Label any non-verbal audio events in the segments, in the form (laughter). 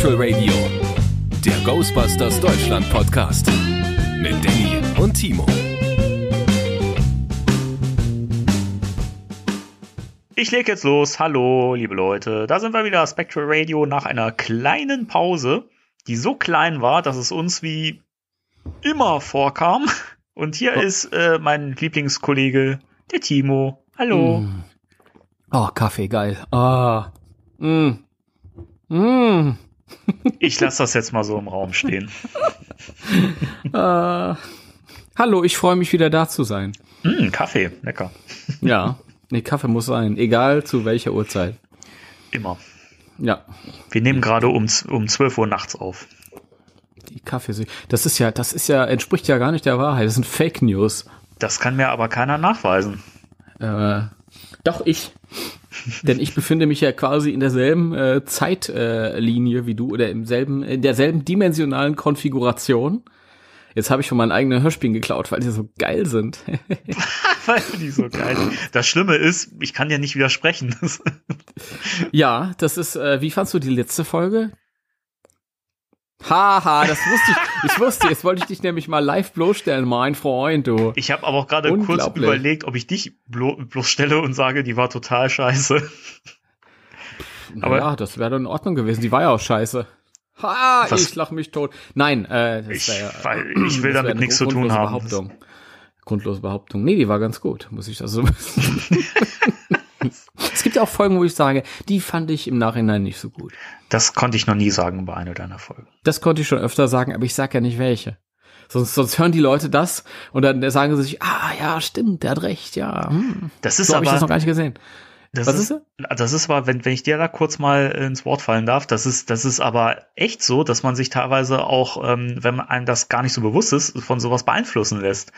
Supernatural Radio, der Ghostbusters Deutschland Podcast mit Danny und Timo. Ich lege jetzt los. Hallo, liebe Leute. Da sind wir wieder, Spectral Radio, nach einer kleinen Pause, die so klein war, dass es uns wie immer vorkam. Und hier oh. ist äh, mein Lieblingskollege, der Timo. Hallo. Mm. Oh, Kaffee, geil. Ah. Mm. Mm. Ich lasse das jetzt mal so im Raum stehen. (laughs) äh, hallo, ich freue mich wieder da zu sein. Mm, Kaffee, lecker. Ja, nee, Kaffee muss sein, egal zu welcher Uhrzeit. Immer. Ja. Wir nehmen gerade um, um 12 Uhr nachts auf. Die Kaffee, das ist ja, das ist ja, entspricht ja gar nicht der Wahrheit. Das sind Fake News. Das kann mir aber keiner nachweisen. Äh, doch ich. Denn ich befinde mich ja quasi in derselben äh, Zeitlinie äh, wie du oder im selben, in derselben dimensionalen Konfiguration. Jetzt habe ich von meinen eigenen Hörspielen geklaut, weil die so geil sind. (laughs) weil die so geil sind. Das Schlimme ist, ich kann ja nicht widersprechen. ja, das ist, äh, wie fandst du die letzte Folge? Haha, das wusste ich. Ich wusste, jetzt wollte ich dich nämlich mal live bloßstellen, mein Freund, du. Ich habe aber auch gerade kurz überlegt, ob ich dich blo bloßstelle und sage, die war total scheiße. Aber ja, das wäre dann in Ordnung gewesen. Die war ja auch scheiße. Ha, Was? ich lach mich tot. Nein, äh, das ich, ja, weil, ich will damit nichts zu tun haben. Behauptung. Grundlose Behauptung. Nee, die war ganz gut, muss ich das so wissen. (laughs) auch Folgen, wo ich sage, die fand ich im Nachhinein nicht so gut. Das konnte ich noch nie sagen über eine deiner Folgen. Das konnte ich schon öfter sagen, aber ich sage ja nicht welche. Sonst, sonst hören die Leute das und dann sagen sie sich, ah ja, stimmt, der hat recht, ja. Hm. Das ist so habe ich das noch gar nicht gesehen. Das Was ist, ist das? das ist aber, wenn, wenn ich dir da kurz mal ins Wort fallen darf, das ist, das ist aber echt so, dass man sich teilweise auch, ähm, wenn einem das gar nicht so bewusst ist, von sowas beeinflussen lässt.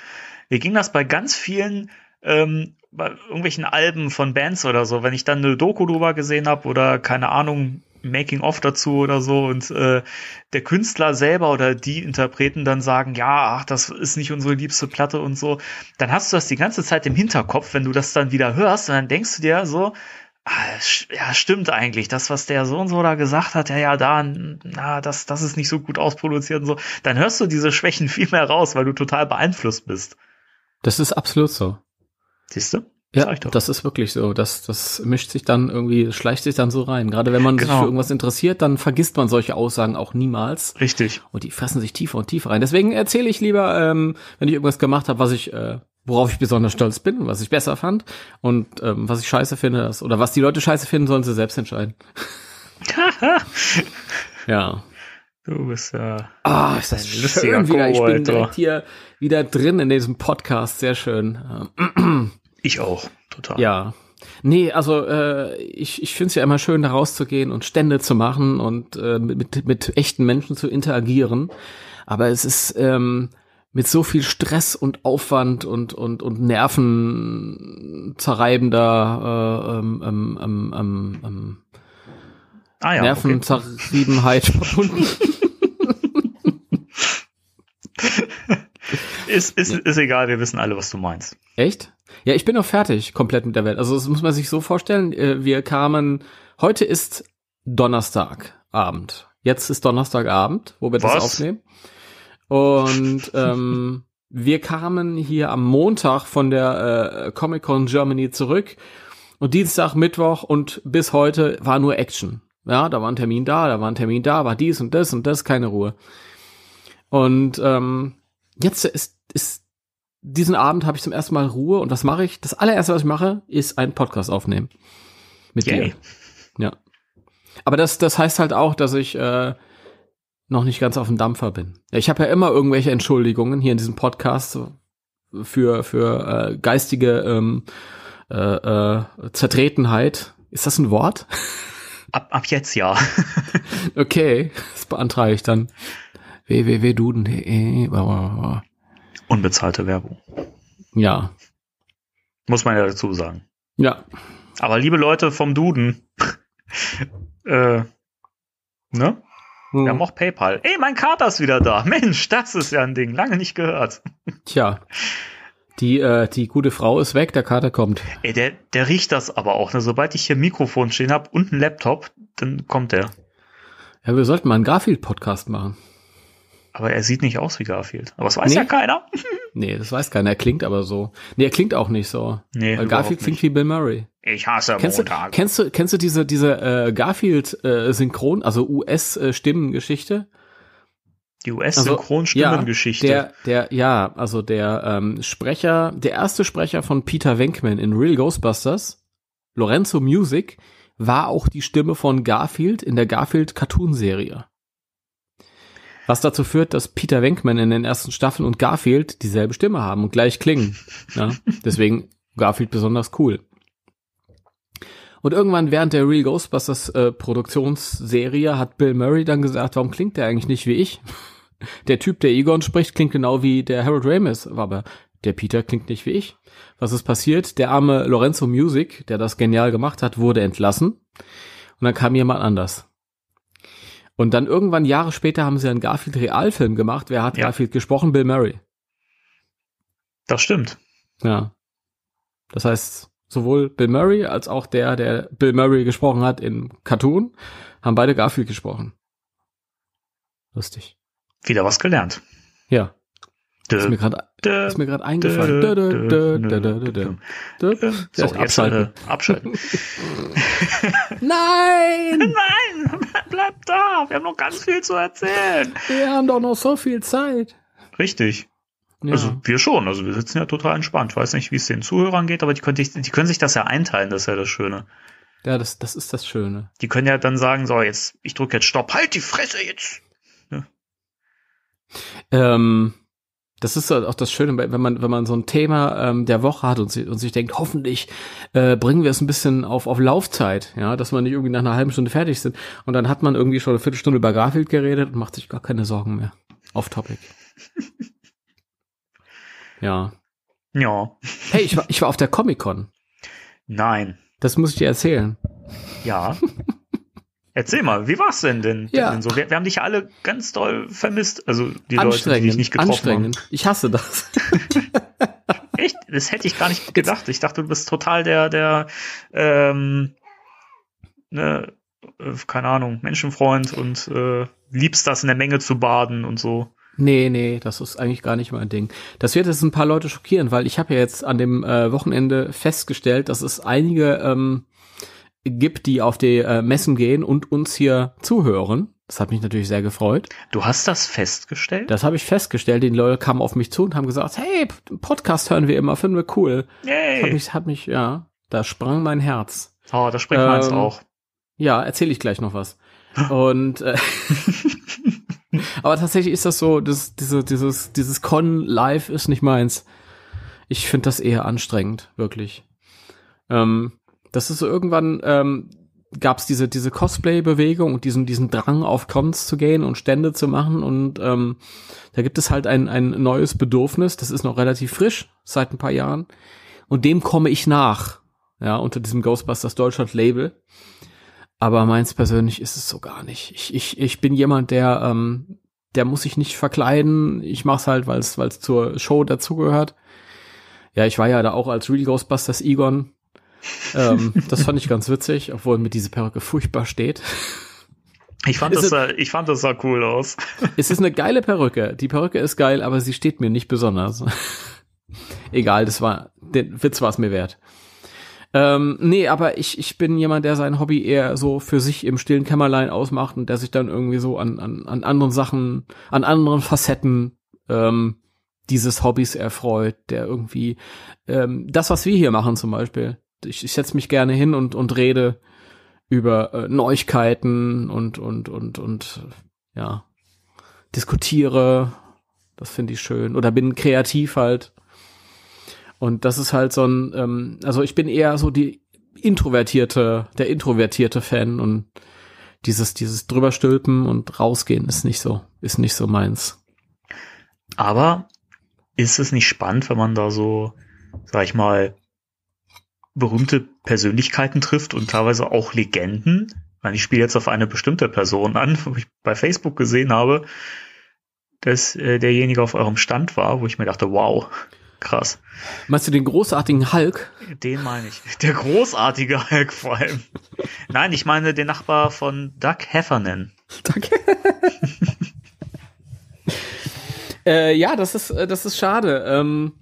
Mir ging das bei ganz vielen ähm, bei irgendwelchen Alben von Bands oder so, wenn ich dann eine Doku drüber gesehen habe oder keine Ahnung, Making of dazu oder so und äh, der Künstler selber oder die Interpreten dann sagen, ja, ach, das ist nicht unsere liebste Platte und so, dann hast du das die ganze Zeit im Hinterkopf, wenn du das dann wieder hörst und dann denkst du dir so, ah, ja, stimmt eigentlich, das, was der so und so da gesagt hat, ja, ja, da, na, das, das ist nicht so gut ausproduziert und so, dann hörst du diese Schwächen (laughs) viel mehr raus, weil du total beeinflusst bist. Das ist absolut so. Siehst du? Ja, das ist wirklich so. Das, das mischt sich dann irgendwie, schleicht sich dann so rein. Gerade wenn man genau. sich für irgendwas interessiert, dann vergisst man solche Aussagen auch niemals. Richtig. Und die fressen sich tiefer und tiefer rein. Deswegen erzähle ich lieber, ähm, wenn ich irgendwas gemacht habe, was ich, äh, worauf ich besonders stolz bin und was ich besser fand. Und ähm, was ich scheiße finde, das, oder was die Leute scheiße finden, sollen sie selbst entscheiden. (laughs) ja. Du bist ja. Äh, ah, oh, ist das schön wieder. Ich bin direkt hier wieder drin in diesem Podcast. Sehr schön. Ähm, ich auch, total. Ja. Nee, also äh, ich, ich finde es ja immer schön, da rauszugehen und Stände zu machen und äh, mit, mit echten Menschen zu interagieren. Aber es ist ähm, mit so viel Stress und Aufwand und, und, und nervenzerreibender äh, ähm, ähm, ähm, ähm, ah, ja, Nervenzerriebenheit okay. verbunden. ist, ist, ist egal, wir wissen alle, was du meinst. Echt? Ja, ich bin auch fertig, komplett mit der Welt. Also das muss man sich so vorstellen. Äh, wir kamen, heute ist Donnerstagabend. Jetzt ist Donnerstagabend, wo wir Was? das aufnehmen. Und (laughs) ähm, wir kamen hier am Montag von der äh, Comic Con Germany zurück. Und Dienstag, Mittwoch und bis heute war nur Action. Ja, da war ein Termin da, da war ein Termin da, war dies und das und das, keine Ruhe. Und ähm, jetzt ist, ist diesen Abend habe ich zum ersten Mal Ruhe und was mache ich? Das allererste, was ich mache, ist einen Podcast aufnehmen. Mit Yay. dir. Ja. Aber das, das heißt halt auch, dass ich äh, noch nicht ganz auf dem Dampfer bin. Ich habe ja immer irgendwelche Entschuldigungen hier in diesem Podcast für, für äh, geistige ähm, äh, äh, Zertretenheit. Ist das ein Wort? Ab, ab jetzt ja. (laughs) okay, das beantrage ich dann. www.duden.de. Unbezahlte Werbung. Ja. Muss man ja dazu sagen. Ja. Aber liebe Leute vom Duden, (laughs) äh, ne? Wir haben hm. auch PayPal. Ey, mein Kater ist wieder da. Mensch, das ist ja ein Ding. Lange nicht gehört. (laughs) Tja. Die, äh, die gute Frau ist weg, der Kater kommt. Ey, der, der riecht das aber auch. Ne? Sobald ich hier Mikrofon stehen habe und einen Laptop, dann kommt der. Ja, wir sollten mal einen Garfield-Podcast machen. Aber er sieht nicht aus wie Garfield. Aber das weiß nee. ja keiner. (laughs) nee, das weiß keiner. Er klingt aber so. Nee, er klingt auch nicht so. Nee, Weil Garfield nicht. klingt wie Bill Murray. Ich hasse kennst Montage. Du, kennst du, kennst du diese, diese äh, Garfield-Synchron, äh, also US-Stimmengeschichte? Äh, die US-Synchronstimmengeschichte. Also, ja, der, der, ja, also der ähm, Sprecher, der erste Sprecher von Peter Wenkman in Real Ghostbusters, Lorenzo Music, war auch die Stimme von Garfield in der Garfield-Cartoon-Serie. Was dazu führt, dass Peter Wenkman in den ersten Staffeln und Garfield dieselbe Stimme haben und gleich klingen. Ja? Deswegen Garfield besonders cool. Und irgendwann während der Real Ghostbusters äh, Produktionsserie hat Bill Murray dann gesagt, warum klingt der eigentlich nicht wie ich? (laughs) Der Typ, der Egon spricht, klingt genau wie der Harold Ramis, aber der Peter klingt nicht wie ich. Was ist passiert? Der arme Lorenzo Music, der das genial gemacht hat, wurde entlassen. Und dann kam jemand anders. Und dann irgendwann Jahre später haben sie einen Garfield-Realfilm gemacht. Wer hat ja. Garfield gesprochen? Bill Murray. Das stimmt. Ja. Das heißt, sowohl Bill Murray als auch der, der Bill Murray gesprochen hat im Cartoon, haben beide Garfield gesprochen. Lustig. Wieder was gelernt. Ja. Ist mir gerade eingefallen. So, abschalten. Abschalten. (laughs) Nein! (laughs) Nein! (laughs) Bleib da! Wir haben noch ganz viel zu erzählen. Wir haben doch noch so viel Zeit. Richtig. Ja. Also wir schon, also wir sitzen ja total entspannt. Ich weiß nicht, wie es den Zuhörern geht, aber die können, die, die können sich das ja einteilen, das ist ja das Schöne. Ja, das, das ist das Schöne. Die können ja dann sagen, so, jetzt, ich drücke jetzt Stopp, halt die Fresse jetzt. Ja. Ne? Ähm, das ist halt auch das Schöne, wenn man, wenn man so ein Thema ähm, der Woche hat und, sie, und sich denkt, hoffentlich äh, bringen wir es ein bisschen auf, auf Laufzeit, ja, dass man nicht irgendwie nach einer halben Stunde fertig sind. Und dann hat man irgendwie schon eine Viertelstunde über Garfield geredet und macht sich gar keine Sorgen mehr. Off Topic. (laughs) ja. Ja. Hey, ich war, ich war auf der Comic-Con. Nein. Das muss ich dir erzählen. Ja. (laughs) Erzähl mal, wie war's denn denn, ja. denn so? Wir, wir, haben dich ja alle ganz doll vermisst. Also die Leute, die dich nicht getroffen anstrengend. haben. Ich hasse das. (laughs) Echt? Das hätte ich gar nicht gedacht. Ich dachte, du bist total der, der, ähm, ne, äh, keine Ahnung, Menschenfreund und äh, liebst das in der Menge zu baden und so. Nee, nee, das ist eigentlich gar nicht mein Ding. Das wird jetzt ein paar Leute schockieren, weil ich habe ja jetzt an dem äh, Wochenende festgestellt, dass es einige ähm, gibt, die auf die äh, Messen gehen und uns hier zuhören. Das hat mich natürlich sehr gefreut. Du hast das festgestellt? Das habe ich festgestellt. Die Leute kamen auf mich zu und haben gesagt, hey, Podcast hören wir immer, finden wir cool. Yay. Das hat mich, hat mich, ja, da sprang mein Herz. Oh, da springt ähm, meins auch. Ja, erzähle ich gleich noch was. (laughs) und äh, (laughs) aber tatsächlich ist das so, das, diese, dieses, dieses Con live ist nicht meins. Ich finde das eher anstrengend, wirklich. Ähm, das ist so irgendwann, ähm, gab es diese, diese Cosplay-Bewegung und diesen, diesen Drang auf Cons zu gehen und Stände zu machen. Und ähm, da gibt es halt ein, ein neues Bedürfnis, das ist noch relativ frisch, seit ein paar Jahren. Und dem komme ich nach, ja, unter diesem Ghostbusters Deutschland-Label. Aber meins persönlich ist es so gar nicht. Ich, ich, ich bin jemand, der, ähm, der muss sich nicht verkleiden. Ich mach's halt, weil es zur Show dazugehört. Ja, ich war ja da auch als Real Ghostbusters Egon ähm, das fand ich ganz witzig, obwohl mir diese Perücke furchtbar steht. Ich fand, das, es, ich fand, das sah cool aus. Es ist eine geile Perücke. Die Perücke ist geil, aber sie steht mir nicht besonders. Egal, das war, den Witz war es mir wert. Ähm, nee, aber ich, ich bin jemand, der sein Hobby eher so für sich im stillen Kämmerlein ausmacht und der sich dann irgendwie so an, an, an anderen Sachen, an anderen Facetten ähm, dieses Hobbys erfreut, der irgendwie ähm, das, was wir hier machen zum Beispiel, ich, ich setze mich gerne hin und, und rede über äh, Neuigkeiten und, und, und, und, ja, diskutiere. Das finde ich schön. Oder bin kreativ halt. Und das ist halt so ein, ähm, also ich bin eher so die introvertierte, der introvertierte Fan und dieses, dieses drüberstülpen und rausgehen ist nicht so, ist nicht so meins. Aber ist es nicht spannend, wenn man da so, sag ich mal, berühmte Persönlichkeiten trifft und teilweise auch Legenden. Ich spiele jetzt auf eine bestimmte Person an, (laughs) wo ich bei Facebook gesehen habe, dass äh, derjenige auf eurem Stand war, wo ich mir dachte, wow, krass. Meinst du den großartigen Hulk? Den meine ich. Der großartige Hulk vor allem. Nein, ich meine den Nachbar von Doug Heffernan. Danke. (laughs) äh, ja, das ist, äh, das ist schade. Ähm,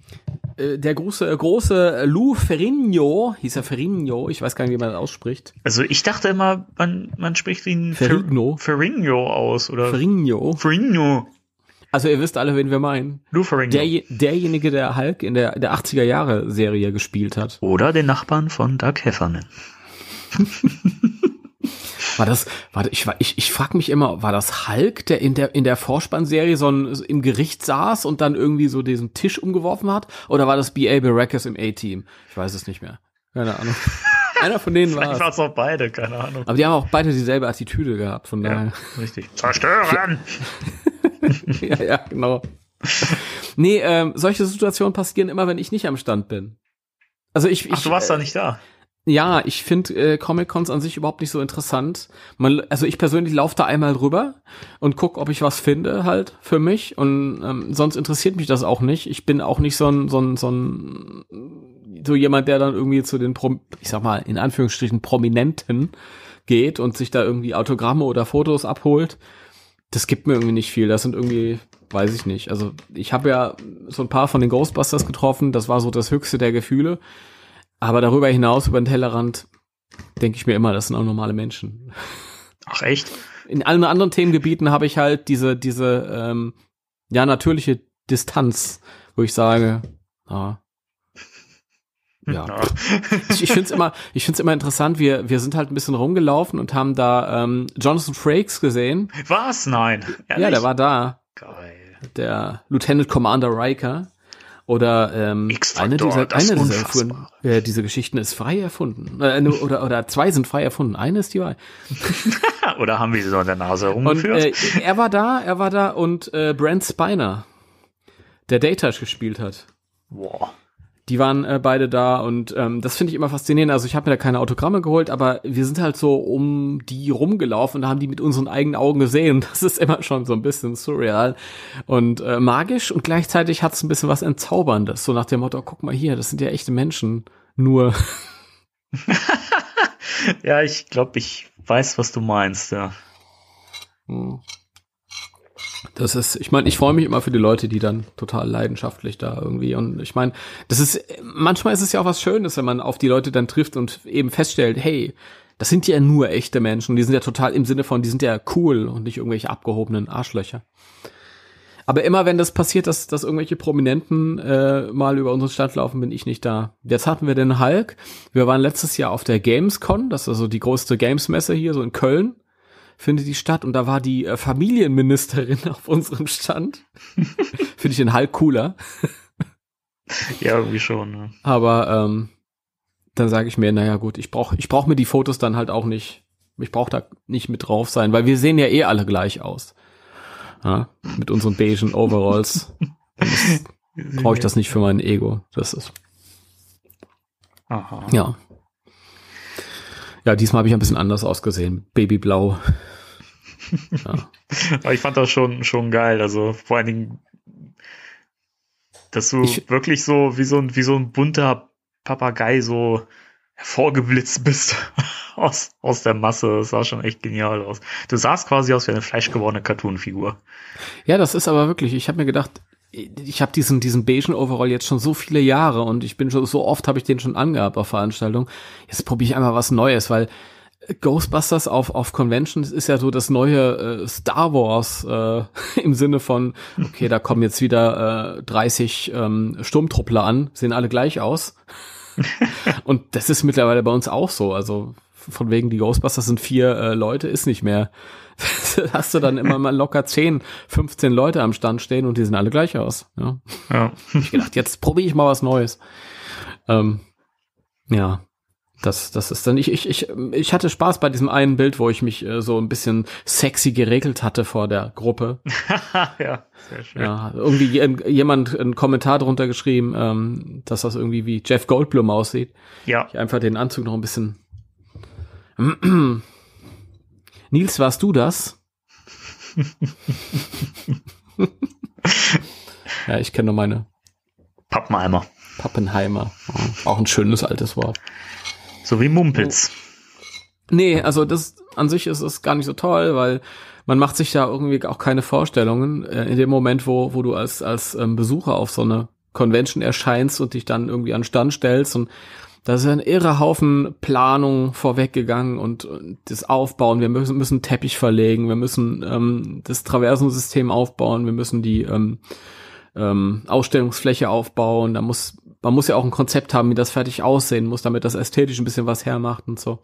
äh, der große, große Lou Ferrigno, hieß er Ferrigno, ich weiß gar nicht, wie man das ausspricht. Also ich dachte immer, man, man spricht ihn Ferrigno. Ferrigno aus, oder? Ferrigno. Ferrigno. Also ihr wisst alle, wen wir meinen. Lou Ferrigno. Der, derjenige, der Hulk in der, der 80er Jahre Serie gespielt hat. Oder den Nachbarn von Doug Heffernan. (laughs) War das, war, ich, ich, ich frage mich immer, war das Hulk, der in der, in der Vorspannserie so ein, im Gericht saß und dann irgendwie so diesen Tisch umgeworfen hat? Oder war das B.A. Baracus im A-Team? Ich weiß es nicht mehr. Keine Ahnung. (laughs) Einer von denen war. Vielleicht war es auch beide, keine Ahnung. Aber die haben auch beide dieselbe Attitüde gehabt, von daher. Ja, richtig. Zerstören! (laughs) ja, ja, genau. nee, ähm, solche Situationen passieren immer, wenn ich nicht am Stand bin. Also ich, ich Ach, du warst äh, da nicht da ja, ich finde äh, Comic-Cons an sich überhaupt nicht so interessant. Man, also ich persönlich laufe da einmal rüber und guck, ob ich was finde halt für mich. Und ähm, sonst interessiert mich das auch nicht. Ich bin auch nicht so ein, so ein, so ein so jemand, der dann irgendwie zu den, Prom ich sag mal, in Anführungsstrichen Prominenten geht und sich da irgendwie Autogramme oder Fotos abholt. Das gibt mir irgendwie nicht viel. Das sind irgendwie, weiß ich nicht. Also ich habe ja so ein paar von den Ghostbusters getroffen. Das war so das höchste der Gefühle. Aber darüber hinaus, über den Tellerrand, denke ich mir immer, das sind auch normale Menschen. Ach echt? In allen anderen Themengebieten habe ich halt diese, diese ähm, ja, natürliche Distanz, wo ich sage, ah, ja. Ah. ich, ich finde es immer, ich find's immer interessant. Wir, wir sind halt ein bisschen rumgelaufen und haben da ähm, Jonathan Frakes gesehen. Was? Nein. Ehrlich? Ja, der war da. Geil. Der Lieutenant Commander Riker. Oder ähm, eine dieser, eine dieser, Fuhren, äh, diese Geschichten ist frei erfunden. Äh, oder, oder zwei sind frei erfunden. Eine ist die Wahl. (laughs) oder haben wir sie so an der Nase herumgeführt? Und, äh, er war da, er war da und äh, Brent Spiner, der Data gespielt hat. Boah die waren äh, beide da und ähm, das finde ich immer faszinierend. Also ich habe mir da keine Autogramme geholt, aber wir sind halt so um die rumgelaufen und haben die mit unseren eigenen Augen gesehen. (laughs) Das ist immer schon so ein bisschen surreal und äh, magisch und gleichzeitig hat es ein bisschen was Entzauberndes. So nach dem Motto, oh, guck mal hier, das sind ja echte Menschen. Nur. (laughs) (laughs) ja, ich glaube, ich weiß, was du meinst, ja. Hm. Das ist, ich meine, ich freue mich immer für die Leute, die dann total leidenschaftlich da irgendwie und ich meine, das ist manchmal ist es ja auch was Schönes, wenn man auf die Leute dann trifft und eben feststellt, hey, das sind ja nur echte Menschen, die sind ja total im Sinne von, die sind ja cool und nicht irgendwelche abgehobenen Arschlöcher. Aber immer wenn das passiert, dass, dass irgendwelche Prominenten äh, mal über unsere Stadt laufen, bin ich nicht da. Jetzt hatten wir den Hulk. Wir waren letztes Jahr auf der Gamescon, das ist also die größte Gamesmesse hier, so in Köln findet die statt und da war die äh, Familienministerin (laughs) auf unserem Stand. (laughs) Finde ich den Hulk cooler. ja, irgendwie schon. Ne? Aber ähm, dann sage ich mir, naja gut, ich brauche ich brauch mir die Fotos dann halt auch nicht. Ich brauche da nicht mit drauf sein, weil wir sehen ja eh alle gleich aus. Ja, mit unseren beigen Overalls. (laughs) brauche ich das nicht für mein Ego. Das ist. Aha. Ja. Ja, diesmal habe ich ein bisschen anders ausgesehen. Babyblau ja. Aber ich fand das schon, schon geil. Also vor allen Dingen, dass du ich, wirklich so wie so ein, wie so ein bunter Papagei so hervorgeblitzt bist (laughs) aus, aus der Masse. Das sah schon echt genial aus. Du sahst quasi aus wie eine fleischgewordene Cartoon-Figur. Ja, das ist aber wirklich, ich habe mir gedacht, ich habe diesen diesen beigen Overall jetzt schon so viele Jahre und ich bin schon so oft habe ich den schon angehabt auf Veranstaltungen. Jetzt probiere ich einmal was Neues, weil Ghostbusters auf, auf Conventions ist ja so das neue äh, Star Wars äh, (laughs) im Sinne von, okay, da kommen jetzt wieder äh, 30 ähm, Sturmtruppler an, sehen alle gleich aus. (laughs) Und das ist mittlerweile bei uns auch so. Also von wegen die Ghostbusters sind vier äh, Leute, ist nicht mehr. (laughs) hast du dann immer mal locker 10, 15 Leute am Stand stehen und die sehen alle gleich aus. Ja. ja. ich gedacht, jetzt probiere ich mal was Neues. Ähm, ja, das, das ist dann, ich, ich, ich, ich hatte Spaß bei diesem einen Bild, wo ich mich äh, so ein bisschen sexy geregelt hatte vor der Gruppe. (laughs) ja, sehr schön. Ja, irgendwie ähm, jemand einen Kommentar drunter geschrieben, ähm, dass das irgendwie wie Jeff Goldblum aussieht. Ja. Ich einfach den Anzug noch ein bisschen. (clears throat) Nils, warst du das? (laughs) ja, ich kenne nur meine. Pappenheimer. Pappenheimer. Auch ein schönes altes Wort. So wie Mumpitz. Oh. Nee, also das an sich ist es gar nicht so toll, weil man macht sich da irgendwie auch keine Vorstellungen. Äh, in dem Moment, wo, wo du als, als ähm, Besucher auf so eine Convention erscheinst und dich dann irgendwie an Stand stellst und da ist ein irrer Haufen Planung vorweggegangen und, und das Aufbauen. Wir müssen, müssen Teppich verlegen, wir müssen ähm, das Traversensystem aufbauen, wir müssen die ähm, ähm, Ausstellungsfläche aufbauen, da muss man muss ja auch ein Konzept haben, wie das fertig aussehen muss, damit das ästhetisch ein bisschen was hermacht und so.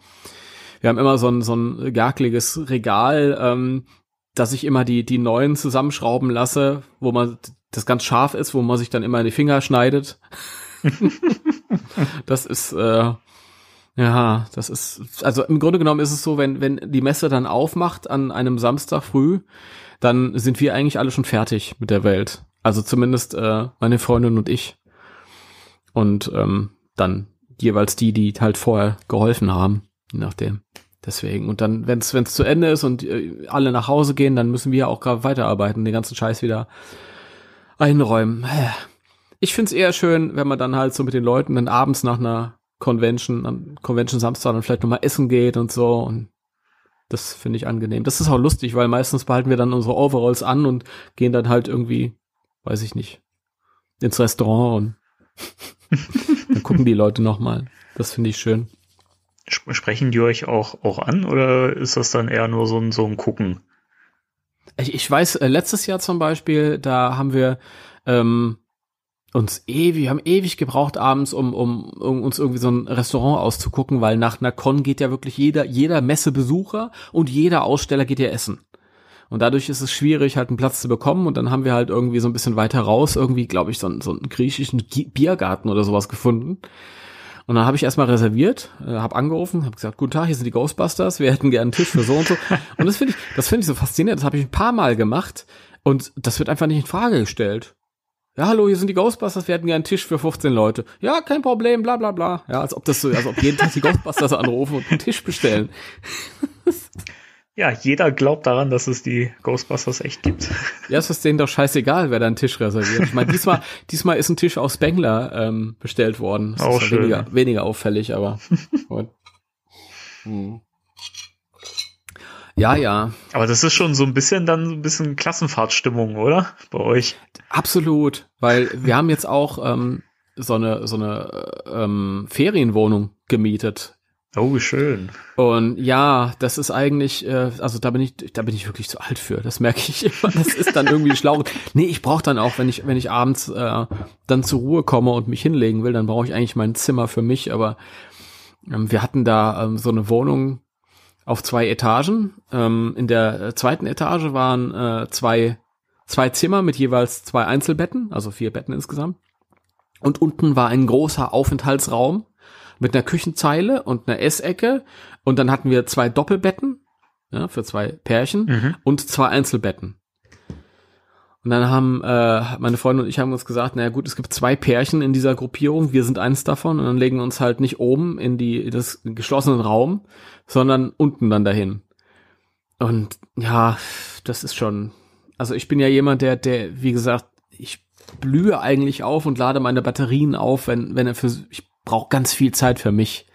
Wir haben immer so ein, so ein gakliges Regal, ähm, dass ich immer die, die neuen zusammenschrauben lasse, wo man das ganz scharf ist, wo man sich dann immer in die Finger schneidet. (laughs) das ist, äh, ja, das ist, also im Grunde genommen ist es so, wenn, wenn die Messe dann aufmacht an einem Samstag früh, dann sind wir eigentlich alle schon fertig mit der Welt. Also zumindest äh, meine Freundin und ich und ähm, dann jeweils die, die halt vorher geholfen haben, je nachdem. Deswegen. Und dann, wenn es zu Ende ist und äh, alle nach Hause gehen, dann müssen wir auch gerade weiterarbeiten, den ganzen Scheiß wieder einräumen. Ich find's eher schön, wenn man dann halt so mit den Leuten dann abends nach einer Convention, an Convention Samstag dann vielleicht nochmal essen geht und so. Und das finde ich angenehm. Das ist auch lustig, weil meistens behalten wir dann unsere Overalls an und gehen dann halt irgendwie, weiß ich nicht, ins Restaurant und (laughs) Dann gucken die Leute nochmal. Das finde ich schön. Sprechen die euch auch, auch an oder ist das dann eher nur so ein, so ein Gucken? Ich, ich weiß, äh, letztes Jahr zum Beispiel, da haben wir ähm, uns ewig, wir haben ewig gebraucht abends, um, um, um uns irgendwie so ein Restaurant auszugucken, weil nach einer Con geht ja wirklich jeder, jeder Messebesucher und jeder Aussteller geht ja essen. Und dadurch ist es schwierig, halt einen Platz zu bekommen. Und dann haben wir halt irgendwie so ein bisschen weiter raus, irgendwie, glaube ich, so, so einen griechischen Biergarten oder sowas gefunden. Und dann habe ich erstmal reserviert, äh, habe angerufen, habe gesagt, guten Tag, hier sind die Ghostbusters, wir hätten gerne einen Tisch für so und so. (laughs) Und das finde ich, das finde ich so faszinierend. Das habe ich ein paar Mal gemacht und das wird einfach nicht in Frage gestellt. Ja, hallo, hier sind die Ghostbusters, wir hätten gerne einen Tisch für 15 Leute. Ja, kein Problem, bla bla bla. Ja, als ob das so, als ob jeden Tag die Ghostbusters anrufen und einen Tisch bestellen. (laughs) Ja, jeder glaubt daran, dass es die Ghostbusters echt gibt. Ja, es ist denen doch scheißegal, wer da einen Tisch reserviert. Ich meine, diesmal, (laughs) diesmal ist ein Tisch aus Bengler ähm, bestellt worden. Das Auch ist oh, schön. Weniger, weniger auffällig, aber. (laughs) hm. Ja, ja. Aber das ist schon so ein bisschen dann so ein bisschen Klassenfahrtstimmung, oder? Bei euch. Absolut, weil wir haben jetzt auch ähm, so eine, so eine äh, ähm, Ferienwohnung gemietet Oh, schön. Und ja, das ist eigentlich, äh, also da bin ich, da bin ich wirklich zu alt für. Das merke ich (laughs) immer. Das ist dann irgendwie schlau. Nee, ich brauche dann auch, wenn ich, wenn ich abends äh, dann zur Ruhe komme und mich hinlegen will, dann brauche ich eigentlich mein Zimmer für mich. Aber ähm, wir hatten da ähm, so eine Wohnung auf zwei Etagen. Ähm, in der äh, zweiten Etage waren äh, zwei, zwei Zimmer mit jeweils zwei Einzelbetten, also vier Betten insgesamt. Und unten war ein großer Aufenthaltsraum mit einer Küchenzeile und einer Essecke. Und dann hatten wir zwei Doppelbetten ja, für zwei Pärchen mhm. und zwei Einzelbetten. Und dann haben äh, meine Freunde und ich haben uns gesagt, naja gut, es gibt zwei Pärchen in dieser Gruppierung, wir sind eins davon und dann legen wir uns halt nicht oben in die in das geschlossenen Raum, sondern unten dann dahin. Und ja, das ist schon. Also ich bin ja jemand, der, der, wie gesagt, ich blühe eigentlich auf und lade meine Batterien auf, wenn, wenn er für ich brauche ganz viel Zeit für mich.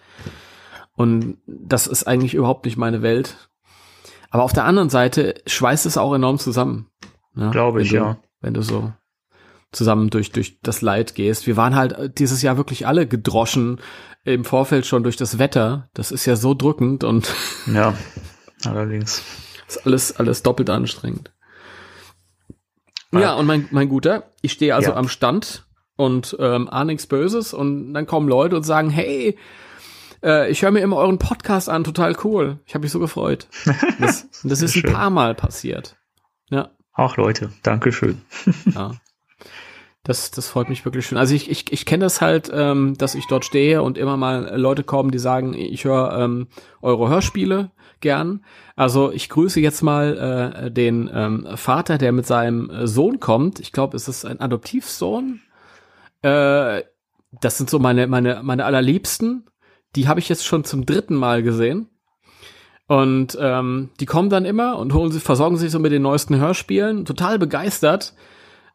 Und das ist eigentlich überhaupt nicht meine Welt. Aber auf der anderen Seite schweißt es auch enorm zusammen. Ne? Glaube ich, du, ja. Wenn du so zusammen durch, durch das Leid gehst. Wir waren halt dieses Jahr wirklich alle gedroschen im Vorfeld schon durch das Wetter. Das ist ja so drückend und. (laughs) ja, allerdings. Ist alles, alles doppelt anstrengend. Ja, und mein, mein Guter, ich stehe also ja. am Stand und ähm, ah nichts Böses und dann kommen Leute und sagen, hey, äh, ich höre mir immer euren Podcast an, total cool. Ich habe mich so gefreut. (laughs) Das, das ist ein paar Mal passiert. Ja. Ach Leute, Dankeschön. (laughs) ja. Das, das freut mich wirklich schön. Also ich, ich, ich kenne das halt, ähm, dass ich dort stehe und immer mal Leute kommen, die sagen, ich höre ähm, eure Hörspiele gern. Also ich grüße jetzt mal äh, den ähm, Vater, der mit seinem Sohn kommt. Ich glaube, es ist ein Adoptivsohn. Äh, das sind so meine, meine, meine allerliebsten. Die habe ich jetzt schon zum dritten Mal gesehen. Und ähm, die kommen dann immer und holen sie, versorgen sich so mit den neuesten Hörspielen, total begeistert.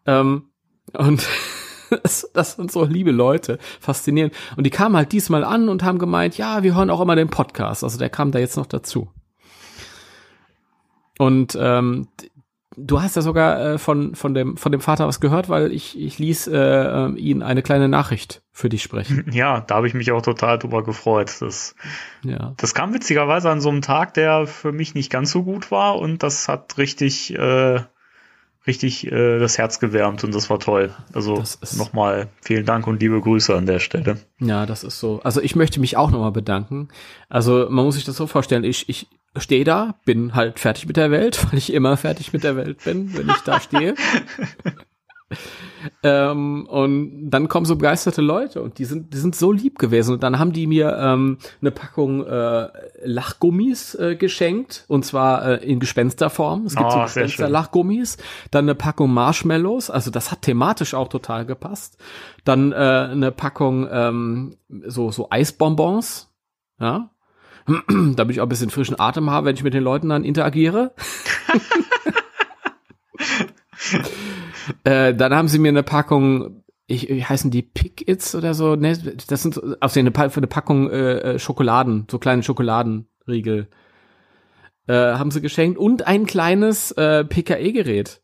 Ähm, und (laughs) das sind so liebe Leute, faszinierend. Und die kamen halt diesmal an und haben gemeint, ja, wir hören auch immer den Podcast. Also der kam da jetzt noch dazu. Und ähm, du hast ja sogar äh, von, von, dem, von dem Vater was gehört, weil ich, ich ließ äh, äh ihn eine kleine Nachricht für dich sprechen. (laughs) Ja, da habe ich mich auch total drüber gefreut. Das, ja. das kam witzigerweise an so einem Tag, der für mich nicht ganz so gut war und das hat richtig, äh, richtig äh, das Herz gewärmt und das war toll. Also nochmal vielen Dank und liebe Grüße an der Stelle. Ja, das ist so. Also ich möchte mich auch nochmal bedanken. Also man muss sich das so vorstellen, ich, ich stehe da, bin halt fertig mit der Welt, (laughs) weil ich immer fertig mit der Welt bin, wenn ich da stehe. (laughs) ähm, und dann kommen so begeisterte Leute und die sind, die sind so lieb gewesen. Und dann haben die mir ähm, eine Packung äh, Lachgummis äh, geschenkt und zwar äh, in Gespensterform. Es gibt oh, so ah, Gespensterlachgummis. Dann eine Packung Marshmallows. Also das hat thematisch auch total gepasst. Dann äh, eine Packung ähm, so, so Eisbonbons. Ja, (clears throat) damit ich auch ein bisschen frischen Atem habe, wenn ich mit den Leuten dann interagiere. (laughs) äh, dann haben sie mir eine Packung, ich, wie heißen die Pick-Its oder so? Ne, das sind also eine, eine Packung äh, äh, Schokoladen, so kleine Schokoladenriegel äh, haben sie geschenkt und ein kleines äh, PKE-Gerät.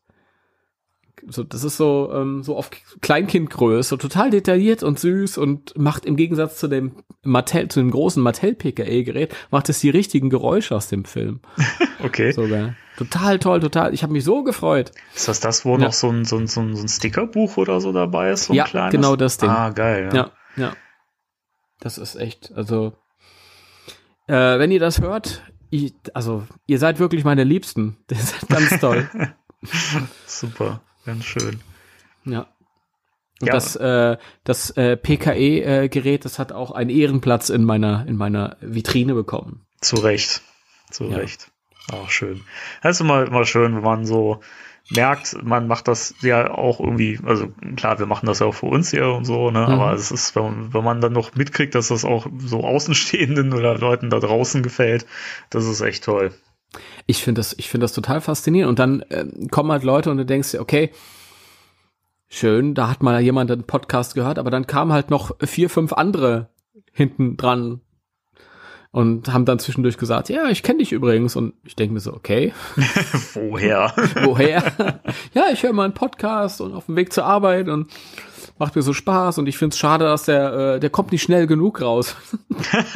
So, das ist so, ähm, so auf Kleinkindgröße, total detailliert und süß und macht im Gegensatz zu dem Mattel, zu dem großen Mattel-PKE-Gerät, macht es die richtigen Geräusche aus dem Film. (laughs) okay. Sogar. Total toll, total. Ich habe mich so gefreut. Ist das das, wo ja. noch so ein, so ein, so ein, Stickerbuch oder so dabei ist? So ein ja, kleines? genau das Ding. Ah, geil. Ja, ja. ja. Das ist echt, also, äh, wenn ihr das hört, ich, also, ihr seid wirklich meine Liebsten. Das (laughs) ist ganz toll. (laughs) Super. Ganz schön. Ja. Und ja. das, äh, das äh, PKE-Gerät, äh, das hat auch einen Ehrenplatz in meiner, in meiner Vitrine bekommen. Zu Recht. Zu ja. Recht. Auch schön. Das ist immer, immer schön, wenn man so merkt, man macht das ja auch irgendwie, also klar, wir machen das ja auch für uns hier und so, ne? Mhm. Aber es ist, wenn, wenn, man dann noch mitkriegt, dass das auch so Außenstehenden (laughs) oder Leuten da draußen gefällt, das ist echt toll. Ich finde das, ich finde das total faszinierend. Und dann äh, kommen halt Leute und du denkst dir, okay, schön, da hat mal jemand einen Podcast gehört, aber dann kamen halt noch vier, fünf andere hinten dran und haben dann zwischendurch gesagt, ja, ich kenne dich übrigens. Und ich denke mir so, okay. (laughs) Woher? Woher? ja, ich höre mal einen Podcast und auf dem Weg zur Arbeit und macht mir so Spaß und ich finde es schade, dass der, äh, der kommt nicht schnell genug raus.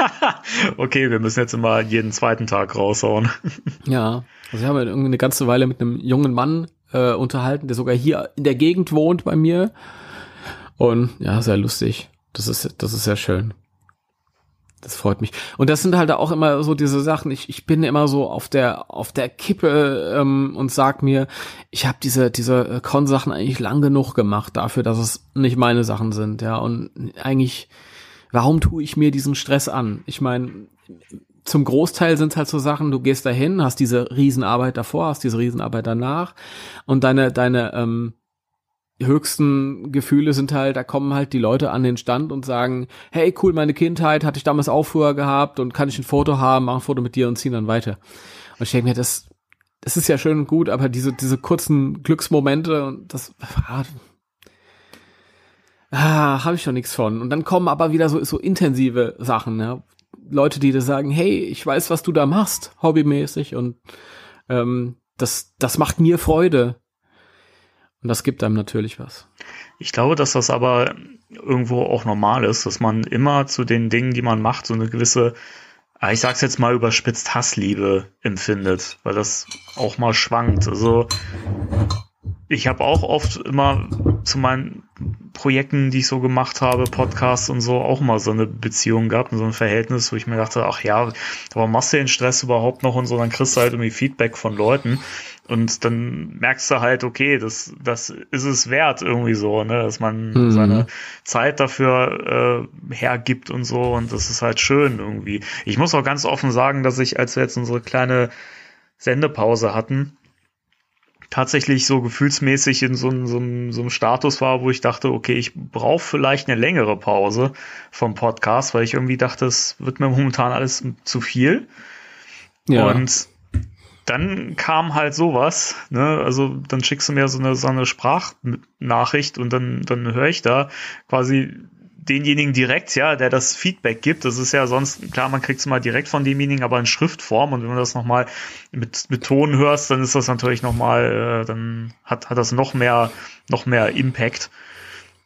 (laughs) okay, wir müssen jetzt immer jeden zweiten Tag raushauen. (laughs) ja, also ich habe irgendwie eine ganze Weile mit einem jungen Mann äh, unterhalten, der sogar hier in der Gegend wohnt bei mir. Und ja, sehr lustig. Das ist, das ist sehr schön. Das freut mich. Und das sind halt auch immer so diese Sachen. Ich, ich bin immer so auf der auf der Kippe ähm, und sag mir, ich habe diese diese äh, Con-Sachen eigentlich lang genug gemacht dafür, dass es nicht meine Sachen sind, ja. Und eigentlich, warum tue ich mir diesen Stress an? Ich meine, zum Großteil sind halt so Sachen, du gehst dahin, hast diese Riesenarbeit davor, hast diese Riesenarbeit danach und deine deine ähm, höchsten Gefühle sind halt, da kommen halt die Leute an den Stand und sagen, hey, cool, meine Kindheit hatte ich damals auch früher gehabt und kann ich ein Foto haben, mach ein Foto mit dir und ziehen dann weiter. Und ich denke mir, das, das ist ja schön und gut, aber diese, diese kurzen Glücksmomente und das, ah, ah habe ich doch nichts von. Und dann kommen aber wieder so, so intensive Sachen, ne? Leute, die dir sagen, hey, ich weiß, was du da machst, hobbymäßig und ähm, das, das macht mir Freude und das gibt einem natürlich was. Ich glaube, dass das aber irgendwo auch normal ist, dass man immer zu den Dingen, die man macht, so eine gewisse, ah, ich sag's jetzt mal überspitzt, Hassliebe empfindet, weil das auch mal schwankt. Also ich habe auch oft immer zu meinen Projekten, die ich so gemacht habe, Podcasts und so, auch mal so eine Beziehung gehabt und so ein Verhältnis, wo ich mir dachte, ach ja, warum machst du den Stress überhaupt noch und so, dann kriegst du halt irgendwie Feedback von Leuten. Und dann merkst du halt, okay, das, das ist es wert irgendwie so, ne, dass man mhm. seine Zeit dafür äh, hergibt und so. Und das ist halt schön irgendwie. Ich muss auch ganz offen sagen, dass ich, als wir jetzt unsere kleine Sendepause hatten, tatsächlich so gefühlsmäßig in so, so, so einem Status war, wo ich dachte, okay, ich brauche vielleicht eine längere Pause vom Podcast, weil ich irgendwie dachte, es wird mir momentan alles zu viel. Ja. Und dann kam halt sowas, ne? Also dann schickst du mir so eine, so eine Sprachnachricht und dann, dann höre ich da quasi denjenigen direkt, ja, der das Feedback gibt. Das ist ja sonst, klar, man kriegt es mal direkt von demjenigen, aber in Schriftform. Und wenn du das nochmal mit, mit Ton hörst, dann ist das natürlich nochmal, äh, dann hat, hat das noch mehr, noch mehr Impact.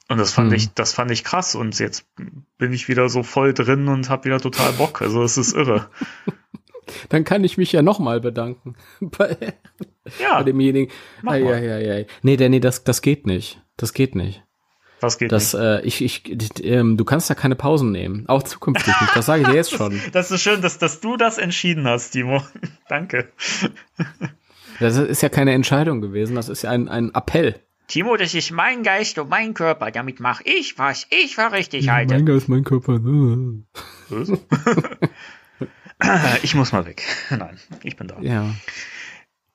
Und das fand mhm. ich, das fand ich krass. Und jetzt bin ich wieder so voll drin und habe wieder total Bock. Also es ist irre. (laughs) Dann kann ich mich ja nochmal bedanken. (laughs) bei, ja, bei demjenigen. Ai, ai, ai, ai. Nee, Danny, das, das geht nicht. Das geht nicht. Das geht das, nicht. Äh, ich, ich, ähm, du kannst da keine Pausen nehmen. Auch zukünftig nicht. Das sage ich dir jetzt (laughs) schon. das ist schön, dass, dass du das entschieden hast, Timo. (laughs) Danke. das ist ja keine Entscheidung gewesen. Das ist ja ein, ein Appell. Timo, das ist mein Geist und mein Körper. Damit mache ich, was ich für richtig halte. Mein Geist, mein Körper. (clears throat) ich muss mal weg. (laughs) Nein, ich bin da. Ja.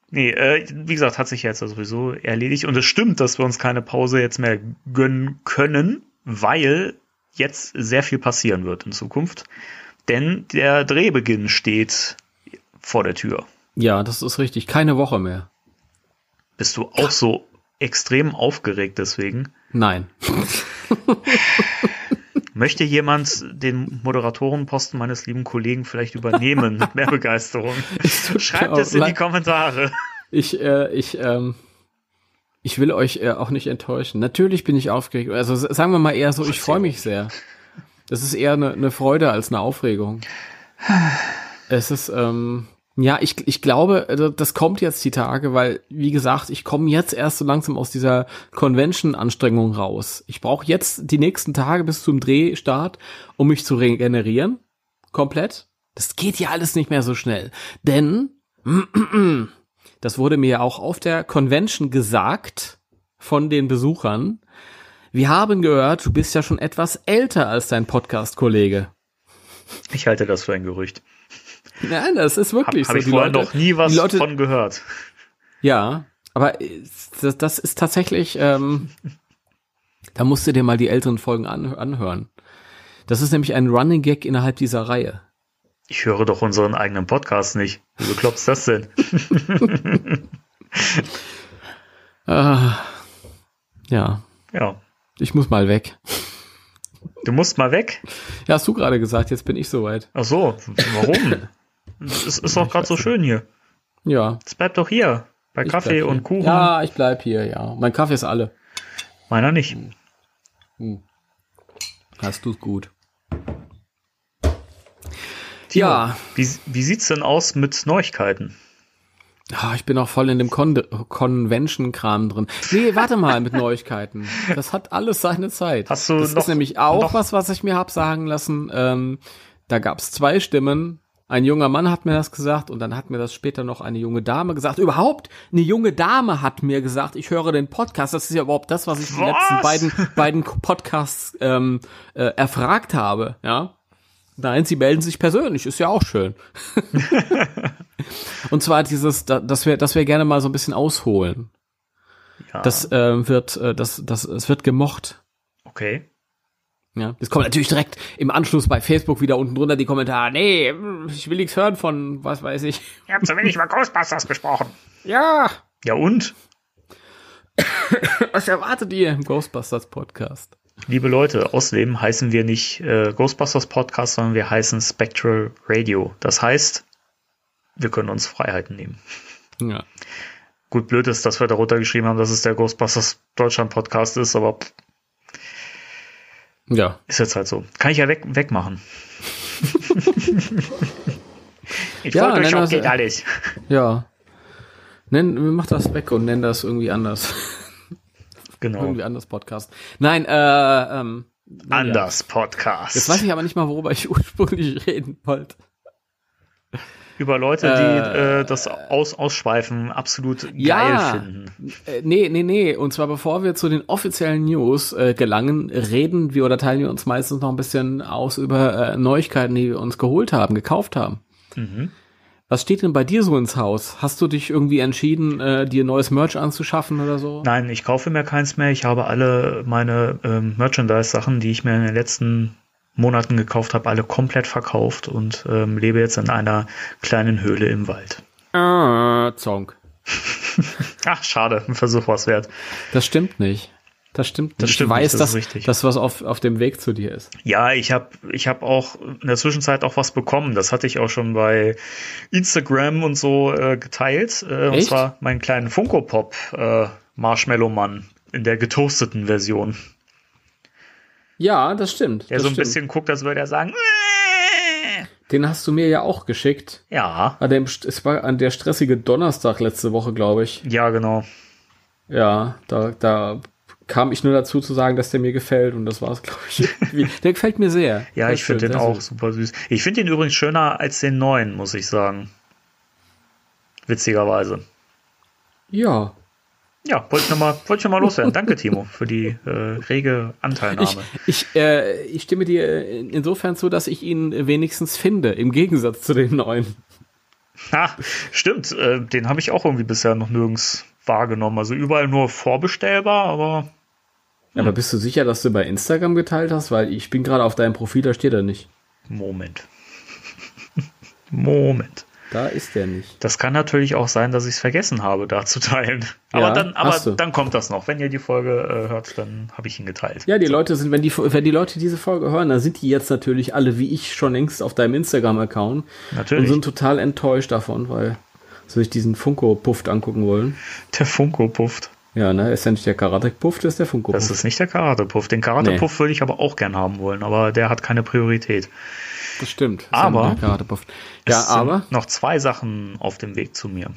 Nee, äh, wie gesagt, hat sich jetzt sowieso erledigt. Und es stimmt, dass wir uns keine Pause jetzt mehr gönnen können, weil jetzt sehr viel passieren wird in Zukunft. Denn der Drehbeginn steht vor der Tür. Ja, das ist richtig. Keine Woche mehr. Bist du auch so extrem aufgeregt deswegen? Nein. (laughs) Möchte jemand den Moderatorenposten meines lieben Kollegen vielleicht übernehmen (laughs) mit mehr Begeisterung? Schreibt es in die Kommentare. Ich, äh, ich, ähm, ich will euch äh, auch nicht enttäuschen. Natürlich bin ich aufgeregt. Also sagen wir mal eher so, ich freue mich sehr. Das ist eher eine ne Freude als eine Aufregung. Es ist, ähm, ja, ich, ich glaube, also das kommt jetzt die Tage, weil, wie gesagt, ich komme jetzt erst so langsam aus dieser Convention-Anstrengung raus. Ich brauche jetzt die nächsten Tage bis zum Drehstart, um mich zu regenerieren. Komplett. Das geht ja alles nicht mehr so schnell. Denn, (clears throat) das wurde mir ja auch auf der Convention gesagt von den Besuchern. Wir haben gehört, du bist ja schon etwas älter als dein Podcast-Kollege. Ich halte das für ein Gerücht. Nein, das ist wirklich hab, so. Hab ich vorher Leute, noch nie was Leute, von gehört. Ja, aber das, das ist tatsächlich, ähm, da musst du dir mal die älteren Folgen an, anhören. Das ist nämlich ein Running Gag innerhalb dieser Reihe. Ich höre doch unseren eigenen Podcast nicht. Wie bekloppt das denn? (laughs) ah, ja. Ja. Ich muss mal weg. Du musst mal weg? Ja, hast du gerade gesagt, jetzt bin ich soweit. Ach so, warum? (laughs) Es hm. ist, ist hm, auch gerade so schön hier. Ja. Jetzt bleib doch hier. Bei ich Kaffee und Kuchen. Ja, ich bleib hier, ja. Mein Kaffee ist alle. Meiner nicht. Hm. hm. Hast du's gut. Timo, ja. Wie, wie sieht's denn aus mit Neuigkeiten? Ah, ich bin auch voll in dem Con Convention-Kram drin. Nee, warte mal mit Neuigkeiten. Das hat alles seine Zeit. Hast du das noch, ist nämlich auch noch? was, was ich mir hab sagen lassen. Ähm, da gab's zwei Stimmen, ein junger Mann hat mir das gesagt und dann hat mir das später noch eine junge Dame gesagt. Überhaupt, eine junge Dame hat mir gesagt, ich höre den Podcast. Das ist ja überhaupt das, was ich was? in den letzten beiden, beiden Podcasts ähm, äh, erfragt habe. Ja, Nein, sie melden sich persönlich, ist ja auch schön. (laughs) und zwar dieses, dass wir, dass wir gerne mal so ein bisschen ausholen. Ja. Das äh, wird, äh, das, das, es wird gemocht. Okay. Ja, das kommt natürlich direkt im Anschluss bei Facebook wieder unten drunter die Kommentare. Nee, ich will nichts hören von was weiß ich. Ihr habt zu wenig über Ghostbusters gesprochen. Ja. Ja und? was erwartet ihr im Ghostbusters Podcast? Liebe Leute, außerdem heißen wir nicht äh, Ghostbusters Podcast, sondern wir heißen Spectral Radio. Das heißt, wir können uns Freiheiten nehmen. Ja. Gut, blöd ist, dass wir darunter geschrieben haben, dass es der Ghostbusters Deutschland Podcast ist, aber pff, ja. Ist jetzt halt so. Kann ich ja weg, wegmachen. (laughs) ich ja, wollte euch auch geht alles. Ja. Nenn, mach das weg und nenn das irgendwie anders. (laughs) Genau. irgendwie anders Podcast. Nein, äh, ähm. Anders ja. Podcast. Jetzt weiß ich aber nicht mal, worüber ich (laughs) ursprünglich reden wollte über Leute, die äh, äh, das Aus Ausschweifen absolut ja, geil finden. Äh, nee, nee, nee. Und zwar bevor wir zu den offiziellen News äh, gelangen, reden wir oder teilen wir uns meistens noch ein bisschen aus über äh, Neuigkeiten, die wir uns geholt haben, gekauft haben. Mhm. Was steht denn bei dir so ins Haus? Hast du dich irgendwie entschieden, äh, dir neues Merch anzuschaffen oder so? Nein, ich kaufe mir keins mehr. Ich habe alle meine ähm, Merchandise-Sachen, die ich mir in den letzten Monaten gekauft habe, alle komplett verkauft und ähm, lebe jetzt in einer kleinen Höhle im Wald. Ah, Zonk. (laughs) Ach, schade, ein Versuch war's wert. Das stimmt nicht. Das stimmt. Nicht. Das stimmt ich weiß, nicht, das dass, dass was auf, auf dem Weg zu dir ist. Ja, ich habe ich hab auch in der Zwischenzeit auch was bekommen. Das hatte ich auch schon bei Instagram und so äh, geteilt. Äh, und zwar meinen kleinen Funko Pop äh, Marshmallow Mann in der getoasteten Version. Ja, das stimmt. Der das so ein stimmt. bisschen guckt, als würde er sagen. Den hast du mir ja auch geschickt. Ja. An dem, es war an der stressige Donnerstag letzte Woche, glaube ich. Ja, genau. Ja, da, da kam ich nur dazu zu sagen, dass der mir gefällt und das war es, (laughs) glaube ich. der gefällt mir sehr. ja, ich finde den auch süß. super süß. Ich finde den übrigens schöner als den neuen, muss ich sagen. Witzigerweise. Ja, ja, wollte ich nochmal wollt noch loswerden. Danke, Timo, für die äh, rege Anteilnahme. Ich, ich, äh, ich, stimme dir insofern zu, dass ich ihn wenigstens finde, im Gegensatz zu den neuen. Ha, stimmt. Äh, den habe ich auch irgendwie bisher noch nirgends wahrgenommen. Also überall nur vorbestellbar, aber. Hm. Aber bist du sicher, dass du bei Instagram geteilt hast? Weil ich bin gerade auf deinem Profil, da steht er nicht. Moment. (laughs) Moment. Da ist der nicht. Das kann natürlich auch sein, dass ich es vergessen habe, da zu teilen. Aber, ja, dann, aber dann kommt das noch. Wenn ihr die Folge äh, hört, dann habe ich ihn geteilt. Ja, die so. Leute sind, wenn die, wenn die Leute diese Folge hören, dann sind die jetzt natürlich alle wie ich schon längst auf deinem Instagram-Account. Natürlich. Und sind total enttäuscht davon, weil sie sich diesen Funko-Puft angucken wollen. Der Funko-Puft. Ja, ne, ist ja nicht der Karate-Puff, das ist der Funko. puff Das ist nicht der Karate-Puff. Den Karate-Puff nee. würde ich aber auch gern haben wollen, aber der hat keine Priorität. Das stimmt. Das aber ja, es aber sind noch zwei Sachen auf dem Weg zu mir.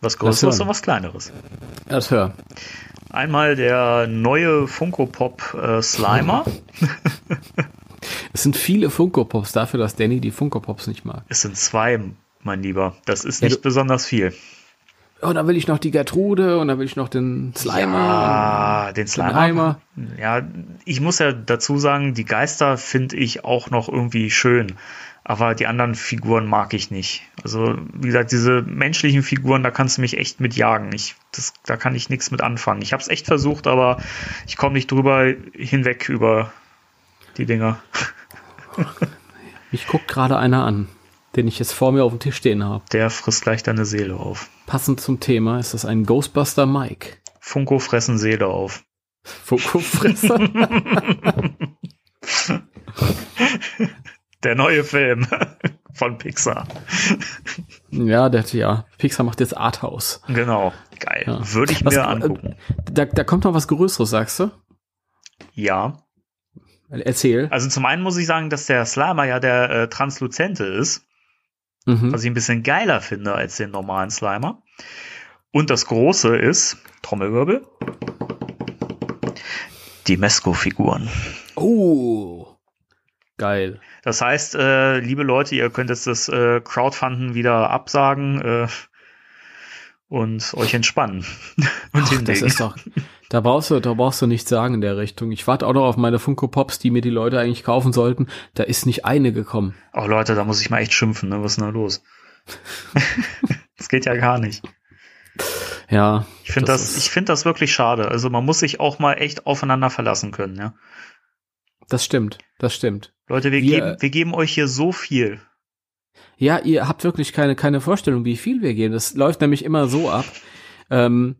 Was Größeres und was Kleineres. Das höre. Einmal der neue Funko Pop äh, Slimer. (laughs) es sind viele Funko Pops dafür, dass Danny die Funko Pops nicht mag. Es sind zwei, mein Lieber. Das ist ja, nicht besonders viel oh, dann will ich noch die Gertrude und dann will ich noch den Slimer. Ja, den Slimer. Den ja, ich muss ja dazu sagen, die Geister finde ich auch noch irgendwie schön. Aber die anderen Figuren mag ich nicht. Also, wie gesagt, diese menschlichen Figuren, da kannst du mich echt mit jagen. Ich, das, da kann ich nichts mit anfangen. Ich habe es echt versucht, aber ich komme nicht drüber hinweg über die Dinger. Mich guckt gerade einer an, den ich jetzt vor mir auf dem Tisch stehen habe. Der frisst gleich deine Seele auf. Passend zum Thema ist das ein Ghostbuster Mike. Funko fressen Seele auf. Funko fressen. (laughs) der neue Film von Pixar. Ja, der, ja. Pixar macht jetzt Arthouse. Genau, geil. Ja. Würde ich was, mir äh, angucken. Da, da kommt noch was Größeres, sagst du? Ja. Erzähl. Also zum einen muss ich sagen, dass der Slimer ja der äh, Transluzente ist mhm. was ich ein bisschen geiler finde als den normalen Slimer. Und das Große ist, Trommelwirbel, die Mesco-Figuren. Oh, geil. Das heißt, äh, liebe Leute, ihr könnt jetzt das äh, Crowdfunden wieder absagen äh, und euch entspannen. (laughs) und Ach, hinlegen. das ist doch, da brauchst du, da brauchst du nichts sagen in der Richtung. Ich warte auch noch auf meine Funko Pops, die mir die Leute eigentlich kaufen sollten. Da ist nicht eine gekommen. Oh Leute, da muss ich mal echt schimpfen, ne? Was ist denn da los? (laughs) das geht ja gar nicht. Ja. Ich finde das, das ich finde das wirklich schade. Also man muss sich auch mal echt aufeinander verlassen können, ja. Das stimmt, das stimmt. Leute, wir, wir geben, wir geben euch hier so viel. Ja, ihr habt wirklich keine, keine Vorstellung, wie viel wir geben. Das läuft nämlich immer so ab. Ähm,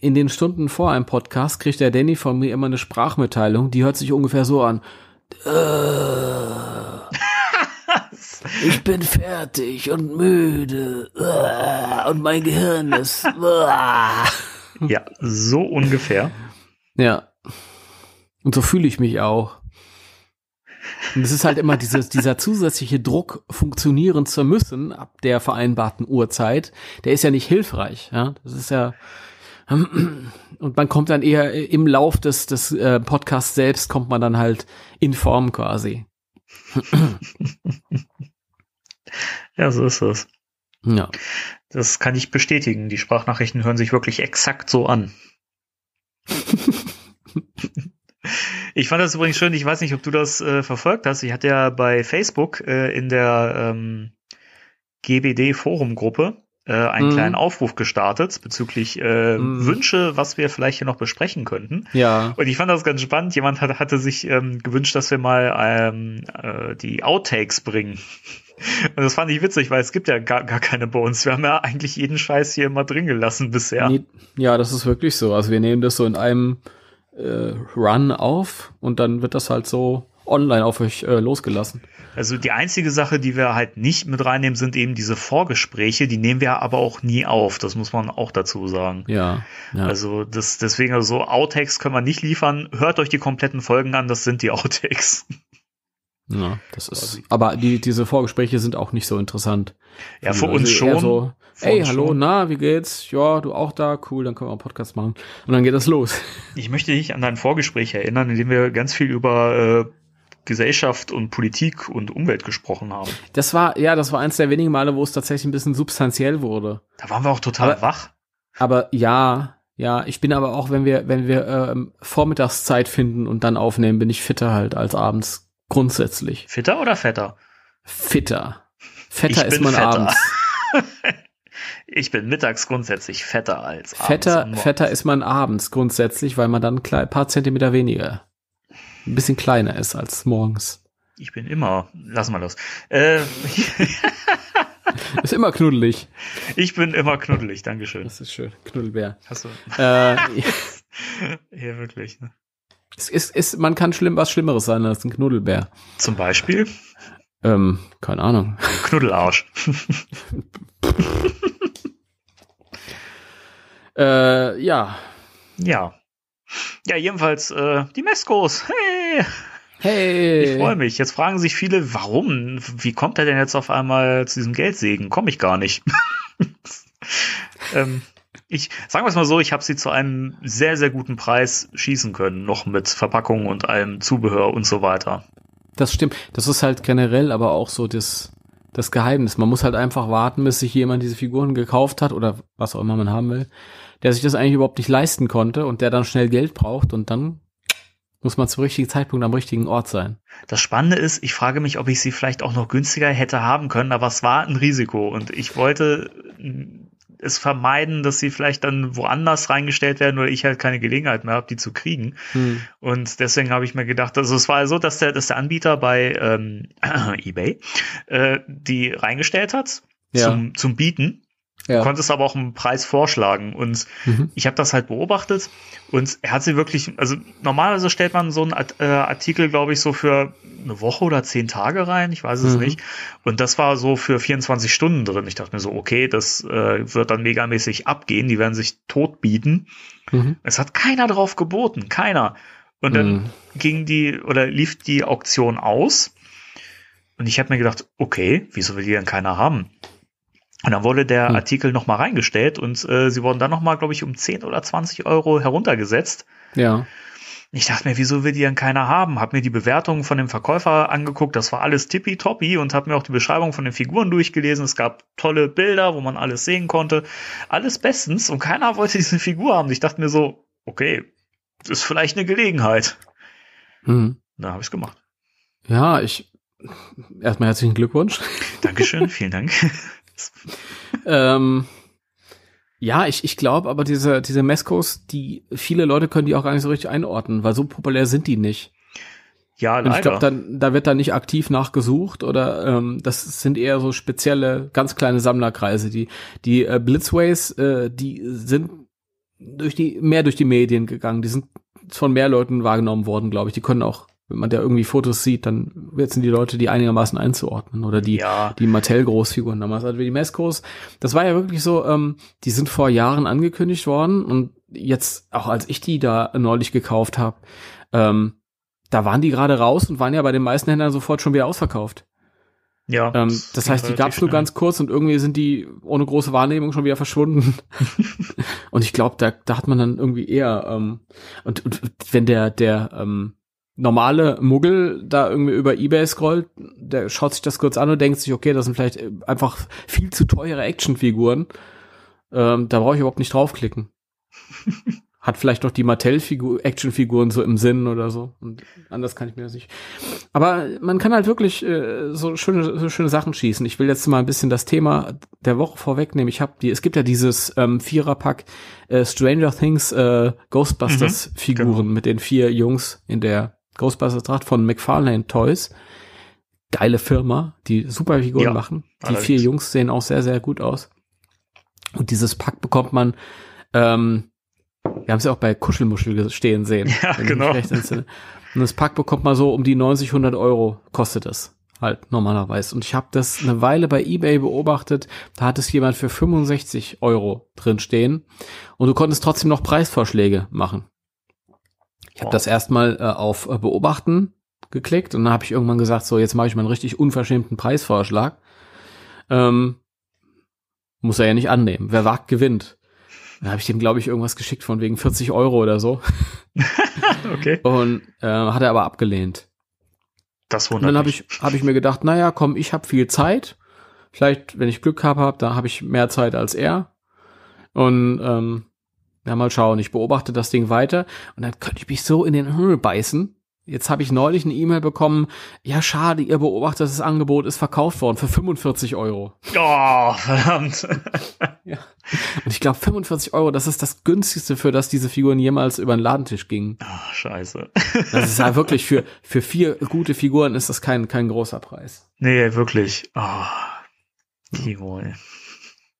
in den Stunden vor einem Podcast kriegt der Danny von mir immer eine Sprachmitteilung, die hört sich ungefähr so an. (laughs) Ich bin fertig und müde und mein Gehirn ist. Ja, so ungefähr. Ja. Und so fühle ich mich auch. Und es ist halt immer dieses, dieser zusätzliche Druck, funktionieren zu müssen ab der vereinbarten Uhrzeit, der ist ja nicht hilfreich. Ja? Das ist ja, und man kommt dann eher im Lauf des, des äh, Podcasts selbst, kommt man dann halt in Form quasi. Ja, so ist es. Ja. Das kann ich bestätigen. Die Sprachnachrichten hören sich wirklich exakt so an. ich fand das übrigens schön. Ich weiß nicht, ob du das äh, verfolgt hast. Ich hatte ja bei Facebook äh, in der ähm, GBD Forum Gruppe äh, einen mhm. kleinen Aufruf gestartet bezüglich äh, mhm. Wünsche, was wir vielleicht hier noch besprechen könnten. Ja. Und ich fand das ganz spannend. Jemand hat, hatte sich ähm, gewünscht, dass wir mal ähm, äh, die Outtakes bringen. (laughs) Und das fand ich witzig, weil es gibt ja gar, gar keine bei uns. Wir haben ja eigentlich jeden Scheiß hier immer drin gelassen bisher. Nee, ja, das ist wirklich so. Also wir nehmen das so in einem äh, Run auf und dann wird das halt so online auf euch äh, losgelassen. Also die einzige Sache, die wir halt nicht mit reinnehmen, sind eben diese Vorgespräche. Die nehmen wir aber auch nie auf. Das muss man auch dazu sagen. Ja. ja. Also das, deswegen also Outtakes können wir nicht liefern. Hört euch die kompletten Folgen an. Das sind die (laughs) Outtakes. Ja, das ist. Aber die, diese Vorgespräche sind auch nicht so interessant. Ja, für also uns schon. So, ey, uns hallo, schon. na, wie geht's? Ja, du auch da, cool, dann können wir einen Podcast machen. Und dann geht das los. Ich möchte dich an dein Vorgespräch erinnern, in dem wir ganz viel über äh, Gesellschaft und Politik und Umwelt gesprochen haben. Das war, ja, das war eins der wenigen Male, wo es tatsächlich ein bisschen substanziell wurde. Da waren wir auch total aber, wach. Aber ja, ja, ich bin aber auch, wenn wir, wenn wir ähm, Vormittagszeit finden und dann aufnehmen, bin ich fitter halt als abends grundsätzlich. Fitter oder fetter? Fitter. Fetter ich ist man fetter. abends. (laughs) ich bin mittags grundsätzlich fetter als abends. Fetter, fetter ist man abends grundsätzlich, weil man dann ein paar Zentimeter weniger ein bisschen kleiner ist als morgens. Ich bin immer, lass mal los. Äh, (laughs) ist immer knuddelig. Ich bin immer knuddelig, Dankeschön. Das ist schön, Knuddelbär. Hast du? Äh, (laughs) ja, wirklich. Ne? Es ist, ist, man kann schlimm, was Schlimmeres sein als ein Knuddelbär. Zum Beispiel? Ähm, keine Ahnung. Knuddelarsch. (laughs) äh, ja. Ja. Ja, jedenfalls äh, die Meskos. Hey! Hey! Ich freue mich. Jetzt fragen sich viele, warum? Wie kommt er denn jetzt auf einmal zu diesem Geldsegen? Komme ich gar nicht. (laughs) ähm, ich sagen wir es mal so, ich habe sie zu einem sehr, sehr guten Preis schießen können, noch mit Verpackung und allem Zubehör und so weiter. Das stimmt. Das ist halt generell aber auch so das, das Geheimnis. Man muss halt einfach warten, bis sich jemand diese Figuren gekauft hat oder was auch immer man haben will der sich das eigentlich überhaupt nicht leisten konnte und der dann schnell Geld braucht und dann muss man zum richtigen Zeitpunkt am richtigen Ort sein. Das Spannende ist, ich frage mich, ob ich sie vielleicht auch noch günstiger hätte haben können, aber es war ein Risiko und ich wollte mm, es vermeiden, dass sie vielleicht dann woanders reingestellt werden oder ich halt keine Gelegenheit mehr habe, die zu kriegen. Hm. Und deswegen habe ich mir gedacht, also es war so, dass der, dass der Anbieter bei ähm, (clears throat) eBay äh, die reingestellt hat ja. zum, zum Bieten. Ja. Du konntest aber auch einen Preis vorschlagen. Und mhm. ich habe das halt beobachtet und er hat sie wirklich, also normalerweise stellt man so einen äh, Artikel, glaube ich, so für eine Woche oder zehn Tage rein, ich weiß es mhm. nicht. Und das war so für 24 Stunden drin. Ich dachte mir so, okay, das äh, wird dann megamäßig abgehen, die werden sich tot bieten. Mhm. Es hat keiner drauf geboten, keiner. Und dann mhm. ging die oder lief die Auktion aus. Und ich habe mir gedacht, okay, wieso will die denn keiner haben? Und dann wurde der hm. Artikel nochmal reingestellt und äh, sie wurden dann nochmal, glaube ich, um 10 oder 20 Euro heruntergesetzt. Ja. Ich dachte mir, wieso will die denn keiner haben? Hab mir die Bewertungen von dem Verkäufer angeguckt, das war alles tippitoppi und hab mir auch die Beschreibung von den Figuren durchgelesen. Es gab tolle Bilder, wo man alles sehen konnte. Alles bestens und keiner wollte diese Figur haben. Ich dachte mir so, okay, das ist vielleicht eine Gelegenheit. Hm. Da habe ich's gemacht. Ja, ich erstmal herzlichen Glückwunsch. Dankeschön, (laughs) vielen Dank. Ähm, ja, ich, ich glaube, aber diese, diese Mescos, die viele Leute können die auch gar nicht so richtig einordnen, weil so populär sind die nicht. Ja, leider. Und ich glaube, dann da wird dann nicht aktiv nachgesucht oder ähm, das sind eher so spezielle, ganz kleine Sammlerkreise. Die die äh, Blitzways, äh, die sind durch die mehr durch die Medien gegangen. Die sind von mehr Leuten wahrgenommen worden, glaube ich. Die können auch wenn man da irgendwie Fotos sieht, dann sind die Leute, die einigermaßen einzuordnen oder die, ja. die Mattel-Großfiguren damals, also die Mescos. Das war ja wirklich so, ähm, die sind vor Jahren angekündigt worden und jetzt, auch als ich die da neulich gekauft habe, ähm, da waren die gerade raus und waren ja bei den meisten Händlern sofort schon wieder ausverkauft. Ja. Ähm, das, das heißt, die gab es nur ganz kurz und irgendwie sind die ohne große Wahrnehmung schon wieder verschwunden. (laughs) und ich glaube, da, da hat man dann irgendwie eher, ähm, und, und wenn der, der, ähm, normale Muggel da irgendwie über Ebay scrollt, der schaut sich das kurz an und denkt sich, okay, das sind vielleicht einfach viel zu teure Actionfiguren. Ähm, da brauche ich überhaupt nicht draufklicken. (laughs) Hat vielleicht noch die Mattel-Actionfiguren so im Sinn oder so. Und anders kann ich mir das nicht. Aber man kann halt wirklich äh, so, schöne, so schöne Sachen schießen. Ich will jetzt mal ein bisschen das Thema der Woche vorwegnehmen. Ich habe die, es gibt ja dieses ähm, Viererpack äh, Stranger Things äh, Ghostbusters-Figuren mhm, genau. mit den vier Jungs in der Ghostbusters Tracht von McFarlane Toys. Geile Firma, die super Figuren ja, machen. Die allerdings. vier Jungs sehen auch sehr, sehr gut aus. Und dieses Pack bekommt man, ähm, wir haben es ja auch bei Kuschelmuschel stehen sehen. Ja, genau. Und das Pack bekommt man so um die 90, 100 Euro kostet es halt normalerweise. Und ich habe das eine Weile bei eBay beobachtet. Da hat es jemand für 65 Euro drin stehen und du konntest trotzdem noch Preisvorschläge machen. Ich habe das erstmal äh, auf äh, Beobachten geklickt und dann habe ich irgendwann gesagt, so jetzt mache ich mal einen richtig unverschämten Preisvorschlag. Ähm, muss er ja nicht annehmen. Wer wagt, gewinnt. Da habe ich dem, glaube ich, irgendwas geschickt von wegen 40 Euro oder so. (laughs) okay. Und äh, hat er aber abgelehnt. Das wundert Und dann habe ich, hab ich mir gedacht, naja, komm, ich habe viel Zeit. Vielleicht, wenn ich Glück habe, hab, da habe ich mehr Zeit als er. Und ähm, na, ja, mal schauen. Ich beobachte das Ding weiter und dann könnte ich mich so in den Himmel beißen. Jetzt habe ich neulich eine E-Mail bekommen. Ja, schade, ihr beobachtet, das Angebot ist verkauft worden für 45 Euro. Oh, verdammt. (laughs) ja. Und ich glaube, 45 Euro, das ist das günstigste, für das diese Figuren jemals über den Ladentisch gingen. Ach, scheiße. (laughs) das ist ja wirklich für, für vier gute Figuren ist das kein, kein großer Preis. Nee, wirklich. Oh, ah, die wohl.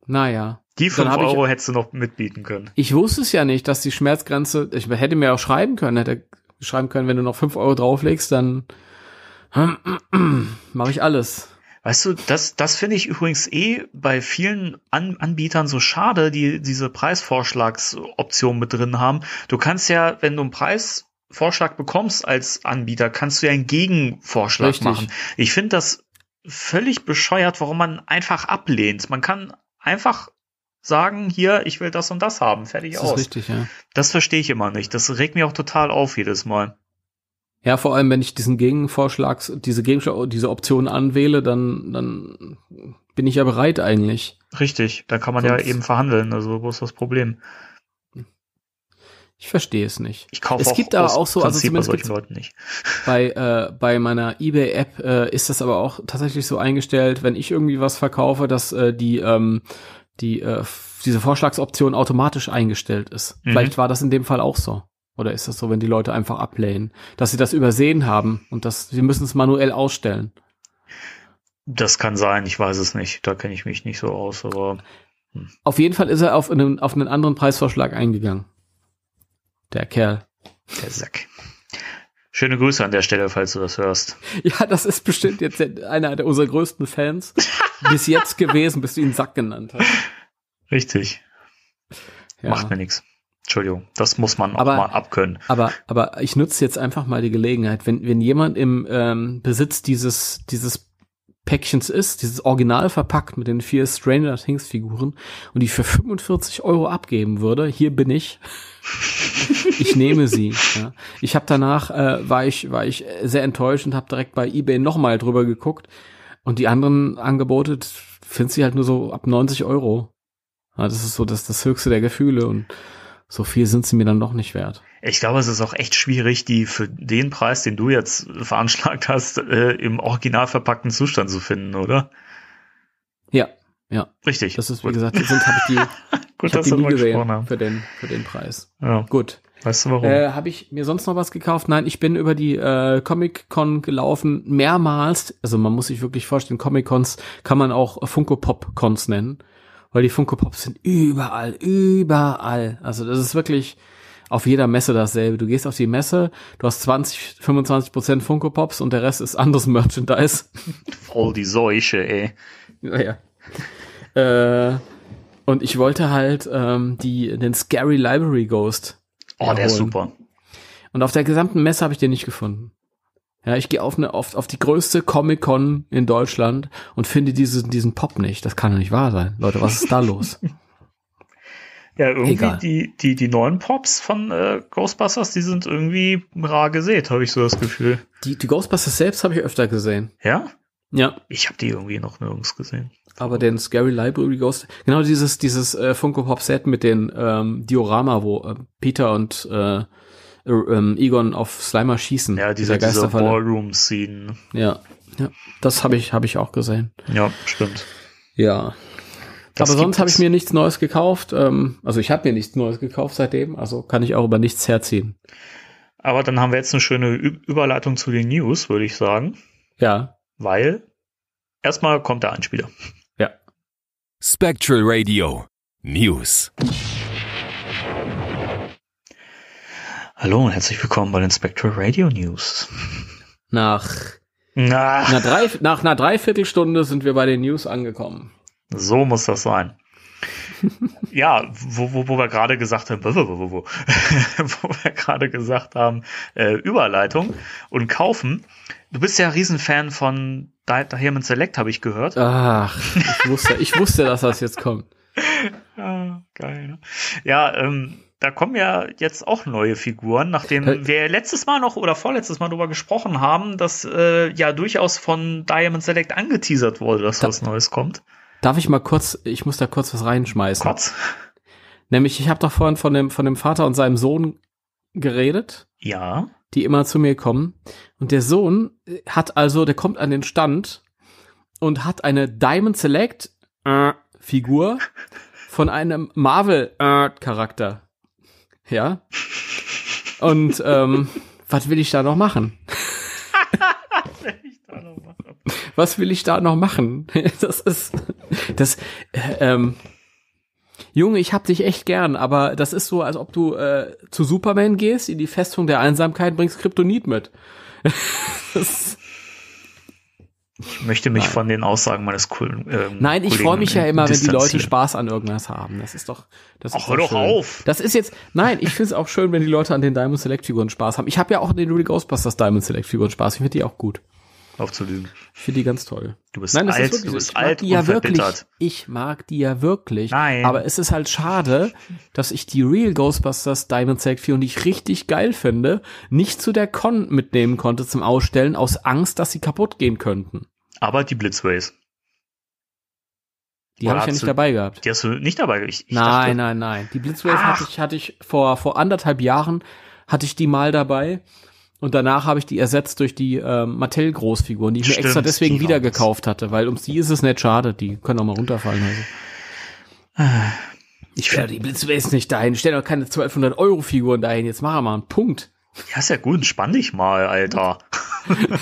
Naja. Die 5 Euro ich, hättest du noch mitbieten können. Ich wusste es ja nicht, dass die Schmerzgrenze, ich hätte mir auch schreiben können, hätte schreiben können, wenn du noch 5 Euro drauflegst, dann (clears throat) mache ich alles. Weißt du, das, das finde ich übrigens eh bei vielen An Anbietern so schade, die diese Preisvorschlagsoption mit drin haben. Du kannst ja, wenn du einen Preisvorschlag bekommst als Anbieter, kannst du ja einen Gegenvorschlag Richtig. machen. Ich finde das völlig bescheuert, warum man einfach ablehnt. Man kann einfach sagen, hier, ich will das und das haben, fertig das aus. Das ist richtig, ja. Das verstehe ich immer nicht. Das regt mich auch total auf jedes Mal. Ja, vor allem, wenn ich diesen Gegenvorschlag, diese Gegenschau, diese Option anwähle, dann, dann bin ich ja bereit eigentlich. Richtig, da kann man Sonst ja eben verhandeln, also wo ist das Problem? Ich verstehe es nicht. Ich kaufe es gibt auch aber auch so, also zumindest bei Leuten nicht. Bei, äh, bei meiner eBay-App äh, ist das aber auch tatsächlich so eingestellt, wenn ich irgendwie was verkaufe, dass äh, die ähm, die, äh, diese Vorschlagsoption automatisch eingestellt ist. Mhm. Vielleicht war das in dem Fall auch so. Oder ist das so, wenn die Leute einfach ablehnen, dass sie das übersehen haben und dass sie müssen es manuell ausstellen? Das kann sein, ich weiß es nicht. Da kenne ich mich nicht so aus, aber. Hm. Auf jeden Fall ist er auf einen, auf einen anderen Preisvorschlag eingegangen. Der Kerl. Der Sack. Schöne Grüße an der Stelle, falls du das hörst. (laughs) Ja, das ist bestimmt jetzt einer der unserer größten Fans bis jetzt gewesen, bis du ihn Sack genannt hast. Richtig. Ja. Macht mir nichts. Entschuldigung, das muss man aber, auch mal abkönnen. Aber, aber ich nutze jetzt einfach mal die Gelegenheit, wenn, wenn jemand im ähm, Besitz dieses, dieses Päckchens ist, dieses Original verpackt mit den vier Stranger Things Figuren und die für 45 Euro abgeben würde, hier bin ich ich nehme sie. Ja. Ich habe danach äh, war ich war ich sehr enttäuscht und habe direkt bei eBay nochmal drüber geguckt und die anderen Angebote findest sie halt nur so ab 90 Euro. Ja, das ist so das das höchste der Gefühle und so viel sind sie mir dann doch nicht wert. Ich glaube, es ist auch echt schwierig, die für den Preis, den du jetzt veranschlagt hast, äh, im original verpackten Zustand zu finden, oder? Ja, ja. Richtig. Das ist, wie Gut. gesagt, sind, hab ich die, (laughs) Gut, ich hab die nie gesehen für den, für den Preis. Ja. Gut. Weißt du warum? Äh, habe ich mir sonst noch was gekauft? Nein, ich bin über die äh, Comic-Con gelaufen, mehrmals. Also man muss sich wirklich vorstellen, Comic-Cons kann man auch Funko Pop-Cons nennen, weil die Funko Pops sind überall, überall. Also das ist wirklich auf jeder Messe dasselbe. Du gehst auf die Messe, du hast 20, 25 Prozent Funko Pops und der Rest ist anderes (laughs) Merchandise. Voll die Seuche, ey. Naja. Äh, und ich wollte halt ähm, die, den Scary Library Ghost. Oh, erholen. der ist super. Und auf der gesamten Messe habe ich den nicht gefunden. Ja, ich gehe auf, eine, auf, auf die größte Comic-Con in Deutschland und finde diese, diesen Pop nicht. Das kann doch nicht wahr sein. Leute, was ist da los? (laughs) Ja, irgendwie Egal. die, die, die neuen Pops von äh, Ghostbusters, die sind irgendwie rar gesät, habe ich so das Gefühl. Die, die Ghostbusters selbst habe ich öfter gesehen. Ja? Ja. Ich habe die irgendwie noch nirgends gesehen aber den Scary Library Ghost, genau dieses dieses äh, Funko Pop Set mit den ähm, Diorama, wo äh, Peter und äh, äh, Egon auf Slimer schießen. Ja, dieser, dieser Ballroom-Scene. Ja, ja, das habe ich, hab ich auch gesehen. Ja, stimmt. Ja. Das Aber sonst habe ich mir nichts Neues gekauft. Ähm, also ich habe mir nichts Neues gekauft seitdem, also kann ich auch über nichts herziehen. Aber dann haben wir jetzt eine schöne Ü Überleitung zu den News, würde ich sagen. Ja. Weil erstmal kommt der Einspieler. Spectral Radio News. Hallo und herzlich willkommen bei den Spectral Radio News. Nach, Na. einer, drei, nach einer Dreiviertelstunde sind wir bei den News angekommen. So muss das sein. ja, wo, wo, wo wir gerade gesagt haben, wo, wo, wo, wo, wo (laughs) wir gerade gesagt haben, äh, Überleitung und kaufen. Du bist ja Riesenfan von Diamond Select, habe ich gehört. Ach, (laughs) ich wusste, ich wusste, dass das jetzt kommt. Ja, ah, geil. Ne? Ja, ähm, da kommen ja jetzt auch neue Figuren, nachdem wir letztes Mal noch oder vorletztes Mal darüber gesprochen haben, dass äh, ja durchaus von Diamond Select angeteasert wurde, dass da, was Neues kommt. Darf ich mal kurz, ich muss da kurz was reinschmeißen. Kurz? Nämlich, ich habe doch vorhin von dem, von dem Vater und seinem Sohn geredet. Ja. Die immer zu mir kommen. Und der Sohn äh, hat also, der kommt an den Stand und hat eine Diamond Select äh, Figur von einem Marvel äh, Charakter. Ja. Und ähm, was will ich da noch machen? (laughs) was will ich da noch machen? Das ist das äh, ähm, Junge, ich hab dich echt gern, aber das ist so, als ob du äh, zu Superman gehst, in die Festung der Einsamkeit bringst Kryptonit mit. (laughs) ich möchte mich Nein. von den Aussagen meines coolen. Ähm, Nein, ich freue mich ja immer, wenn die Leute Spaß an irgendwas haben. Das ist doch. Das Ach, ist hör doch schön. auf! Das ist jetzt. Nein, ich finde es auch schön, wenn die Leute an den Diamond Select Figuren Spaß haben. Ich habe ja auch an den Rudy Ghostbusters Diamond Select Figuren Spaß. Ich finde die auch gut aufzulügen. Finde die ganz toll. Du bist Nein, alt, du bist alt und ja verbittert. Wirklich, ich mag die ja wirklich. Nein. Aber es ist halt schade, dass ich die Real Ghostbusters Diamond Select 4, und die ich richtig geil finde, nicht zu der Con mitnehmen konnte zum Ausstellen, aus Angst, dass sie kaputt gehen könnten. Aber die Blitzways. Die habe ich ja nicht du, dabei gehabt. Die hast du nicht dabei gehabt? Nein, dachte, nein, nein. Die Blitzways hatte ich, hatte ich vor, vor anderthalb Jahren, hatte ich die mal dabei. Und danach habe ich die ersetzt durch die äh, Mattel-Großfiguren, die ich Stimmt, mir extra deswegen wieder gekauft hatte, weil ums die ist es nicht schade, die können auch mal runterfallen. Also. Ah, ich werde die Blitzwesen nicht dahin, stell doch keine 1200 Euro Figuren dahin, jetzt mach mal einen Punkt. Ja, ist ja gut, entspann dich mal, Alter. (laughs)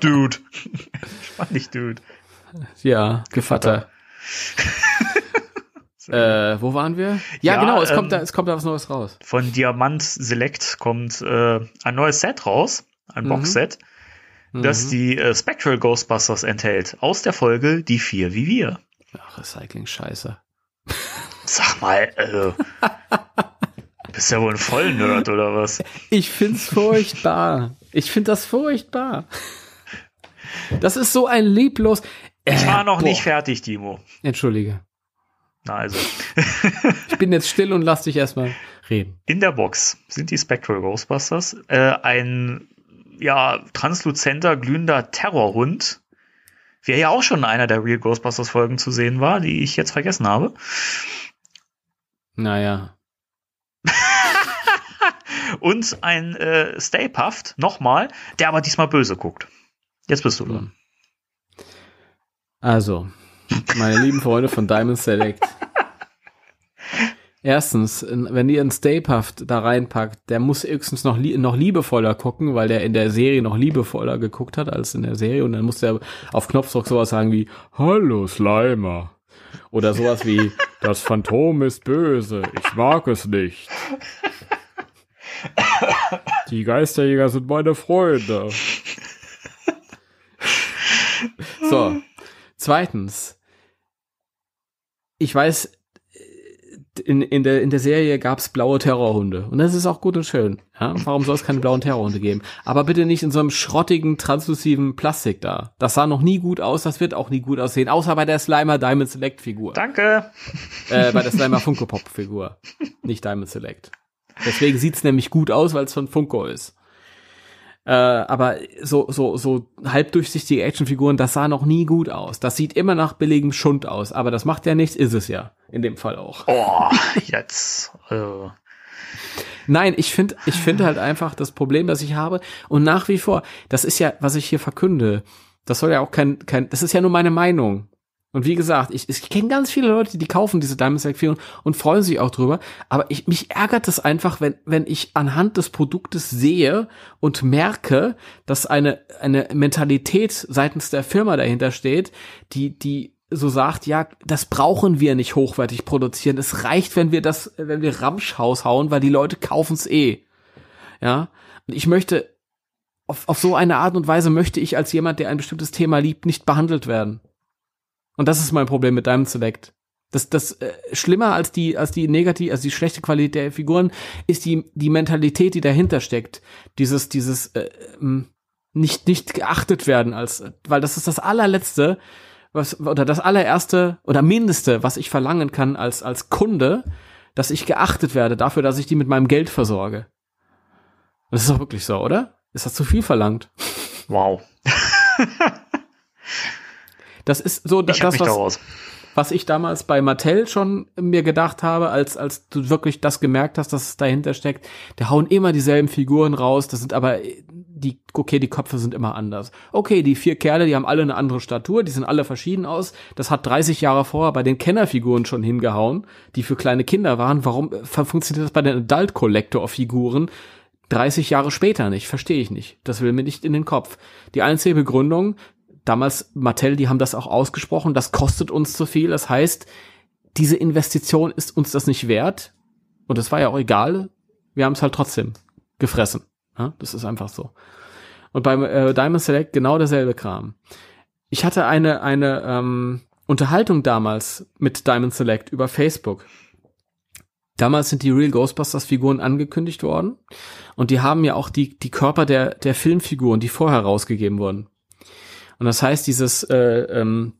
dude. Entspann (laughs) dich, Dude. Ja, Gevatter. Gevatter. Äh, wo waren wir? Ja, ja genau, es, ähm, kommt da, es kommt da was Neues raus. Von Diamant Select kommt äh, ein neues Set raus, ein mhm. Boxset, das mhm. die äh, Spectral Ghostbusters enthält. Aus der Folge Die Vier wie wir. Ach, Recycling-Scheiße. Sag mal, also. (laughs) bist ja wohl ein Vollnerd oder was? Ich find's furchtbar. Ich find das furchtbar. Das ist so ein lieblos. ich war äh, noch boah. nicht fertig, Timo. Entschuldige. Na also. ich bin jetzt still und lass dich erstmal reden. In der Box sind die Spectral Ghostbusters äh, ein ja, transluzenter, glühender Terrorhund, der ja auch schon in einer der Real Ghostbusters Folgen zu sehen war, die ich jetzt vergessen habe. Naja. (laughs) und ein äh, Stay Puffed, nochmal, der aber diesmal böse guckt. Jetzt bist du dran. Hm. Also, meine lieben Freunde von Diamond Select. Erstens, wenn ihr einen Stapehaft da reinpackt, der muss höchstens noch, lie noch liebevoller gucken, weil der in der Serie noch liebevoller geguckt hat als in der Serie. Und dann muss der auf Knopfdruck sowas sagen wie, Hallo Slimer. Oder sowas wie, das Phantom ist böse, ich mag es nicht. Die Geisterjäger sind meine Freunde. So, zweitens, ich weiß, in, in, der, in der Serie gab's blaue Terrorhunde. Und das ist auch gut und schön. Ja? Warum soll es keine blauen Terrorhunde geben? Aber bitte nicht in so einem schrottigen, translusiven Plastik da. Das sah noch nie gut aus, das wird auch nie gut aussehen, außer bei der Slimer Diamond Select Figur. Danke! Äh, bei der Slimer Funko Pop Figur. Nicht Diamond Select. Deswegen sieht's nämlich gut aus, weil es von Funko ist. Äh, aber so, so, so halbdurchsichtige Actionfiguren, das sah noch nie gut aus. Das sieht immer nach billigem Schund aus, aber das macht ja nichts, ist es ja. In dem Fall auch. Oh, jetzt. Also. Nein, ich finde ich find halt einfach das Problem, das ich habe. Und nach wie vor, das ist ja, was ich hier verkünde. Das soll ja auch kein, kein, das ist ja nur meine Meinung. Und wie gesagt, ich, ich kenne ganz viele Leute, die kaufen diese Diamond Select 4 und freuen sich auch drüber. Aber ich, mich ärgert es einfach, wenn, wenn ich anhand des Produktes sehe und merke, dass eine, eine Mentalität seitens der Firma dahinter steht, die, die so sagt, ja, das brauchen wir nicht hochwertig produzieren. Es reicht, wenn wir das, wenn wir Ramsch hauen, weil die Leute kaufen es eh. Ja. Und ich möchte, auf, auf so eine Art und Weise möchte ich als jemand, der ein bestimmtes Thema liebt, nicht behandelt werden. Und das ist mein Problem mit Diamond Select. Das, das äh, schlimmer als die, als die negativ, als die schlechte Qualität der Figuren ist die die Mentalität, die dahinter steckt. Dieses, dieses äh, ähm, nicht nicht geachtet werden als, weil das ist das allerletzte, was oder das allererste oder mindeste, was ich verlangen kann als als Kunde, dass ich geachtet werde dafür, dass ich die mit meinem Geld versorge. das ist doch wirklich so, oder? Ist das zu viel verlangt? Wow. (laughs) Das ist so ich das, was, daraus. was ich damals bei Mattel schon mir gedacht habe, als, als du wirklich das gemerkt hast, dass es dahinter steckt. Da hauen immer dieselben Figuren raus. Das sind aber die, okay, die Köpfe sind immer anders. Okay, die vier Kerle, die haben alle eine andere Statur, die sind alle verschieden aus. Das hat 30 Jahre vorher bei den Kennerfiguren schon hingehauen, die für kleine Kinder waren. Warum äh, funktioniert das bei den Adult Collector Figuren 30 Jahre später nicht? Verstehe ich nicht. Das will mir nicht in den Kopf. Die einzige Begründung, damals Mattel, die haben das auch ausgesprochen, das kostet uns zu viel. Das heißt, diese Investition ist uns das nicht wert. Und es war ja auch egal. Wir haben es halt trotzdem gefressen. Ja, das ist einfach so. Und beim äh, Diamond Select genau derselbe Kram. Ich hatte eine, eine ähm, Unterhaltung damals mit Diamond Select über Facebook. Damals sind die Real Ghostbusters Figuren angekündigt worden und die haben ja auch die, die Körper der, der Filmfiguren, die vorher rausgegeben wurden, und das heißt, dieses, äh, ähm,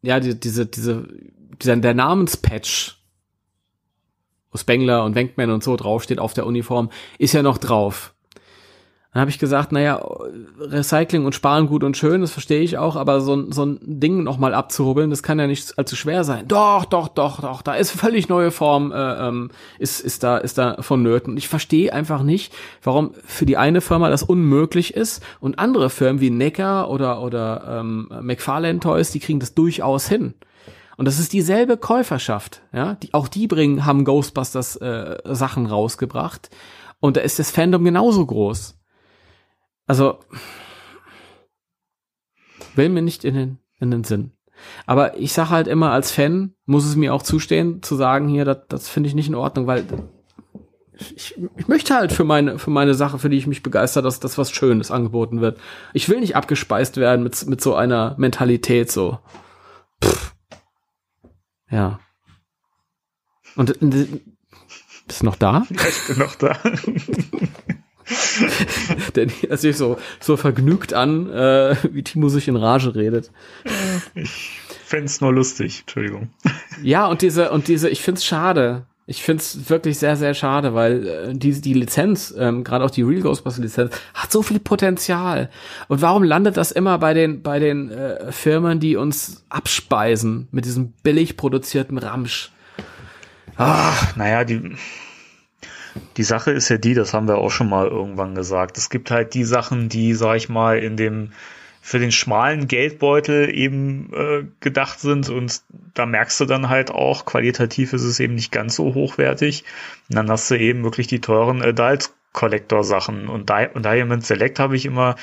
ja, die, diese, diese, dieser, der Namenspatch, wo Spengler und Wenkman und so draufsteht auf der Uniform, ist ja noch drauf. Dann habe ich gesagt, naja, Recycling und Sparen gut und schön, das verstehe ich auch, aber so, ein so ein Ding nochmal abzurubbeln, das kann ja nicht allzu schwer sein. Doch, doch, doch, doch, da ist (laughs) völlig neue Form, äh, ähm, ist, ist da, ist da vonnöten. Und ich verstehe einfach nicht, warum für die eine Firma das unmöglich ist und andere Firmen wie Necker oder, oder ähm, McFarlane Toys, die kriegen das durchaus hin. Und das ist dieselbe Käuferschaft, ja. Die, auch die bringen, haben Ghostbusters äh, Sachen rausgebracht. Und da ist das Fandom genauso groß. Also, will mir nicht in den, in den Sinn. Aber ich sage halt immer, als Fan muss es mir auch zustehen, zu sagen, hier, das, das finde ich nicht in Ordnung, weil ich, ich möchte halt für meine, für meine Sache, für die ich mich begeistert, dass das was Schönes angeboten wird. Ich will nicht abgespeist werden mit, mit so einer Mentalität, so. Pff. Ja. Und bist äh, du noch da? (laughs) Ich bin noch da. (laughs) (laughs) der sieht sich so, so vergnügt an, äh, wie Timo sich in Rage redet. Ich find's nur lustig, Entschuldigung. (laughs) Ja, und diese, und diese, ich find's schade. Ich find's wirklich sehr, sehr schade, weil äh, die, die Lizenz, ähm, gerade auch die Real Ghostbusters Lizenz, hat so viel Potenzial. Und warum landet das immer bei den, bei den äh, Firmen, die uns abspeisen mit diesem billig produzierten Ramsch? Ach, naja, die, die Sache ist ja die, das haben wir auch schon mal irgendwann gesagt. Es gibt halt die Sachen, die, sag ich mal, in dem für den schmalen Geldbeutel eben äh, gedacht sind und da merkst du dann halt auch, qualitativ ist es eben nicht ganz so hochwertig. Und dann hast du eben wirklich die teuren Adult Collector Sachen und, Di und Diamond Select habe ich immer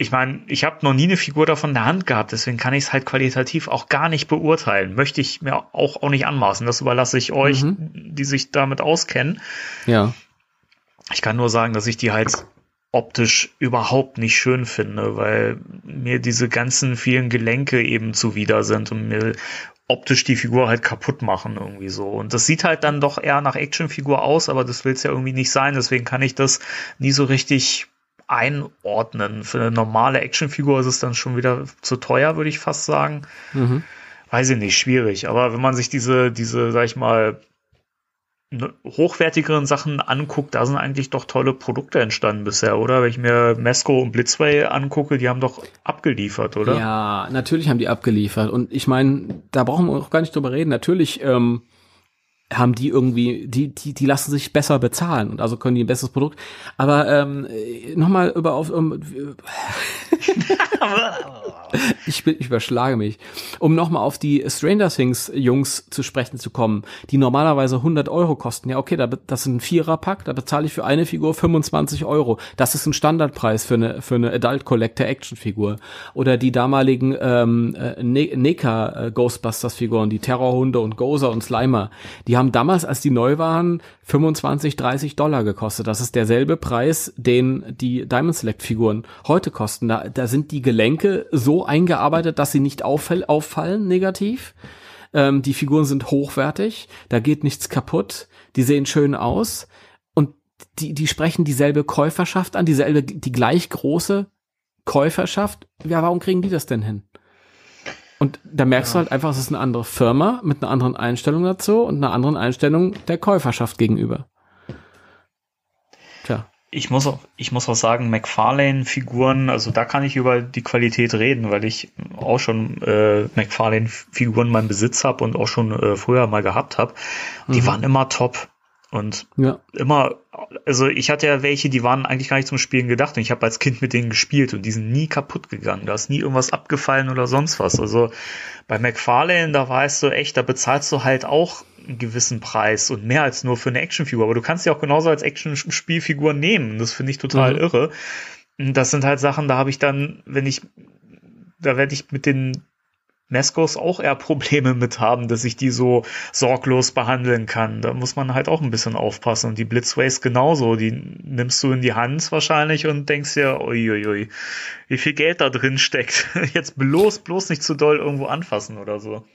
ich meine, ich habe noch nie eine Figur davon in der Hand gehabt, deswegen kann ich es halt qualitativ auch gar nicht beurteilen. Möchte ich mir auch, auch nicht anmaßen. Das überlasse ich euch, mhm. die sich damit auskennen. Ja. Ich kann nur sagen, dass ich die halt optisch überhaupt nicht schön finde, weil mir diese ganzen vielen Gelenke eben zuwider sind und mir optisch die Figur halt kaputt machen irgendwie so. Und das sieht halt dann doch eher nach Actionfigur aus, aber das will es ja irgendwie nicht sein. Deswegen kann ich das nie so richtig einordnen. Für eine normale Actionfigur ist es dann schon wieder zu teuer, würde ich fast sagen. Mhm. Weiß ich nicht, schwierig. Aber wenn man sich diese, diese, sag ich mal, ne, hochwertigeren Sachen anguckt, da sind eigentlich doch tolle Produkte entstanden bisher, oder? Wenn ich mir Mesco und Blitzway angucke, die haben doch abgeliefert, oder? Ja, natürlich haben die abgeliefert. Und ich meine, da brauchen wir auch gar nicht drüber reden. Natürlich ähm, haben die irgendwie, die, die, die lassen sich besser bezahlen und also können die ein besseres Produkt. Aber ähm, nochmal über auf. Um, (laughs) ich, bin, ich überschlage mich. Um nochmal auf die Stranger Things Jungs zu sprechen zu kommen, die normalerweise 100 Euro kosten. Ja, okay, da, das ist ein Vierer-Pack, da bezahle ich für eine Figur 25 Euro. Das ist ein Standardpreis für eine, für eine Adult Collector Action Figur. Oder die damaligen ähm, äh, ne Neka äh, Ghostbusters Figuren, die Terrorhunde und Gozer und Slimer, die haben damals, als die neu waren, 25, 30 Dollar gekostet. Das ist derselbe Preis, den die Diamond Select Figuren heute kosten. Da, da sind die Gelenke so eingearbeitet, dass sie nicht auffall, auffallen negativ. Ähm, die Figuren sind hochwertig. Da geht nichts kaputt. Die sehen schön aus. Und die, die sprechen dieselbe Käuferschaft an, dieselbe, die gleich große Käuferschaft. Ja, warum kriegen die das denn hin? Und da merkst ja. du halt einfach, es ist eine andere Firma mit einer anderen Einstellung dazu und einer anderen Einstellung der Käuferschaft gegenüber. Tja. Ich muss auch, ich muss auch sagen, McFarlane-Figuren, also da kann ich über die Qualität reden, weil ich auch schon äh, McFarlane-Figuren in meinem Besitz habe und auch schon äh, früher mal gehabt habe. Die mhm. waren immer top. Und ja. immer, also ich hatte ja welche, die waren eigentlich gar nicht zum Spielen gedacht und ich habe als Kind mit denen gespielt und die sind nie kaputt gegangen. Da ist nie irgendwas abgefallen oder sonst was. Also bei McFarlane, da weißt du echt, da bezahlst du halt auch einen gewissen Preis und mehr als nur für eine Actionfigur. Aber du kannst sie auch genauso als Action-Spielfigur nehmen. Das finde ich total mhm. irre. das sind halt Sachen, da habe ich dann, wenn ich, da werde ich mit den Nescos auch eher Probleme mit haben, dass ich die so sorglos behandeln kann. Da muss man halt auch ein bisschen aufpassen. Und die Blitzways genauso, die nimmst du in die Hand wahrscheinlich und denkst dir, uiuiui, wie viel Geld da drin steckt. (laughs) Jetzt bloß, bloß nicht zu doll irgendwo anfassen oder so.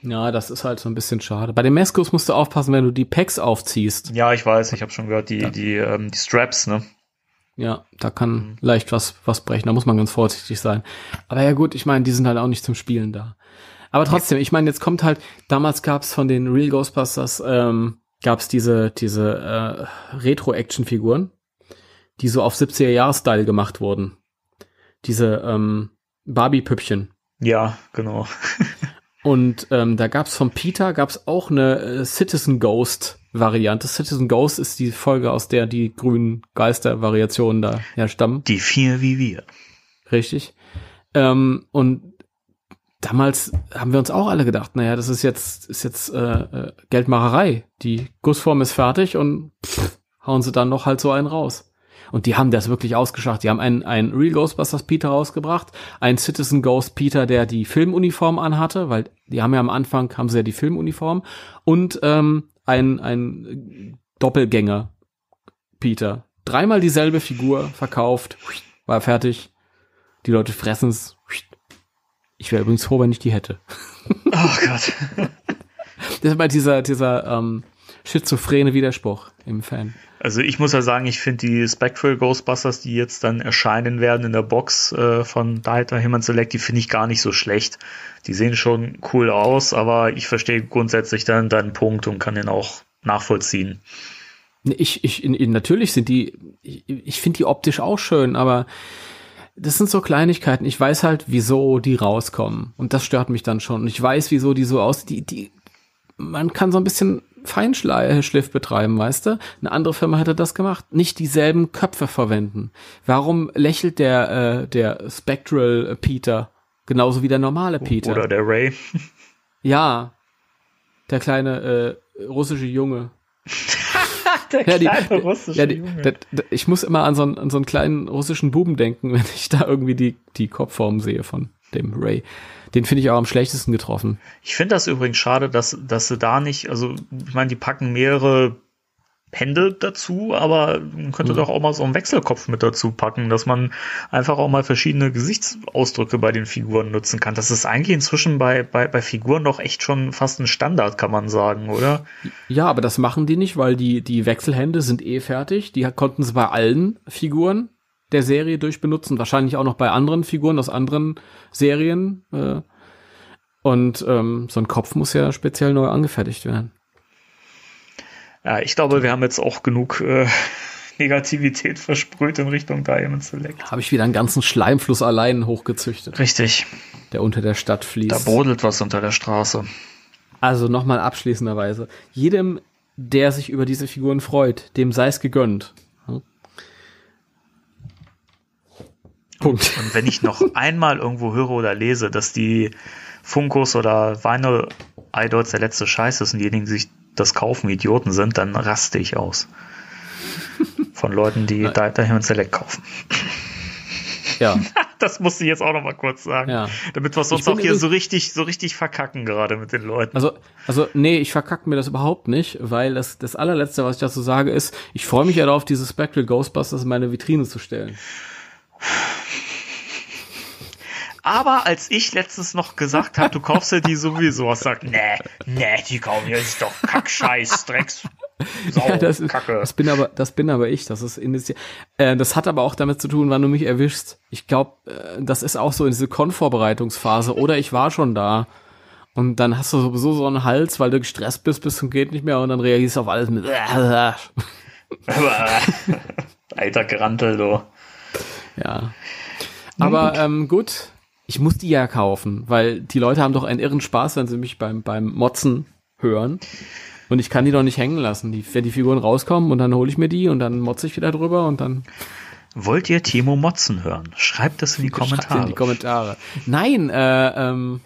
Ja, das ist halt so ein bisschen schade. Bei den Mescos musst du aufpassen, wenn du die Packs aufziehst. Ja, ich weiß, ich habe schon gehört, die, ja. die, ähm, die Straps, ne? Ja, da kann mhm. leicht was, was brechen. Da muss man ganz vorsichtig sein. Aber ja gut, ich meine, die sind halt auch nicht zum Spielen da. Aber trotzdem, ich meine, jetzt kommt halt, damals gab's von den Real Ghostbusters, ähm, gab's diese, diese äh, Retro-Action-Figuren, die so auf 70er-Jahre-Style gemacht wurden. Diese ähm, Barbie-Püppchen. Ja, genau. (laughs) Und ähm, da gab's von Peter gab's auch eine äh, Citizen Ghost Variante. Citizen Ghost ist die Folge, aus der die grünen Geister-Variationen da herstammen. Die vier wie wir. Richtig. Ähm, und damals haben wir uns auch alle gedacht, naja, das ist jetzt, ist jetzt äh, äh, Geldmacherei. Die Gussform ist fertig und pff, hauen sie dann noch halt so einen raus. Und die haben das wirklich ausgeschacht. Die haben einen, einen Real Ghostbusters Peter rausgebracht, einen Citizen Ghost Peter, der die Filmuniform anhatte, weil die haben ja am Anfang, haben sie ja die Filmuniform, und ähm, ein, ein Doppelgänger Peter. Dreimal dieselbe Figur verkauft, war fertig. Die Leute fressen's. Ich wäre übrigens froh, wenn ich die hätte. Oh Gott. (laughs) Das ist bei dieser, dieser ähm, schizophrene Widerspruch im Fan. Also ich muss ja sagen, ich finde die Spectral Ghostbusters, die jetzt dann erscheinen werden in der Box äh, von Dieter Himmel Select, die finde ich gar nicht so schlecht. Die sehen schon cool aus, aber ich verstehe grundsätzlich dann deinen Punkt und kann den auch nachvollziehen. Ich, ich, natürlich sind die, ich, ich finde die optisch auch schön, aber das sind so Kleinigkeiten. Ich weiß halt, wieso die rauskommen. Und das stört mich dann schon. Und ich weiß, wieso die so aussehen. die, die, man kann so ein bisschen Feinschliff betreiben, weißt du? Eine andere Firma hätte das gemacht. Nicht dieselben Köpfe verwenden. Warum lächelt der, äh, der Spectral Peter genauso wie der normale Peter? Oder der Ray. Ja. Der kleine äh, russische Junge. (laughs) der ja, die, kleine russische ja, die, Junge. Der, der, ich muss immer an so, einen, an so einen kleinen russischen Buben denken, (laughs) wenn ich da irgendwie die, die Kopfform sehe von dem Ray den finde ich auch am schlechtesten getroffen. Ich finde das übrigens schade, dass, dass sie da nicht, also ich meine, die packen mehrere Hände dazu, aber man könnte mhm. doch auch mal so einen Wechselkopf mit dazu packen, dass man einfach auch mal verschiedene Gesichtsausdrücke bei den Figuren nutzen kann. Das ist eigentlich inzwischen bei, bei, bei Figuren doch echt schon fast ein Standard, kann man sagen, oder? Ja, aber das machen die nicht, weil die, die Wechselhände sind eh fertig. Die konnten sie bei allen Figuren der Serie durchbenutzen, Wahrscheinlich auch noch bei anderen Figuren aus anderen Serien. Äh. und ähm, so ein Kopf muss ja speziell neu angefertigt werden. Ja, ich glaube, wir haben jetzt auch genug äh, (laughs) Negativität versprüht in Richtung Diamond Select. Habe ich wieder einen ganzen Schleimfluss allein hochgezüchtet. Richtig. Der unter der Stadt fließt. Da brodelt was unter der Straße. Also nochmal abschließenderweise. Jedem, der sich über diese Figuren freut, dem sei es gegönnt. Punkt. Und wenn ich noch (laughs) einmal irgendwo höre oder lese, dass die Funkos oder Vinyl Idols der letzte Scheiß ist und diejenigen, die sich das kaufen, Idioten sind, dann raste ich aus. Von Leuten, die Diamond Select kaufen. Ja. (laughs) Das musste ich jetzt auch noch mal kurz sagen. Ja. Damit wir es uns auch hier so richtig, so richtig verkacken gerade mit den Leuten. Also, also nee, ich verkacke mir das überhaupt nicht, weil das, das allerletzte, was ich dazu sage, ist, ich freue mich ja darauf, diese Spectral Ghostbusters in meine Vitrine zu stellen. Aber als ich letztens noch gesagt habe, du kaufst ja die sowieso, hast sagt, nee, nee, die kaufen ja, ist doch Kackscheiß, Drecks. Sau, ja, das, ist, Kacke. das bin aber, das bin aber ich. Das ist indiziert. Äh, das hat aber auch damit zu tun, wann du mich erwischst. Ich glaube, äh, das ist auch so in diese Konvorbereitungsphase. Oder ich war schon da. Und dann hast du sowieso so einen Hals, weil du gestresst bist, bis zum geht nicht mehr und dann reagierst du auf alles mit. (laughs) Alter Gerantel, du. Ja. Aber Ähm, gut, ich muss die ja kaufen, weil die Leute haben doch einen irren Spaß, wenn sie mich beim, beim Motzen hören. Und ich kann die doch nicht hängen lassen. Die, wenn die Figuren rauskommen und dann hole ich mir die und dann motze ich wieder drüber und dann. Wollt ihr Timo Motzen hören? Schreibt das in die Kommentare. Schreibt in die Kommentare. Nein, äh, ähm,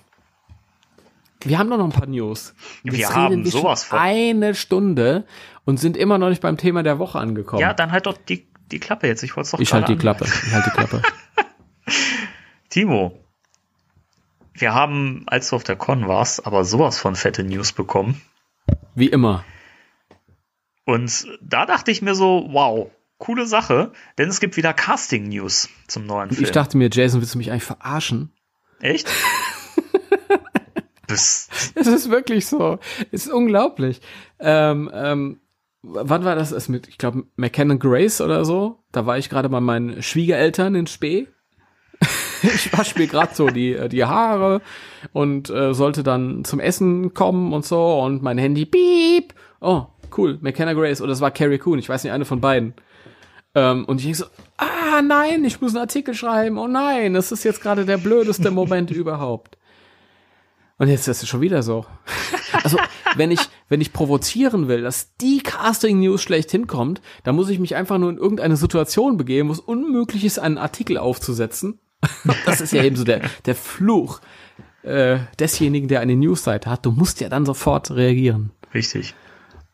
wir haben doch noch ein paar News. Wir, wir haben sowas von. Eine Stunde und sind immer noch nicht beim Thema der Woche angekommen. Ja, dann halt doch die die Klappe jetzt. Ich wollte es doch Ich halte die Klappe. Ich halte die Klappe. (laughs) Timo, wir haben, als du auf der Con warst, aber sowas von fette News bekommen. Wie immer. Und da dachte ich mir so, wow, coole Sache, denn es gibt wieder Casting-News zum neuen Film. Ich dachte mir, Jason, willst du mich eigentlich verarschen? Echt? (laughs) es ist wirklich so. Es ist unglaublich. Ähm, ähm, wann war das? das mit, ich glaube, McKenna Grace oder so. Da war ich gerade bei meinen Schwiegereltern in Spee. (laughs) ich wasch mir gerade so die, äh, die Haare und äh, sollte dann zum Essen kommen und so und mein Handy piep. Oh, cool, McKenna Grace oder es war Carrie Coon, ich weiß nicht, eine von beiden. Ähm, und ich denk so, ah nein, ich muss einen Artikel schreiben, oh nein, das ist jetzt gerade der blödeste Moment (laughs) überhaupt. Und jetzt ist es schon wieder so. (laughs) Also, wenn ich, wenn ich provozieren will, dass die Casting-News schlecht hinkommt, dann muss ich mich einfach nur in irgendeine Situation begeben, wo es unmöglich ist, einen Artikel aufzusetzen. (laughs) Das ist ja eben so der, der Fluch äh, desjenigen, der eine Newsseite hat. Du musst ja dann sofort reagieren. Richtig.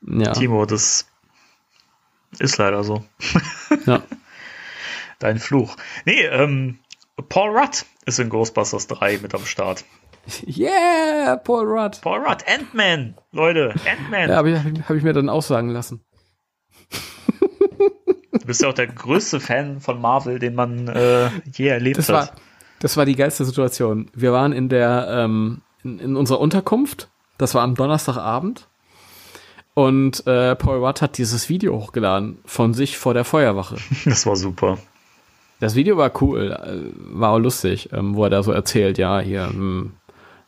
Ja. Timo, das ist leider so. Ja. (laughs) Dein Fluch. Nee, ähm, Paul Rudd ist in Ghostbusters 3 mit am Start. (laughs) Yeah, Paul Rudd. Paul Rudd, Ant-Man, Leute, Ant-Man. Ja, habe ich, hab ich mir dann aussagen lassen. Du bist ja auch der größte Fan von Marvel, den man äh, je erlebt das hat. War, das war die geilste Situation. Wir waren in der ähm, in, in, unserer Unterkunft. Das war am Donnerstagabend. Und äh, Paul Rudd hat dieses Video hochgeladen von sich vor der Feuerwache. (laughs) Das war super. Das Video war cool, äh, war auch lustig, ähm, wo er da so erzählt, ja, hier, mh, hm,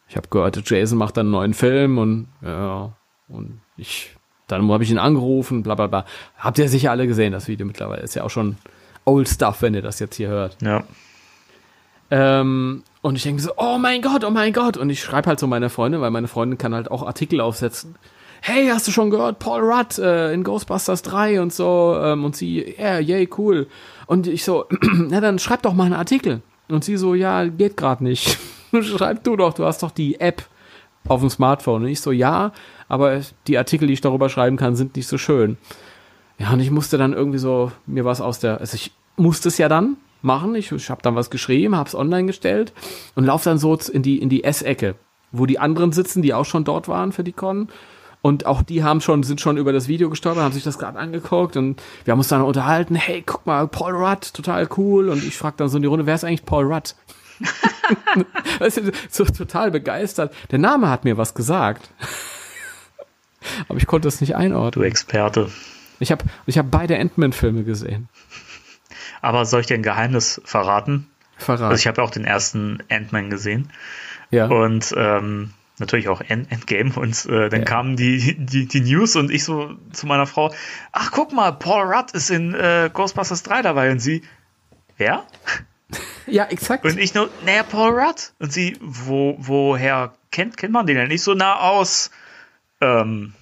ich habe gehört, Jason macht dann einen neuen Film und ja, und ich, dann habe ich ihn angerufen, bla bla bla. Habt ihr sicher alle gesehen, das Video mittlerweile. Ist ja auch schon old stuff, wenn ihr das jetzt hier hört. Ja. Ähm, und ich denke so, oh mein Gott, oh mein Gott. Und ich schreibe halt so meine Freundin, weil meine Freundin kann halt auch Artikel aufsetzen. Hey, hast du schon gehört, Paul Rudd äh, in Ghostbusters 3 und so. Ähm, und sie, yeah, yay, cool. Und ich so, (clears throat) na dann schreib doch mal einen Artikel. Und sie so, ja, geht gerade nicht. (laughs) schreib du doch, du hast doch die App auf dem Smartphone. Und ich so, ja, aber die Artikel, die ich darüber schreiben kann, sind nicht so schön. Ja, und ich musste dann irgendwie so mir was aus der, also ich musste es ja dann machen. Ich, ich habe dann was geschrieben, habe es online gestellt und lauf dann so in die, in die S-Ecke, wo die anderen sitzen, die auch schon dort waren für die Con. Und auch die haben schon, sind schon über das Video gestolpert, haben sich das gerade angeguckt und wir haben uns dann unterhalten, hey, guck mal, Paul Rudd, total cool. Und ich frage dann so in die Runde, wer ist eigentlich Paul Rudd? (laughs) weißt du, so total begeistert. Der Name hat mir was gesagt. (laughs) Aber ich konnte es nicht einordnen. Du Experte. Ich habe ich hab beide Ant-Man-Filme gesehen. Aber soll ich dir ein Geheimnis verraten? Verraten. Also ich habe auch den ersten Ant-Man gesehen. Ja. Und ähm, natürlich auch End Endgame. Und äh, dann ja. kamen die, die, die News und ich so zu meiner Frau, ach guck mal, Paul Rudd ist in äh, Ghostbusters 3 dabei. Und sie, wer? (laughs) Ja, exakt. Und ich nur, naja, Paul Rudd. Und sie, wo, woher kennt, kennt man den denn? Nicht so nah aus. Ähm,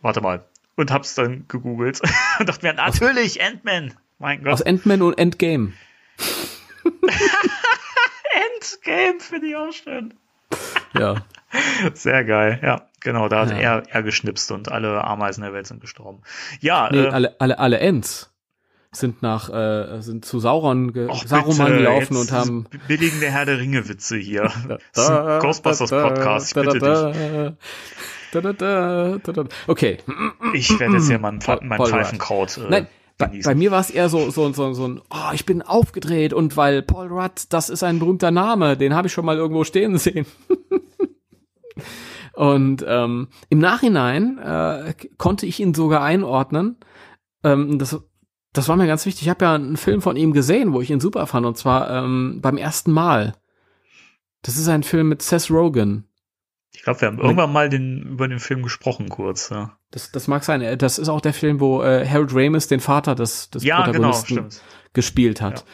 warte mal. Und hab's dann gegoogelt. (laughs) und dachte mir, natürlich, Ant-Man. Mein Gott. Aus Ant-Man und Endgame. (laughs) Endgame finde ich auch schön. Ja. Sehr geil, ja. Genau, da hat ja. er, er geschnipst und alle Ameisen der Welt sind gestorben. Ja. Nee, äh, alle, alle, alle Ents sind nach äh, sind zu Sauron ge Och, Saruman bitte, gelaufen und haben billigen der Herr der Ringe Witze hier. (laughs) Da, da, Ghostbusters Podcast, ich bitte dich. Okay. Ich werde jetzt hier mein, mein Paul Pfeifenkraut. Äh, Nein. Bei, bei, mir war es eher so, so, so, so ein, oh, ich bin aufgedreht und weil Paul Rudd, das ist ein berühmter Name, den habe ich schon mal irgendwo stehen sehen. (laughs) und ähm, im Nachhinein äh, konnte ich ihn sogar einordnen. Ähm, das das war mir ganz wichtig. Ich habe ja einen Film von ihm gesehen, wo ich ihn super fand, und zwar ähm, beim ersten Mal. Das ist ein Film mit Seth Rogen. Ich glaube, wir haben irgendwann mal den, über den Film gesprochen kurz. Ja. Das, das mag sein. Äh, das ist auch der Film, wo äh, Harold Ramis den Vater des, des ja, genau, Protagonisten genau, gespielt hat.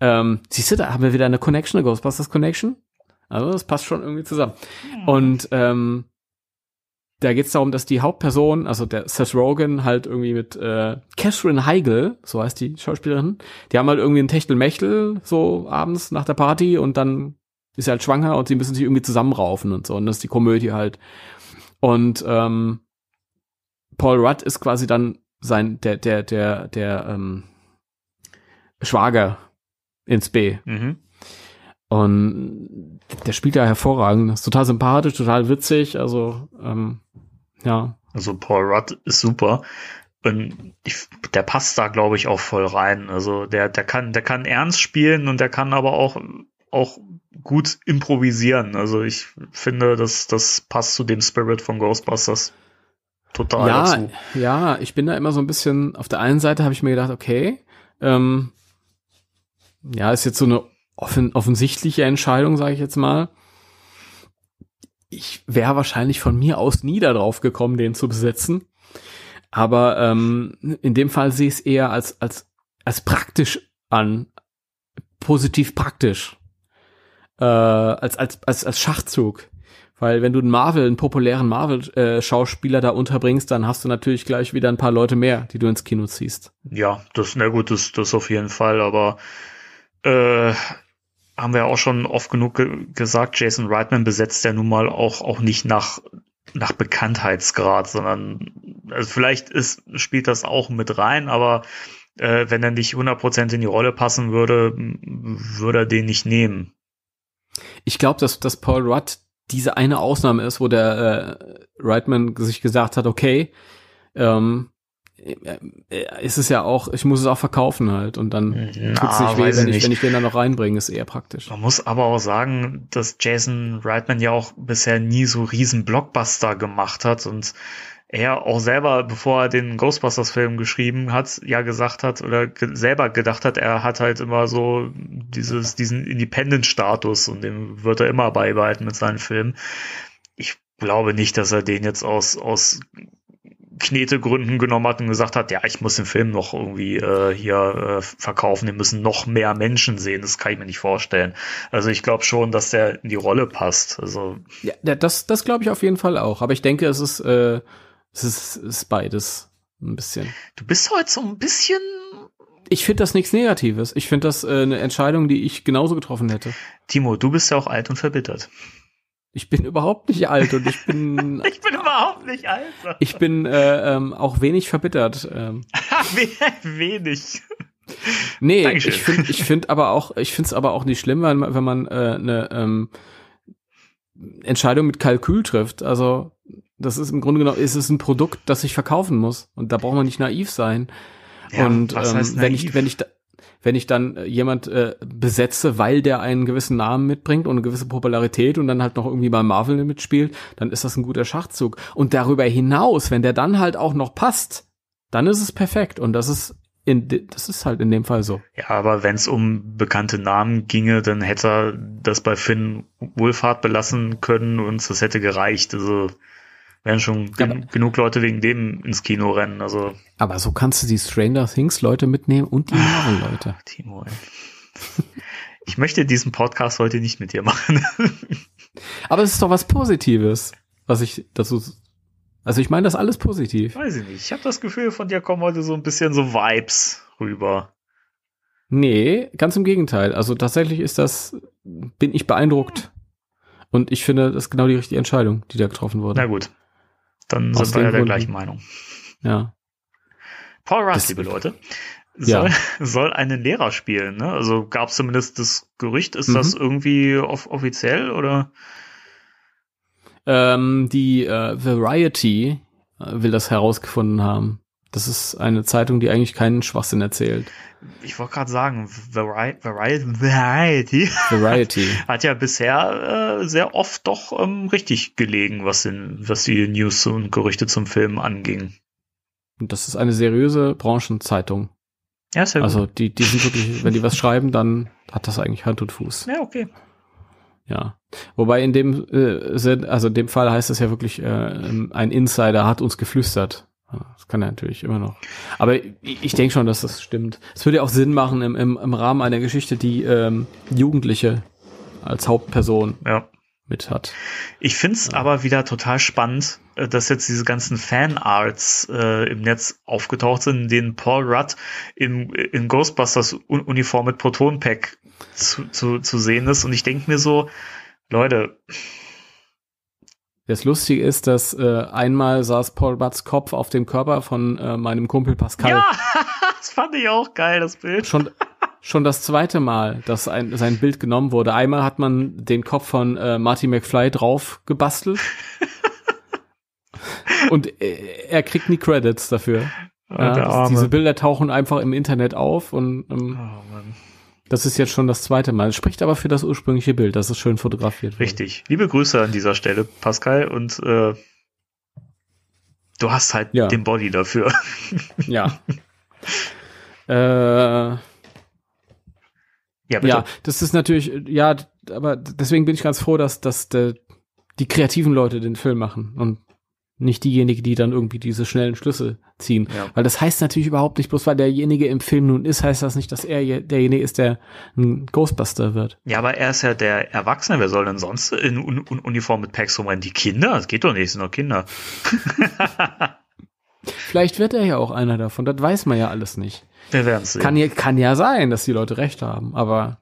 Ja. Ähm, siehst du, da haben wir wieder eine Connection, eine Ghostbusters Connection. Also das passt schon irgendwie zusammen. Hm. Und ähm, da geht's darum, dass die Hauptperson, also der Seth Rogen, halt irgendwie mit äh, Catherine Heigl, so heißt die Schauspielerin, die haben halt irgendwie ein Techtelmechtel so abends nach der Party und dann ist sie halt schwanger und sie müssen sich irgendwie zusammenraufen und so. Und das ist die Komödie halt. Und ähm, Paul Rudd ist quasi dann sein, der, der, der, der ähm, Schwager ins B. Mhm. Und der spielt ja hervorragend. Ist total sympathisch, total witzig. Also, ähm, ja. Also Paul Rudd ist super. Und ich, der passt da, glaube ich, auch voll rein. Also der, der kann, der kann ernst spielen und der kann aber auch, auch gut improvisieren. Also ich finde, das, das passt zu dem Spirit von Ghostbusters total ja, dazu. Ja, ich bin da immer so ein bisschen, auf der einen Seite habe ich mir gedacht, okay, ähm, ja, ist jetzt so eine offen, offensichtliche Entscheidung, sage ich jetzt mal. Ich wäre wahrscheinlich von mir aus nie darauf gekommen, den zu besetzen. Aber ähm, in dem Fall sehe ich es eher als, als, als praktisch an. Positiv praktisch. Äh, als, als, als, als Schachzug. Weil wenn du einen Marvel, einen populären Marvel-Schauspieler äh, da unterbringst, dann hast du natürlich gleich wieder ein paar Leute mehr, die du ins Kino ziehst. Ja, das, na gut, das, das auf jeden Fall, aber äh, haben wir auch schon oft genug ge gesagt, Jason Reitman besetzt ja nun mal auch, auch nicht nach, nach Bekanntheitsgrad, sondern also vielleicht ist, spielt das auch mit rein, aber äh, wenn er nicht 100% in die Rolle passen würde, würde er den nicht nehmen. Ich glaube, dass, dass Paul Rudd diese eine Ausnahme ist, wo der äh, Reitman sich gesagt hat, okay, ähm, äh, äh, ist es ja auch, ich muss es auch verkaufen halt und dann Na, tut's nicht weh, wenn ich, wenn ich den da noch reinbringe, ist eher praktisch. Man muss aber auch sagen, dass Jason Reitman ja auch bisher nie so riesen Blockbuster gemacht hat und er auch selber, bevor er den Ghostbusters-Film geschrieben hat, ja gesagt hat oder ge selber gedacht hat, er hat halt immer so dieses, diesen Independent-Status und dem wird er immer beibehalten mit seinen Filmen. Ich glaube nicht, dass er den jetzt aus, aus Knetegründen genommen hat und gesagt hat, ja, ich muss den Film noch irgendwie äh, hier äh, verkaufen, den müssen noch mehr Menschen sehen, das kann ich mir nicht vorstellen. Also ich glaube schon, dass der in die Rolle passt. Also ja, das, das glaube ich auf jeden Fall auch. Aber ich denke, es ist, äh, es ist, ist beides ein bisschen. Du bist heute so ein bisschen. Ich finde das nichts Negatives. Ich finde das äh, eine Entscheidung, die ich genauso getroffen hätte. Timo, du bist ja auch alt und verbittert. Ich bin überhaupt nicht alt und ich bin. (laughs) ich bin überhaupt nicht alt. Ich bin äh, ähm, auch wenig verbittert. Ähm. (laughs) wenig. Nee, Dankeschön. ich finde ich find aber auch, ich finde es aber auch nicht schlimm, wenn, man, wenn man äh, eine ähm, Entscheidung mit Kalkül trifft. Also das ist im Grunde genommen, ist es ein Produkt, das ich verkaufen muss. Und da braucht man nicht naiv sein. Ja, und ähm, wenn ich, wenn ich da, wenn ich dann äh, jemand äh, besetze, weil der einen gewissen Namen mitbringt und eine gewisse Popularität und dann halt noch irgendwie bei Marvel mitspielt, dann ist das ein guter Schachzug. Und darüber hinaus, wenn der dann halt auch noch passt, dann ist es perfekt. Und das ist in, das ist halt in dem Fall so. Ja, aber wenn es um bekannte Namen ginge, dann hätte er das bei Finn Wohlfahrt belassen können und das hätte gereicht. Also werden schon aber, genug Leute wegen dem ins Kino rennen. Also. Aber so kannst du die Stranger Things Leute mitnehmen und die ah, Marvel Leute. Timo, ey. Ich möchte diesen Podcast heute nicht mit dir machen. (laughs) aber es ist doch was Positives, was ich dazu. Also ich meine das alles positiv. Weiß ich nicht. Ich habe das Gefühl, von dir kommen heute so ein bisschen so Vibes rüber. Nee, ganz im Gegenteil. Also tatsächlich ist das, bin ich beeindruckt. Und ich finde, das ist genau die richtige Entscheidung, die da getroffen wurde. Na gut, dann Aus sind wir ja der gleichen Meinung. Ja. Paul Rudd, liebe Leute, soll, ja. (laughs) soll einen Lehrer spielen. Ne? Also gab es zumindest das Gerücht, ist mhm. das irgendwie off offiziell oder? Ähm, die äh, Variety äh, will das herausgefunden haben. Das ist eine Zeitung, die eigentlich keinen Schwachsinn erzählt. Ich wollte gerade sagen, Variety, Variety, Variety. (laughs) Hat, hat ja bisher äh, sehr oft doch ähm, richtig gelegen, was, in, was die News und Gerüchte zum Film anging. Und das ist eine seriöse Branchenzeitung. Ja, sehr also, gut. Also die, die sind wirklich, wenn die was schreiben, dann hat das eigentlich Hand und Fuß. Ja, okay. Ja. Wobei in dem äh, also in dem Fall heißt es ja wirklich, äh, ein Insider hat uns geflüstert. Das kann er natürlich immer noch. Aber ich, ich denke schon, dass das stimmt. Es würde ja auch Sinn machen im, im, im Rahmen einer Geschichte, die ähm, Jugendliche als Hauptperson ja. mit hat. Ich find's ja. aber wieder total spannend, äh, dass jetzt diese ganzen Fanarts äh, im Netz aufgetaucht sind, in denen Paul Rudd im, in Ghostbusters-Uniform mit Proton-Pack zu, zu, zu sehen ist. Und ich denke mir so, Leute, das Lustige ist, dass äh, einmal saß Paul Butts Kopf auf dem Körper von äh, meinem Kumpel Pascal. Ja, (laughs) das fand ich auch geil, das Bild. Schon, schon das zweite Mal, dass ein, sein Bild genommen wurde. Einmal hat man den Kopf von äh, Marty McFly drauf gebastelt. (laughs) und äh, er kriegt nie Credits dafür. Ah, ja, das, diese Bilder tauchen einfach im Internet auf und ähm, oh, Mann. Das ist jetzt schon das zweite Mal. Das spricht aber für das ursprüngliche Bild, dass es schön fotografiert wird. Richtig. Liebe Grüße an dieser Stelle, Pascal. Und äh, du hast halt ja. den Body dafür. (laughs) Ja. (laughs) äh, ja, bitte. ja, das ist natürlich, ja, aber deswegen bin ich ganz froh, dass, dass der, äh, die kreativen Leute den Film machen und nicht diejenige, die dann irgendwie diese schnellen Schlüsse ziehen. Ja. Weil das heißt natürlich überhaupt nicht, bloß weil derjenige im Film nun ist, heißt das nicht, dass er derjenige ist, der ein Ghostbuster wird. Ja, aber er ist ja der Erwachsene. Wer soll denn sonst in Un Un Uniform mit Packs rumrennen? Die Kinder? Das geht doch nicht, sind doch Kinder. (laughs) (laughs) Vielleicht wird er ja auch einer davon. Das weiß man ja alles nicht. Wir werden sehen. Kann ja, kann ja sein, dass die Leute recht haben, aber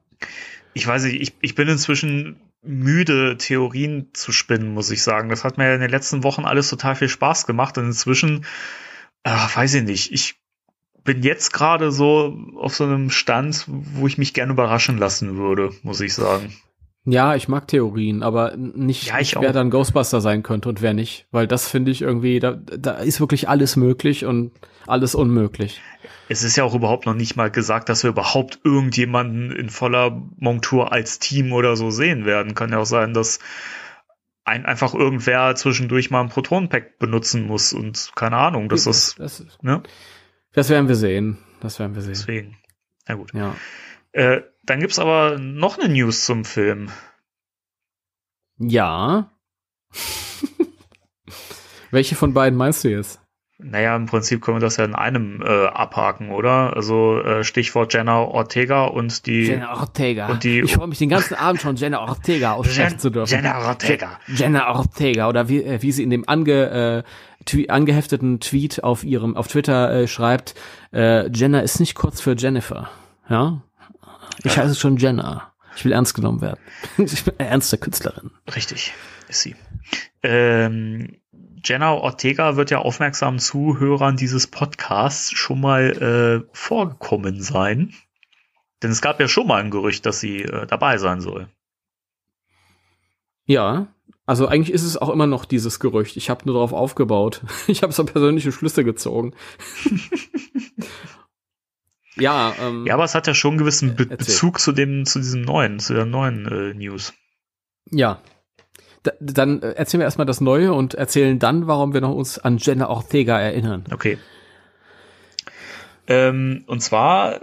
ich weiß nicht, ich, ich bin inzwischen müde, Theorien zu spinnen, muss ich sagen. Das hat mir in den letzten Wochen alles total viel Spaß gemacht und inzwischen, äh, weiß ich nicht, ich bin jetzt gerade so auf so einem Stand, wo ich mich gerne überraschen lassen würde, muss ich sagen. Ja, ich mag Theorien, aber nicht, ja, wer auch. dann Ghostbuster sein könnte und wer nicht. Weil das finde ich irgendwie, da, da ist wirklich alles möglich und alles unmöglich. Es ist ja auch überhaupt noch nicht mal gesagt, dass wir überhaupt irgendjemanden in voller Montur als Team oder so sehen werden. Kann ja auch sein, dass ein, einfach irgendwer zwischendurch mal ein Protonenpack benutzen muss und keine Ahnung, dass das, das, das, ne? das werden wir sehen. Das werden wir sehen. Deswegen. Na gut. Ja. Äh, dann gibt es aber noch eine News zum Film. Ja. Welche von beiden meinst du jetzt? Naja, im Prinzip können wir das ja in einem äh, abhaken, oder? Also äh, Stichwort Jenna Ortega und die. Jenna Ortega. Und die, ich freue mich den ganzen Abend schon, Jenna Ortega aussprechen zu dürfen. Jenna Ortega. Jenna Ortega. Oder wie, äh, wie sie in dem ange, äh, tw angehefteten Tweet auf ihrem auf Twitter äh, schreibt, Jenna ist nicht kurz für Jennifer. Ja? Ich heiße schon Jenna. Ich will ernst genommen werden. (laughs) Ich bin eine ernste Künstlerin. Richtig, ist sie. Ähm, Jenna Ortega wird ja aufmerksamen Zuhörern dieses Podcasts schon mal äh, vorgekommen sein. Denn es gab ja schon mal ein Gerücht, dass sie äh, dabei sein soll. Ja, also eigentlich ist es auch immer noch dieses Gerücht. Ich habe nur darauf aufgebaut. (laughs) Ich habe so persönliche Schlüsse gezogen. (laughs) Ja, ähm, ja, aber es hat ja schon einen gewissen Be erzähl. Bezug zu dem, zu diesem neuen, zu der neuen äh, News. Ja. D dann äh, erzählen wir erstmal das Neue und erzählen dann, warum wir noch uns an Jenna Ortega erinnern. Okay. Ähm, und zwar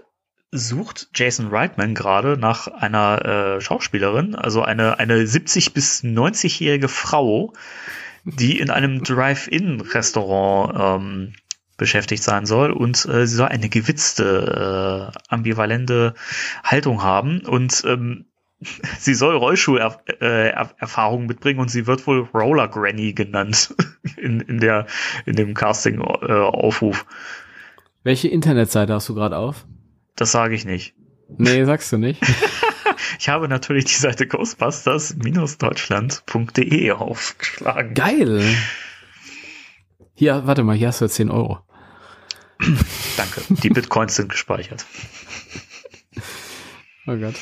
sucht Jason Reitman gerade nach einer äh, Schauspielerin, also eine, eine 70- bis 90-jährige Frau, die in einem Drive-In-Restaurant ähm, beschäftigt sein soll und äh, sie soll eine gewitzte, äh, ambivalente Haltung haben und ähm, (laughs) sie soll Rollschuh-Erfahrung äh, mitbringen und sie wird wohl Roller Granny genannt (laughs) in, in, der, in dem Casting-Aufruf. Äh, Welche Internetseite hast du gerade auf? Das sage ich nicht. Nee, sagst du nicht. (laughs) ich habe natürlich die Seite Ghostbusters-deutschland.de aufgeschlagen. Geil! Hier, warte mal, hier hast du 10 Euro. (clears throat) Danke. Die Bitcoins sind gespeichert. Oh Gott.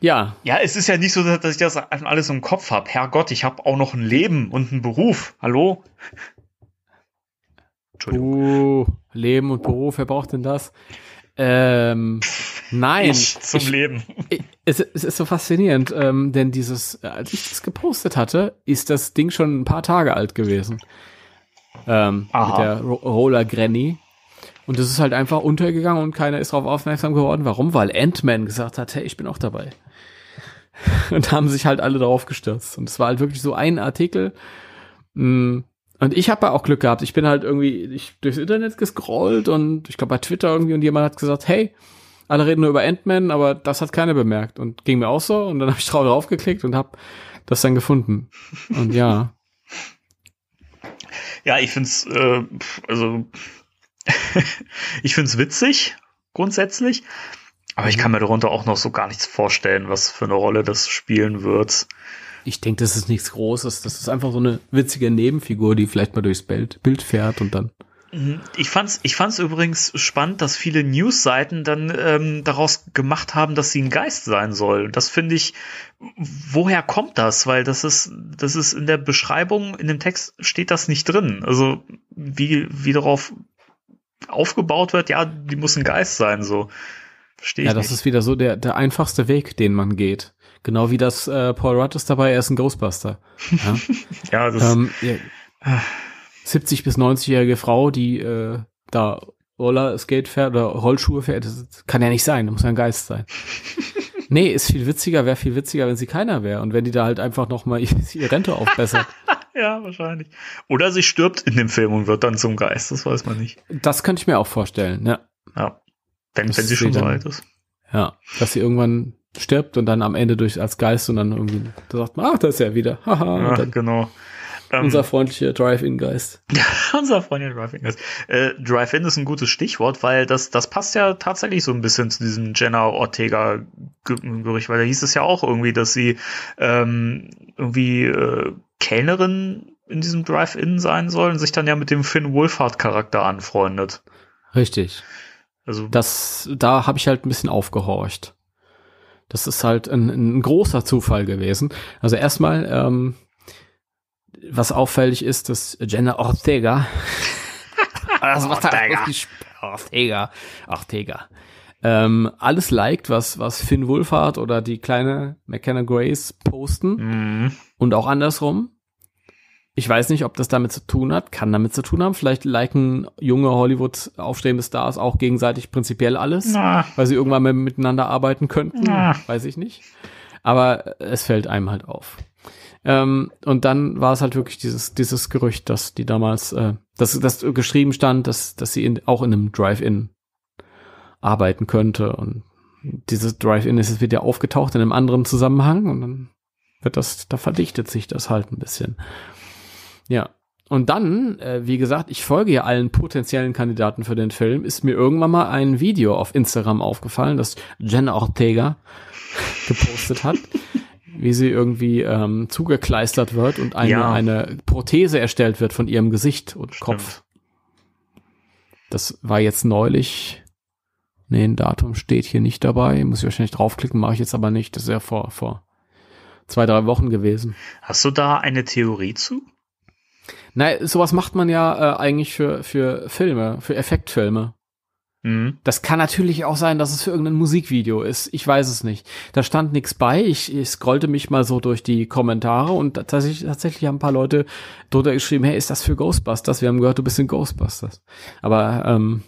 Ja. Ja, es ist ja nicht so, dass ich das alles im Kopf habe. Herrgott, ich habe auch noch ein Leben und einen Beruf. Hallo? Entschuldigung. Uh, Leben und Beruf, wer braucht denn das? Ähm, nein. Ich zum ich, Leben. Ich, es, es, ist so faszinierend, ähm, denn dieses, äh, als ich das gepostet hatte, ist das Ding schon ein paar Tage alt gewesen. Ähm, mit der Roller Granny. Und das ist halt einfach untergegangen und keiner ist darauf aufmerksam geworden. Warum? Weil Ant-Man gesagt hat, hey, ich bin auch dabei. (laughs) und haben sich halt alle darauf gestürzt. Und es war halt wirklich so ein Artikel. Mm. Und ich habe auch Glück gehabt. Ich bin halt irgendwie ich, durchs Internet gescrollt und ich glaube bei Twitter irgendwie und jemand hat gesagt, hey, alle reden nur über Ant-Man, aber das hat keiner bemerkt. Und ging mir auch so. Und dann habe ich drauf geklickt und habe das dann gefunden. Und ja. Ja, ich find's, äh, also (laughs) ich finde es witzig grundsätzlich, aber ich mhm. kann mir darunter auch noch so gar nichts vorstellen, was für eine Rolle das spielen wird. Ich denke, das ist nichts Großes. Das ist einfach so eine witzige Nebenfigur, die vielleicht mal durchs Bild, Bild fährt und dann. Mhm. Ich fand's, ich fand's übrigens spannend, dass viele News-Seiten dann ähm, daraus gemacht haben, dass sie ein Geist sein soll. Das finde ich, woher kommt das? Weil das ist, das ist in der Beschreibung, in dem Text steht das nicht drin. Also wie, wie darauf aufgebaut wird, ja, die muss ein Geist sein, so. ich. Ja, das nicht. ist wieder so der, der einfachste Weg, den man geht. Genau wie das äh, Paul Rudd ist dabei, er ist ein Ghostbuster. Ja, (laughs) ja das. Ähm, ja. Ah. 70 bis 90-jährige Frau, die äh, da Roller Skate fährt oder Rollschuhe fährt, das kann ja nicht sein, da muss ja ein Geist sein. (laughs) nee, ist viel witziger, wäre viel witziger, wenn sie keiner wäre und wenn die da halt einfach nochmal (laughs) ihre Rente aufbessert. (laughs) ja, wahrscheinlich. Oder sie stirbt in dem Film und wird dann zum Geist, das weiß man nicht. Das könnte ich mir auch vorstellen, ja. Ja. Wenn, wenn sie schon so alt ist. Ja, dass sie irgendwann stirbt und dann am Ende durch als Geist und dann irgendwie da sagt man, ach, das ist ja wieder. Haha. ja, genau. Ähm, unser freundlicher Drive-In-Geist. (laughs) unser freundlicher Drive-In-Geist. Äh, Drive-In ist ein gutes Stichwort, weil das, das passt ja tatsächlich so ein bisschen zu diesem Jenna Ortega-Gerücht, weil da hieß es ja auch irgendwie, dass sie ähm, irgendwie äh, Kellnerin in diesem Drive-In sein soll und sich dann ja mit dem Finn Wolfhard-Charakter anfreundet. Richtig. Also das, da habe ich halt ein bisschen aufgehorcht. Das ist halt ein, ein großer Zufall gewesen. Also erstmal, ähm, was auffällig ist, dass Jenna Ortega, das (laughs) also, macht Ortega. Ortega, Ortega, ähm, alles liked, was, was Finn Wohlfahrt oder die kleine McKenna Grace posten mm. und auch andersrum. Ich weiß nicht, ob das damit zu tun hat, kann damit zu tun haben. Vielleicht liken junge Hollywood aufstrebende Stars auch gegenseitig prinzipiell alles, Na. weil sie irgendwann mal miteinander arbeiten könnten. Na. Weiß ich nicht. Aber es fällt einem halt auf. Ähm, und dann war es halt wirklich dieses, dieses Gerücht, dass die damals, äh, dass das geschrieben stand, dass, dass sie in, auch in einem Drive-In arbeiten könnte. Und dieses Drive-In ist jetzt wieder aufgetaucht in einem anderen Zusammenhang und dann wird das, da verdichtet sich das halt ein bisschen. Ja. Und dann, äh, wie gesagt, ich folge ja allen potenziellen Kandidaten für den Film, ist mir irgendwann mal ein Video auf Instagram aufgefallen, das Jen Ortega (laughs) gepostet hat wie sie irgendwie ähm, zugekleistert wird und eine, ja. eine Prothese erstellt wird von ihrem Gesicht und Stimmt. Kopf. Das war jetzt neulich. Nee, ein Datum steht hier nicht dabei. Muss ich wahrscheinlich draufklicken, mache ich jetzt aber nicht. Das ist ja vor, vor zwei, drei Wochen gewesen. Hast du da eine Theorie zu? Nein, sowas macht man ja äh, eigentlich für, für Filme, für Effektfilme. Mhm. Das kann natürlich auch sein, dass es für irgendein Musikvideo ist. Ich weiß es nicht. Da stand nichts bei. Ich, ich scrollte mich mal so durch die Kommentare und tatsächlich, tatsächlich haben ein paar Leute drunter geschrieben, hey, ist das für Ghostbusters? Wir haben gehört, du bist in Ghostbusters. Aber ähm,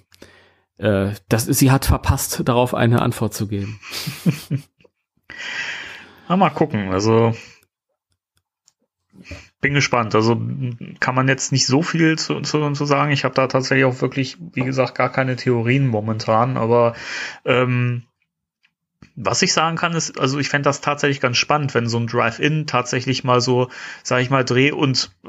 äh, das, sie hat verpasst, darauf eine Antwort zu geben. (laughs) mal gucken. Also bin gespannt. Also kann man jetzt nicht so viel zu, zu, zu sagen. Ich habe da tatsächlich auch wirklich, wie gesagt, gar keine Theorien momentan. Aber ähm, was ich sagen kann, ist, also ich fände das tatsächlich ganz spannend, wenn so ein Drive-In tatsächlich mal so, sage ich mal, Dreh- und äh,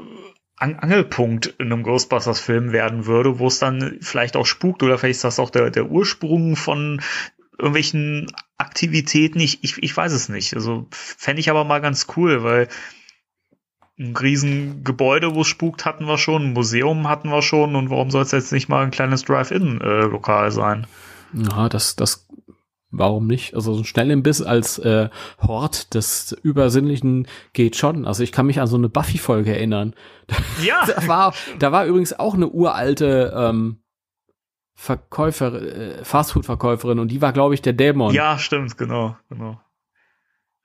An Angelpunkt in einem Ghostbusters-Film werden würde, wo es dann vielleicht auch spukt oder vielleicht ist das auch der, der Ursprung von irgendwelchen Aktivitäten. Ich, ich, ich weiß es nicht. Also fände ich aber mal ganz cool, weil ein Riesengebäude, wo es spukt, hatten wir schon, ein Museum hatten wir schon und warum soll es jetzt nicht mal ein kleines Drive-In-Lokal äh, sein? Ja, das, das, warum nicht? Also so ein Schnellimbiss als äh, Hort des Übersinnlichen geht schon. Also ich kann mich an so eine Buffy-Folge erinnern. (laughs) Ja. da, war, da war übrigens auch eine uralte ähm, Verkäuferin, äh, Fastfood-Verkäuferin und die war, glaube ich, der Dämon. Ja, stimmt, genau, genau.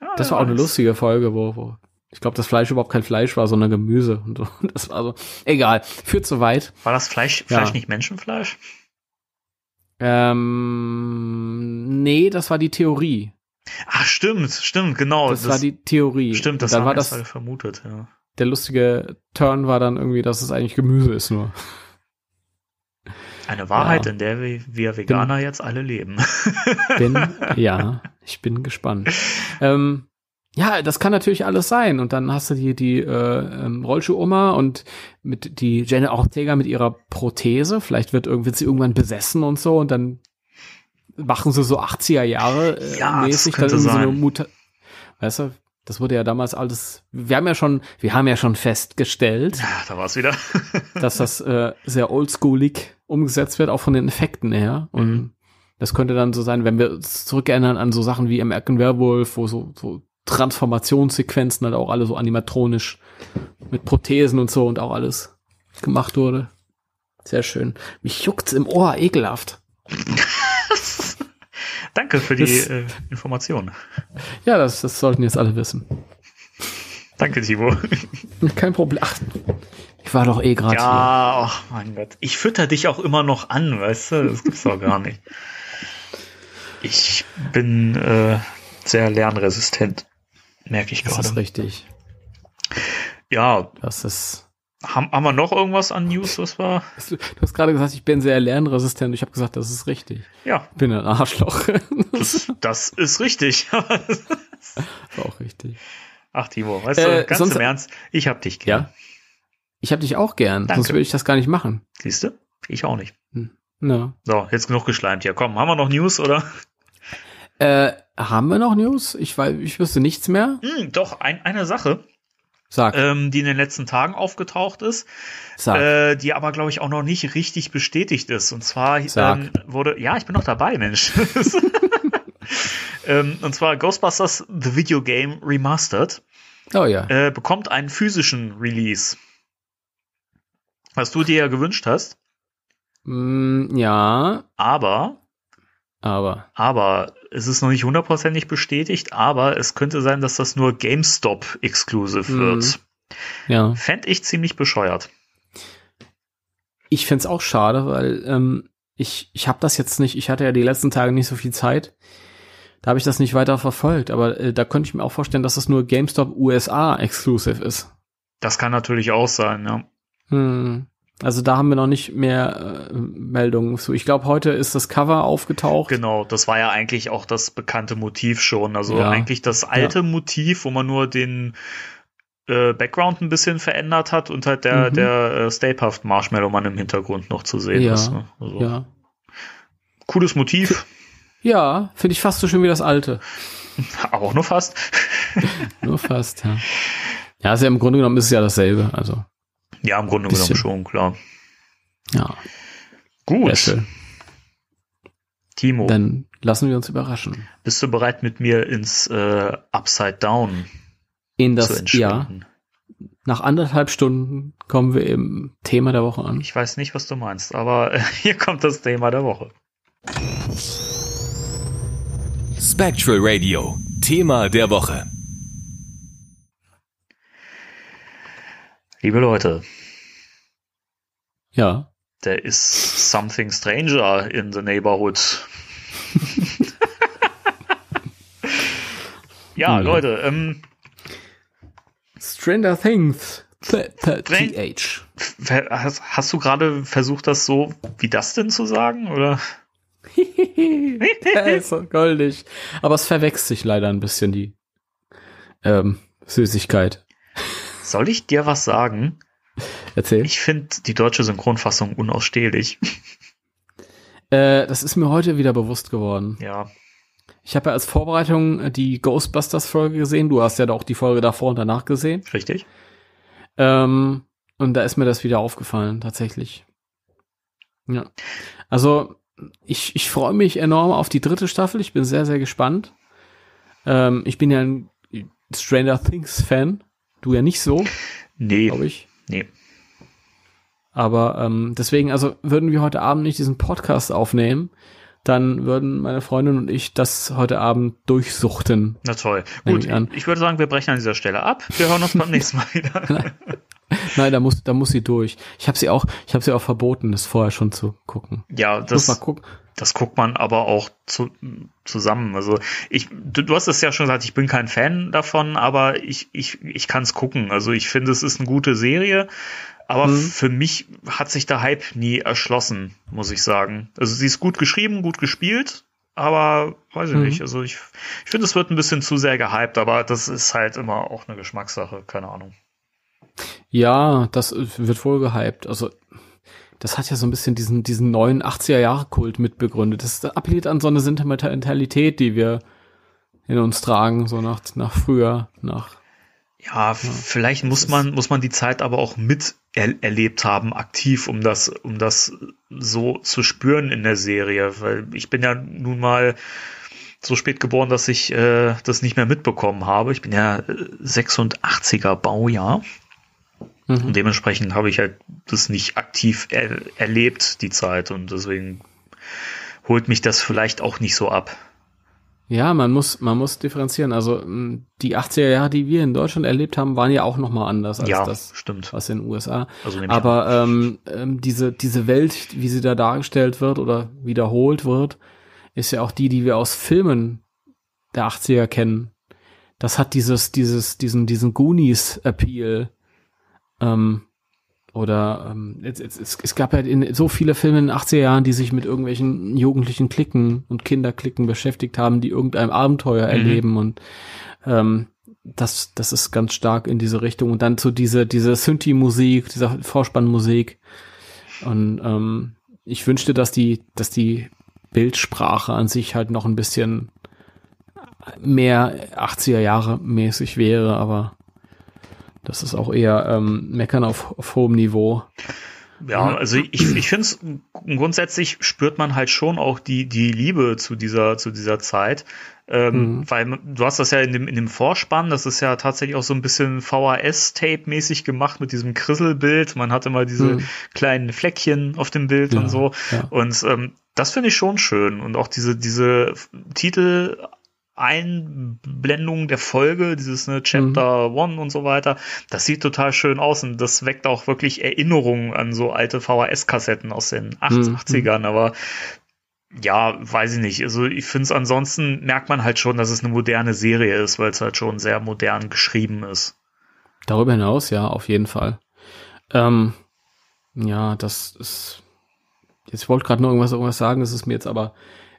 Ja, das war auch eine lustige Folge, wo, wo ich glaube, das Fleisch überhaupt kein Fleisch war, sondern Gemüse. Und so. (laughs) das war so, egal, führt zu weit. War das Fleisch, Fleisch ja. nicht Menschenfleisch? Ähm, nee, das war die Theorie. Ach, stimmt, stimmt, genau. Das, das war die Theorie. Stimmt, das war das vermutet, ja. Der lustige Turn war dann irgendwie, dass es eigentlich Gemüse ist nur. Eine Wahrheit, ja. in der wir Veganer bin, jetzt alle leben. Bin, (laughs) ja, ich bin gespannt. Ähm, ja, das kann natürlich alles sein. Und dann hast du die, die äh, ähm, Rollschuh-Oma und mit die Jenna Ortega mit ihrer Prothese. Vielleicht wird irgendwie sie irgendwann besessen und so und dann machen sie so 80er Jahre äh, ja, mäßig dann so eine Weißt du, das wurde ja damals alles. Wir haben ja schon, wir haben ja schon festgestellt, ja, da war's wieder, (laughs) dass das äh, sehr oldschoolig umgesetzt wird, auch von den Effekten her. Und mhm. das könnte dann so sein, wenn wir uns zurückerinnern an so Sachen wie American Werewolf, wo so, so Transformationssequenzen halt auch alle so animatronisch mit Prothesen und so und auch alles gemacht wurde. Sehr schön. Mich juckt's im Ohr, ekelhaft. (laughs) Danke für die das, äh, Information. Ja, das, das sollten jetzt alle wissen. Danke, Timo. (laughs) Kein Problem. Ach, ich war doch eh gerade. Ja, ach oh mein Gott. Ich fütter dich auch immer noch an, weißt du? Das gibt's doch gar nicht. Ich bin äh, sehr lernresistent. Merke ich das gerade. Das ist richtig. Ja. Das ist. Haben, haben wir noch irgendwas an News, was war? Du hast gerade gesagt, ich bin sehr lernresistent. Ich habe gesagt, das ist richtig. Ja. bin ein Arschloch. Das, das ist richtig. das (laughs) ist auch richtig. Ach, Timo, weißt äh, du, ganz sonst, im Ernst, ich hab dich gern. Ja? Ich hab dich auch gern, Danke. sonst würde ich das gar nicht machen. Siehst du? Ich auch nicht. Hm. No. So, jetzt genug geschleimt hier. Komm, haben wir noch News, oder? Äh, haben wir noch News? Ich, weiß, ich wüsste nichts mehr. Hm, doch, ein, eine Sache. Ähm, die in den letzten Tagen aufgetaucht ist, äh, die aber, glaube ich, auch noch nicht richtig bestätigt ist. Und zwar ähm, wurde, ja, ich bin noch dabei, Mensch. (laughs) ähm, und zwar Ghostbusters The Video Game Remastered. Oh ja. Äh, bekommt einen physischen Release. Was du dir ja gewünscht hast. Mm, ja. Aber aber. Aber es ist noch nicht hundertprozentig bestätigt, aber es könnte sein, dass das nur GameStop exklusiv mhm. wird. Ja. Fände ich ziemlich bescheuert. Ich fände es auch schade, weil ähm, ich, ich habe das jetzt nicht, ich hatte ja die letzten Tage nicht so viel Zeit. Da habe ich das nicht weiter verfolgt, aber äh, da könnte ich mir auch vorstellen, dass das nur GameStop USA exklusiv ist. Das kann natürlich auch sein, ja. Hm. Also da haben wir noch nicht mehr äh, Meldungen zu. Ich glaube, heute ist das Cover aufgetaucht. Genau, das war ja eigentlich auch das bekannte Motiv schon. Also ja. eigentlich das alte ja. Motiv, wo man nur den äh, Background ein bisschen verändert hat und halt der, mhm. der äh, Stapehaft Marshmallow Mann im Hintergrund noch zu sehen ja. ist. Ne? Also, ja. Cooles Motiv. Ja, finde ich fast so schön wie das alte. Aber (laughs) auch nur fast. (laughs) nur fast, ja. Ja, ist also ja im Grunde genommen ist es ja dasselbe. Also. Ja, im Grunde bisschen. genommen schon, klar. Ja. Gut. Timo. Dann lassen wir uns überraschen. Bist du bereit, mit mir ins äh, Upside Down In das, zu Ja. Nach anderthalb Stunden kommen wir im Thema der Woche an. Ich weiß nicht, was du meinst, aber (laughs) hier kommt das Thema der Woche. Spectral Radio, Thema der Woche. liebe Leute. Ja. There is something stranger in the neighborhood. (laughs) ja, mhm. Leute, ähm, Stranger Things. TH. Hast, hast du gerade versucht, das so wie das denn zu sagen, oder? Der (laughs) ist so goldig. Aber es verwechselt sich leider ein bisschen die ähm, Süßigkeit. Soll ich dir was sagen? Erzähl. Ich finde die deutsche Synchronfassung unausstehlich. Äh, das ist mir heute wieder bewusst geworden. Ja. Ich habe ja als Vorbereitung äh, die Ghostbusters-Folge gesehen. Du hast ja auch die Folge davor und danach gesehen. Richtig. Ähm, und da ist mir das wieder aufgefallen, tatsächlich. Ja. Also, ich, ich freue mich enorm auf die dritte Staffel. Ich bin sehr, sehr gespannt. Ähm, ich bin ja ein Stranger Things-Fan. Du ja nicht so. Nee. Glaube ich. Nee. Aber ähm, deswegen, also würden wir heute Abend nicht diesen Podcast aufnehmen, dann würden meine Freundin und ich das heute Abend durchsuchten. Na toll. Gut, ich, ich, würde sagen, wir brechen an dieser Stelle ab. Wir hören uns beim nächsten Mal wieder. (laughs) Nein. Nein, da muss, da muss sie durch. Ich habe sie auch, ich habe sie auch verboten, das vorher schon zu gucken. Ja, das. Ich muss mal gucken das guckt man aber auch zu, zusammen. Also ich, du, du, hast es ja schon gesagt, ich bin kein Fan davon, aber ich, ich, ich kann es gucken. Also ich finde, es ist eine gute Serie, aber mhm. für mich hat sich der Hype nie erschlossen, muss ich sagen. Also sie ist gut geschrieben, gut gespielt, aber weiß ich mhm. nicht. Also ich, ich finde, es wird ein bisschen zu sehr gehypt, aber das ist halt immer auch eine Geschmackssache, keine Ahnung. Ja, das wird wohl gehypt. Also das hat ja so ein bisschen diesen, diesen neuen 80er-Jahre-Kult mitbegründet. Das appelliert an so eine Sentimentalität, die wir in uns tragen, so nach, nach früher, nach. Ja, vielleicht muss man, muss man die Zeit aber auch mit er erlebt haben, aktiv, um das, um das so zu spüren in der Serie. Weil ich bin ja nun mal so spät geboren, dass ich äh, das nicht mehr mitbekommen habe. Ich bin ja 86er äh, Baujahr. Mhm. Dementsprechend habe ich halt das nicht aktiv er erlebt, die Zeit. Und deswegen holt mich das vielleicht auch nicht so ab. Ja, man muss, man muss differenzieren. Also die 80er Jahre, die wir in Deutschland erlebt haben, waren ja auch nochmal anders als ja, das, stimmt. was in den USA. Also Aber ähm, ähm, diese, diese Welt, wie sie da dargestellt wird oder wiederholt wird, ist ja auch die, die wir aus Filmen der 80er kennen. Das hat dieses, dieses, diesen, diesen Goonies-Appeal, ähm, oder ähm, es, es, es gab halt in so viele Filme in den 80er Jahren, die sich mit irgendwelchen jugendlichen Klicken und Kinderklicken beschäftigt haben, die irgendein Abenteuer mhm. erleben und ähm, das, das ist ganz stark in diese Richtung. Und dann zu so dieser diese Synthi-Musik, dieser Vorspannmusik. Und ähm, ich wünschte, dass die, dass die Bildsprache an sich halt noch ein bisschen mehr 80er Jahre mäßig wäre, aber das ist auch eher ähm, Meckern auf, auf hohem Niveau. Ja, also ich, ich finde es grundsätzlich spürt man halt schon auch die, die Liebe zu dieser, zu dieser Zeit. Ähm, mhm. Weil du hast das ja in dem, in dem Vorspann, das ist ja tatsächlich auch so ein bisschen VHS-Tape-mäßig gemacht mit diesem Krisselbild. Man hatte mal diese mhm. kleinen Fleckchen auf dem Bild ja, und so. Ja. Und ähm, das finde ich schon schön. Und auch diese, diese Titel Einblendung der Folge, dieses ne, Chapter mhm. One und so weiter, das sieht total schön aus und das weckt auch wirklich Erinnerungen an so alte VHS-Kassetten aus den 80ern, mhm. aber ja, weiß ich nicht. Also ich finde es ansonsten, merkt man halt schon, dass es eine moderne Serie ist, weil es halt schon sehr modern geschrieben ist. Darüber hinaus, ja, auf jeden Fall. Ähm, ja, das ist. Jetzt wollte gerade noch irgendwas, irgendwas sagen, das ist mir jetzt aber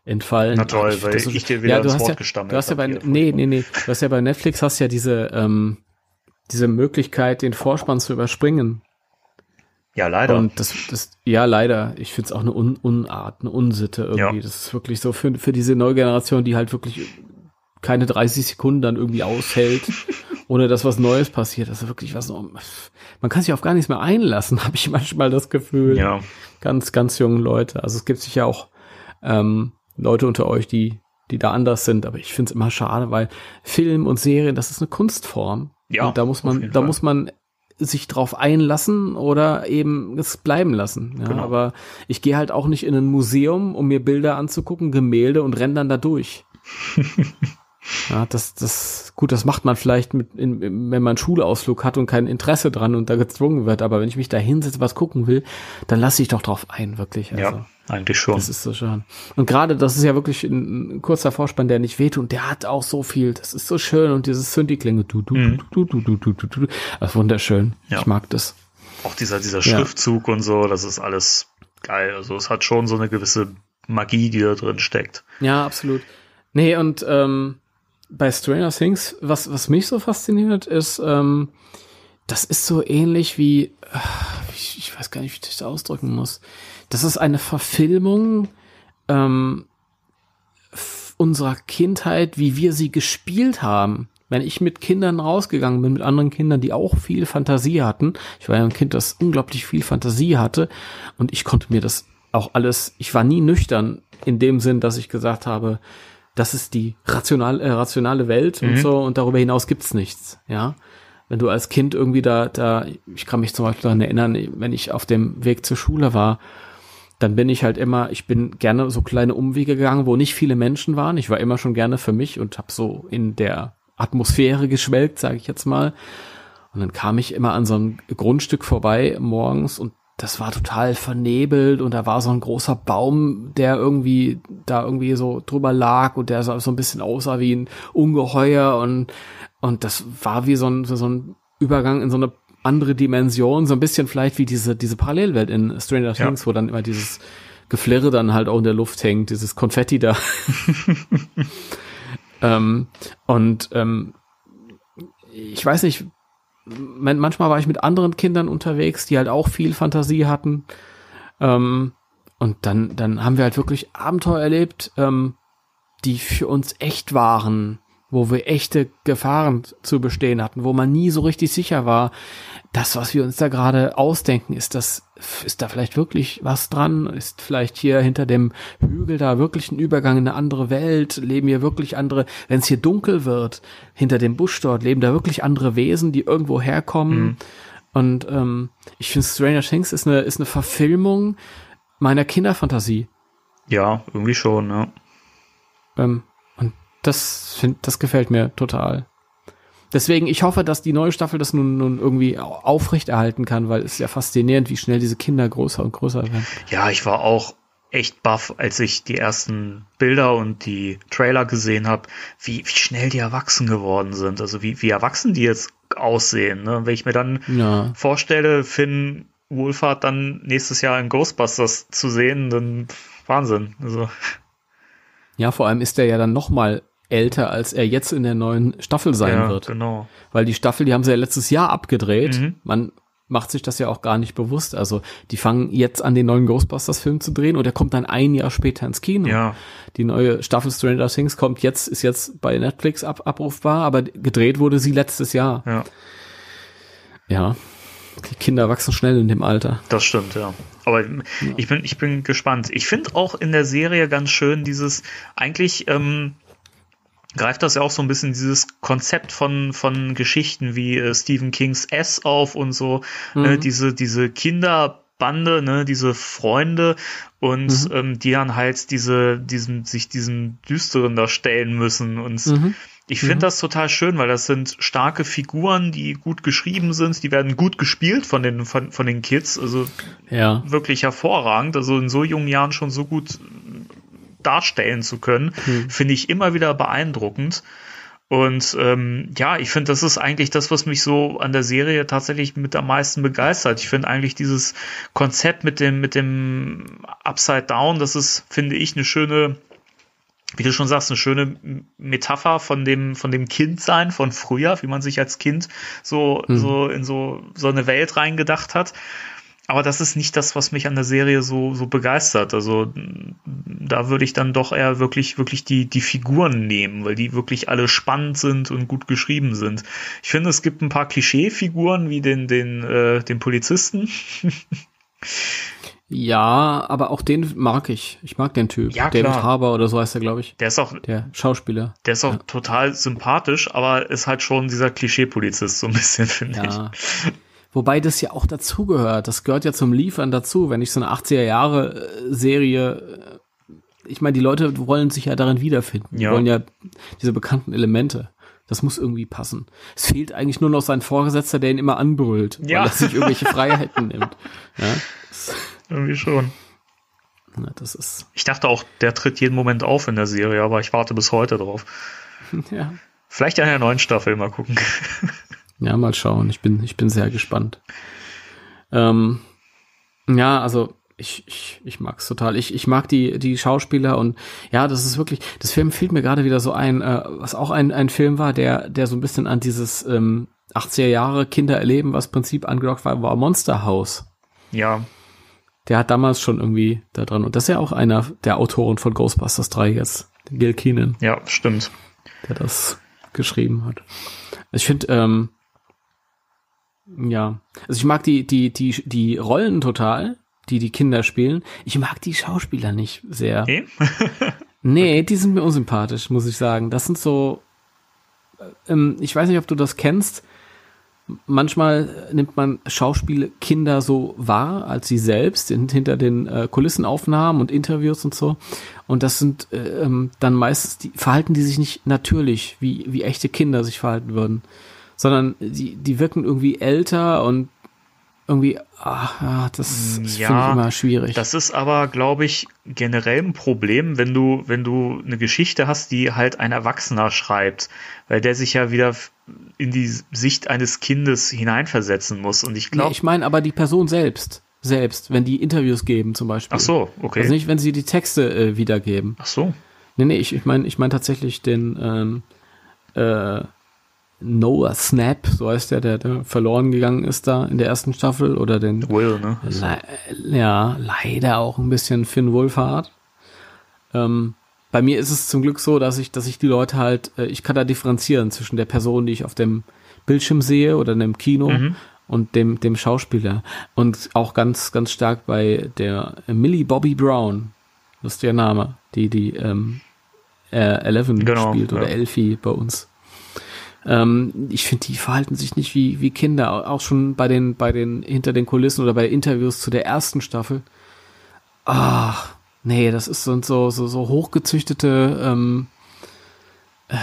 entfallen. Na toll, ich, weil so, ich dir wieder ja, du hast Wort ja, gestammelt du hast ja bei, Nee, nee, nee. Du hast ja bei Netflix hast ja diese, ähm, diese Möglichkeit, den Vorspann zu überspringen. Ja, leider. Und das, das ja, leider. Ich finde es auch eine Un Unart, eine Unsitte irgendwie. Ja. Das ist wirklich so für, für diese neue Generation, die halt wirklich keine 30 Sekunden dann irgendwie aushält, (laughs) ohne dass was Neues passiert. Das ist wirklich was. Man kann sich auf gar nichts mehr einlassen, (laughs) habe ich manchmal das Gefühl. Ja. Ganz, ganz jungen Leute. Also es gibt sich ja auch ähm, Leute unter euch, die, die da anders sind. Aber ich finde es immer schade, weil Film und Serien, das ist eine Kunstform. Ja. Und da muss man, da muss man sich drauf einlassen oder eben es bleiben lassen. Ja, genau. Aber ich gehe halt auch nicht in ein Museum, um mir Bilder anzugucken, Gemälde und renn dann da durch. (laughs) Ja, das, das, gut, das macht man vielleicht mit, in, wenn man Schulausflug hat und kein Interesse dran und da gezwungen wird. Aber wenn ich mich da hinsetze, was gucken will, dann lasse ich doch drauf ein, wirklich. Also, ja, eigentlich schon. Das ist so schön. Und gerade, das ist ja wirklich ein, ein kurzer Vorspann, der nicht wehtut. Und der hat auch so viel. Das ist so schön. Und dieses Synthi-Klänge. Du, du, mhm. du, du, du, du, du, du. du, Das ist wunderschön. Ja. Ich mag das. Auch dieser, dieser ja. Schriftzug und so, das ist alles geil. Also, es hat schon so eine gewisse Magie, die da drin steckt. Ja, absolut. Nee, und, ähm, bei Stranger Things, was, was mich so fasziniert, ist, ähm, das ist so ähnlich wie, äh, ich, ich, weiß gar nicht, wie ich das ausdrücken muss. Das ist eine Verfilmung ähm, unserer Kindheit, wie wir sie gespielt haben. Wenn ich mit Kindern rausgegangen bin, mit anderen Kindern, die auch viel Fantasie hatten, ich war ja ein Kind, das unglaublich viel Fantasie hatte, und ich konnte mir das auch alles, ich war nie nüchtern in dem Sinn, dass ich gesagt habe, das ist die rational, äh, rationale Welt mhm. und so und darüber hinaus gibt's nichts, ja. Wenn du als Kind irgendwie da, da, ich kann mich zum Beispiel daran erinnern, wenn ich auf dem Weg zur Schule war, dann bin ich halt immer, ich bin gerne so kleine Umwege gegangen, wo nicht viele Menschen waren. Ich war immer schon gerne für mich und habe so in der Atmosphäre geschwelgt, sage ich jetzt mal. Und dann kam ich immer an so einem Grundstück vorbei morgens und das war total vernebelt und da war so ein großer Baum, der irgendwie da irgendwie so drüber lag und der so, so ein bisschen aussah wie ein Ungeheuer und, und das war wie so ein, so ein Übergang in so eine andere Dimension, so ein bisschen vielleicht wie diese, diese Parallelwelt in Stranger Things, ja. wo dann immer dieses Geflirre dann halt auch in der Luft hängt, dieses Konfetti da. (laughs) ähm, und ähm, ich weiß nicht, manchmal war ich mit anderen Kindern unterwegs, die halt auch viel Fantasie hatten. Ähm, und dann, dann haben wir halt wirklich Abenteuer erlebt, ähm, die für uns echt waren wo wir echte Gefahren zu bestehen hatten, wo man nie so richtig sicher war, das, was wir uns da gerade ausdenken, ist das, ist da vielleicht wirklich was dran? Ist vielleicht hier hinter dem Hügel da wirklich ein Übergang in eine andere Welt? Leben hier wirklich andere, wenn es hier dunkel wird, hinter dem Busch dort, leben da wirklich andere Wesen, die irgendwo herkommen? Mhm. Und ähm, ich finde, Stranger Things ist eine, ist eine Verfilmung meiner Kinderfantasie. Ja, irgendwie schon, ja. Ähm, das, find, das gefällt mir total. Deswegen, ich hoffe, dass die neue Staffel das nun, nun irgendwie aufrechterhalten kann, weil es ist ja faszinierend, wie schnell diese Kinder größer und größer werden. Ja, ich war auch echt baff, als ich die ersten Bilder und die Trailer gesehen habe, wie, wie schnell die erwachsen geworden sind. Also wie, wie erwachsen die jetzt aussehen. Ne? Wenn ich mir dann ja. vorstelle, Finn Wohlfahrt dann nächstes Jahr in Ghostbusters zu sehen, dann Wahnsinn. Also. Ja, vor allem ist der ja dann noch mal älter, als er jetzt in der neuen Staffel sein ja, wird. Genau. Weil die Staffel, die haben sie ja letztes Jahr abgedreht. Mhm. Man macht sich das ja auch gar nicht bewusst. Also die fangen jetzt an, den neuen Ghostbusters-Film zu drehen und der kommt dann ein Jahr später ins Kino. Ja. Die neue Staffel Stranger Things kommt jetzt, ist jetzt bei Netflix ab, abrufbar, aber gedreht wurde sie letztes Jahr. Ja. Ja. Die Kinder wachsen schnell in dem Alter. Das stimmt, ja. Aber ja. ich bin, ich bin gespannt. Ich finde auch in der Serie ganz schön dieses, eigentlich, ähm, greift das ja auch so ein bisschen dieses Konzept von, von Geschichten wie äh, Stephen Kings S auf und so, ne, mhm. ne, diese, diese Kinderbande, ne, diese Freunde und mhm. ähm, die dann halt diese, diesen, sich diesem Düsteren da stellen müssen und mhm. Ich finde mhm. das total schön, weil das sind starke Figuren, die gut geschrieben sind, die werden gut gespielt von den, von, von den Kids, also ja. wirklich hervorragend, also in so jungen Jahren schon so gut darstellen zu können, mhm. finde ich immer wieder beeindruckend. Und ähm, ja, ich finde, das ist eigentlich das, was mich so an der Serie tatsächlich mit am meisten begeistert. Ich finde eigentlich dieses Konzept mit dem, mit dem Upside Down, das ist, finde ich, eine schöne, wie du schon sagst, eine schöne Metapher von dem, von dem Kindsein von früher, wie man sich als Kind so, mhm. so in so, so eine Welt reingedacht hat aber das ist nicht das, was mich an der Serie so, so begeistert. Also da würde ich dann doch eher wirklich, wirklich die, die Figuren nehmen, weil die wirklich alle spannend sind und gut geschrieben sind. Ich finde, es gibt ein paar Klischeefiguren wie den, den, äh, den Polizisten. (laughs) Ja, aber auch den mag ich. Ich mag den Typ. Ja, David klar. Harbour oder so heißt er, glaube ich. Der ist auch der Schauspieler. Der ist auch ja. total sympathisch, aber ist halt schon dieser Klischee-Polizist so ein bisschen, finde ja. ich. Wobei das ja auch dazugehört. Das gehört ja zum Liefern dazu. Wenn ich so eine 80er-Jahre-Serie, äh, ich meine, die Leute wollen sich ja darin wiederfinden. Ja. Die wollen ja diese bekannten Elemente. Das muss irgendwie passen. Es fehlt eigentlich nur noch sein Vorgesetzter, der ihn immer anbrüllt, ja. weil er sich irgendwelche (laughs) Freiheiten nimmt. Ja. Irgendwie schon. Na, das ist ich dachte auch, der tritt jeden Moment auf in der Serie, aber ich warte bis heute drauf. (laughs) Ja. Vielleicht in der neuen Staffel, mal gucken. (laughs) Ja, mal schauen. Ich bin, ich bin sehr gespannt. Ähm, ja, also ich, ich, ich mag es total. Ich, ich mag die, die Schauspieler und ja, das ist wirklich, das Film fiel mir gerade wieder so ein, äh, was auch ein, ein Film war, der, der so ein bisschen an dieses ähm, 80er Jahre Kinder erleben, was Prinzip angelockt war, war Monster House. Ja. Der hat damals schon irgendwie da dran. Und das ist ja auch einer der Autoren von Ghostbusters 3 jetzt, Gil Keenan. Ja, stimmt. Der das geschrieben hat. ich finde, ähm, ja, also ich mag die, die, die, die Rollen total, die die Kinder spielen. Ich mag die Schauspieler nicht sehr. Okay. (laughs) nee, die sind mir unsympathisch, muss ich sagen. Das sind so, äh, ähm, ich weiß nicht, ob du das kennst. Manchmal nimmt man Schauspielkinder so wahr als sie selbst in, hinter den äh, Kulissenaufnahmen und Interviews und so. Und das sind äh, ähm, dann meistens die, verhalten die sich nicht natürlich, wie, wie echte Kinder sich verhalten würden sondern die, die wirken irgendwie älter und irgendwie, ach, ah, das mm, ja, finde ich immer schwierig. Das ist aber, glaube ich, generell ein Problem, wenn du, wenn du eine Geschichte hast, die halt ein Erwachsener schreibt, weil der sich ja wieder in die Sicht eines Kindes hineinversetzen muss. Und ich glaube. Nee, ich meine aber die Person selbst. Selbst, wenn die Interviews geben, zum Beispiel. Ach so, okay. Also nicht, wenn sie die Texte äh, wiedergeben. Ach so. Nee, nee, ich, ich meine ich mein tatsächlich den, ähm, äh, Noah Snap, so heißt der, der, der verloren gegangen ist da in der ersten Staffel oder den Will, ne? Le ja, leider auch ein bisschen Finn Wolfhard. Ähm, bei mir ist es zum Glück so, dass ich, dass ich die Leute halt, äh, ich kann da differenzieren zwischen der Person, die ich auf dem Bildschirm sehe oder in dem Kino mhm. und dem, dem Schauspieler. Und auch ganz, ganz stark bei der Millie Bobby Brown, das ist der Name, die die ähm, äh, Eleven genau, spielt oder ja. Elfie bei uns. Ähm, ich finde, die verhalten sich nicht wie, wie Kinder. Auch schon bei den, bei den, hinter den Kulissen oder bei Interviews zu der ersten Staffel. Ach, nee, das ist so, so, so hochgezüchtete ähm, äh,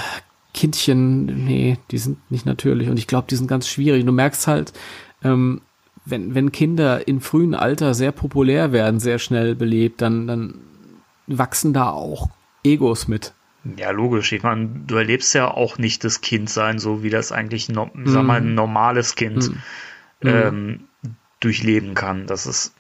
Kindchen. Nee, die sind nicht natürlich. Und ich glaube, die sind ganz schwierig. Du merkst halt, ähm, wenn, wenn Kinder in frühen Alter sehr populär werden, sehr schnell belebt, dann, dann wachsen da auch Egos mit. Ja, logisch. Ich meine, du erlebst ja auch nicht das Kindsein, so wie das eigentlich, no, mm. sag mal, ein mhm. normales Kind mm. ähm, durchleben kann. Das ist,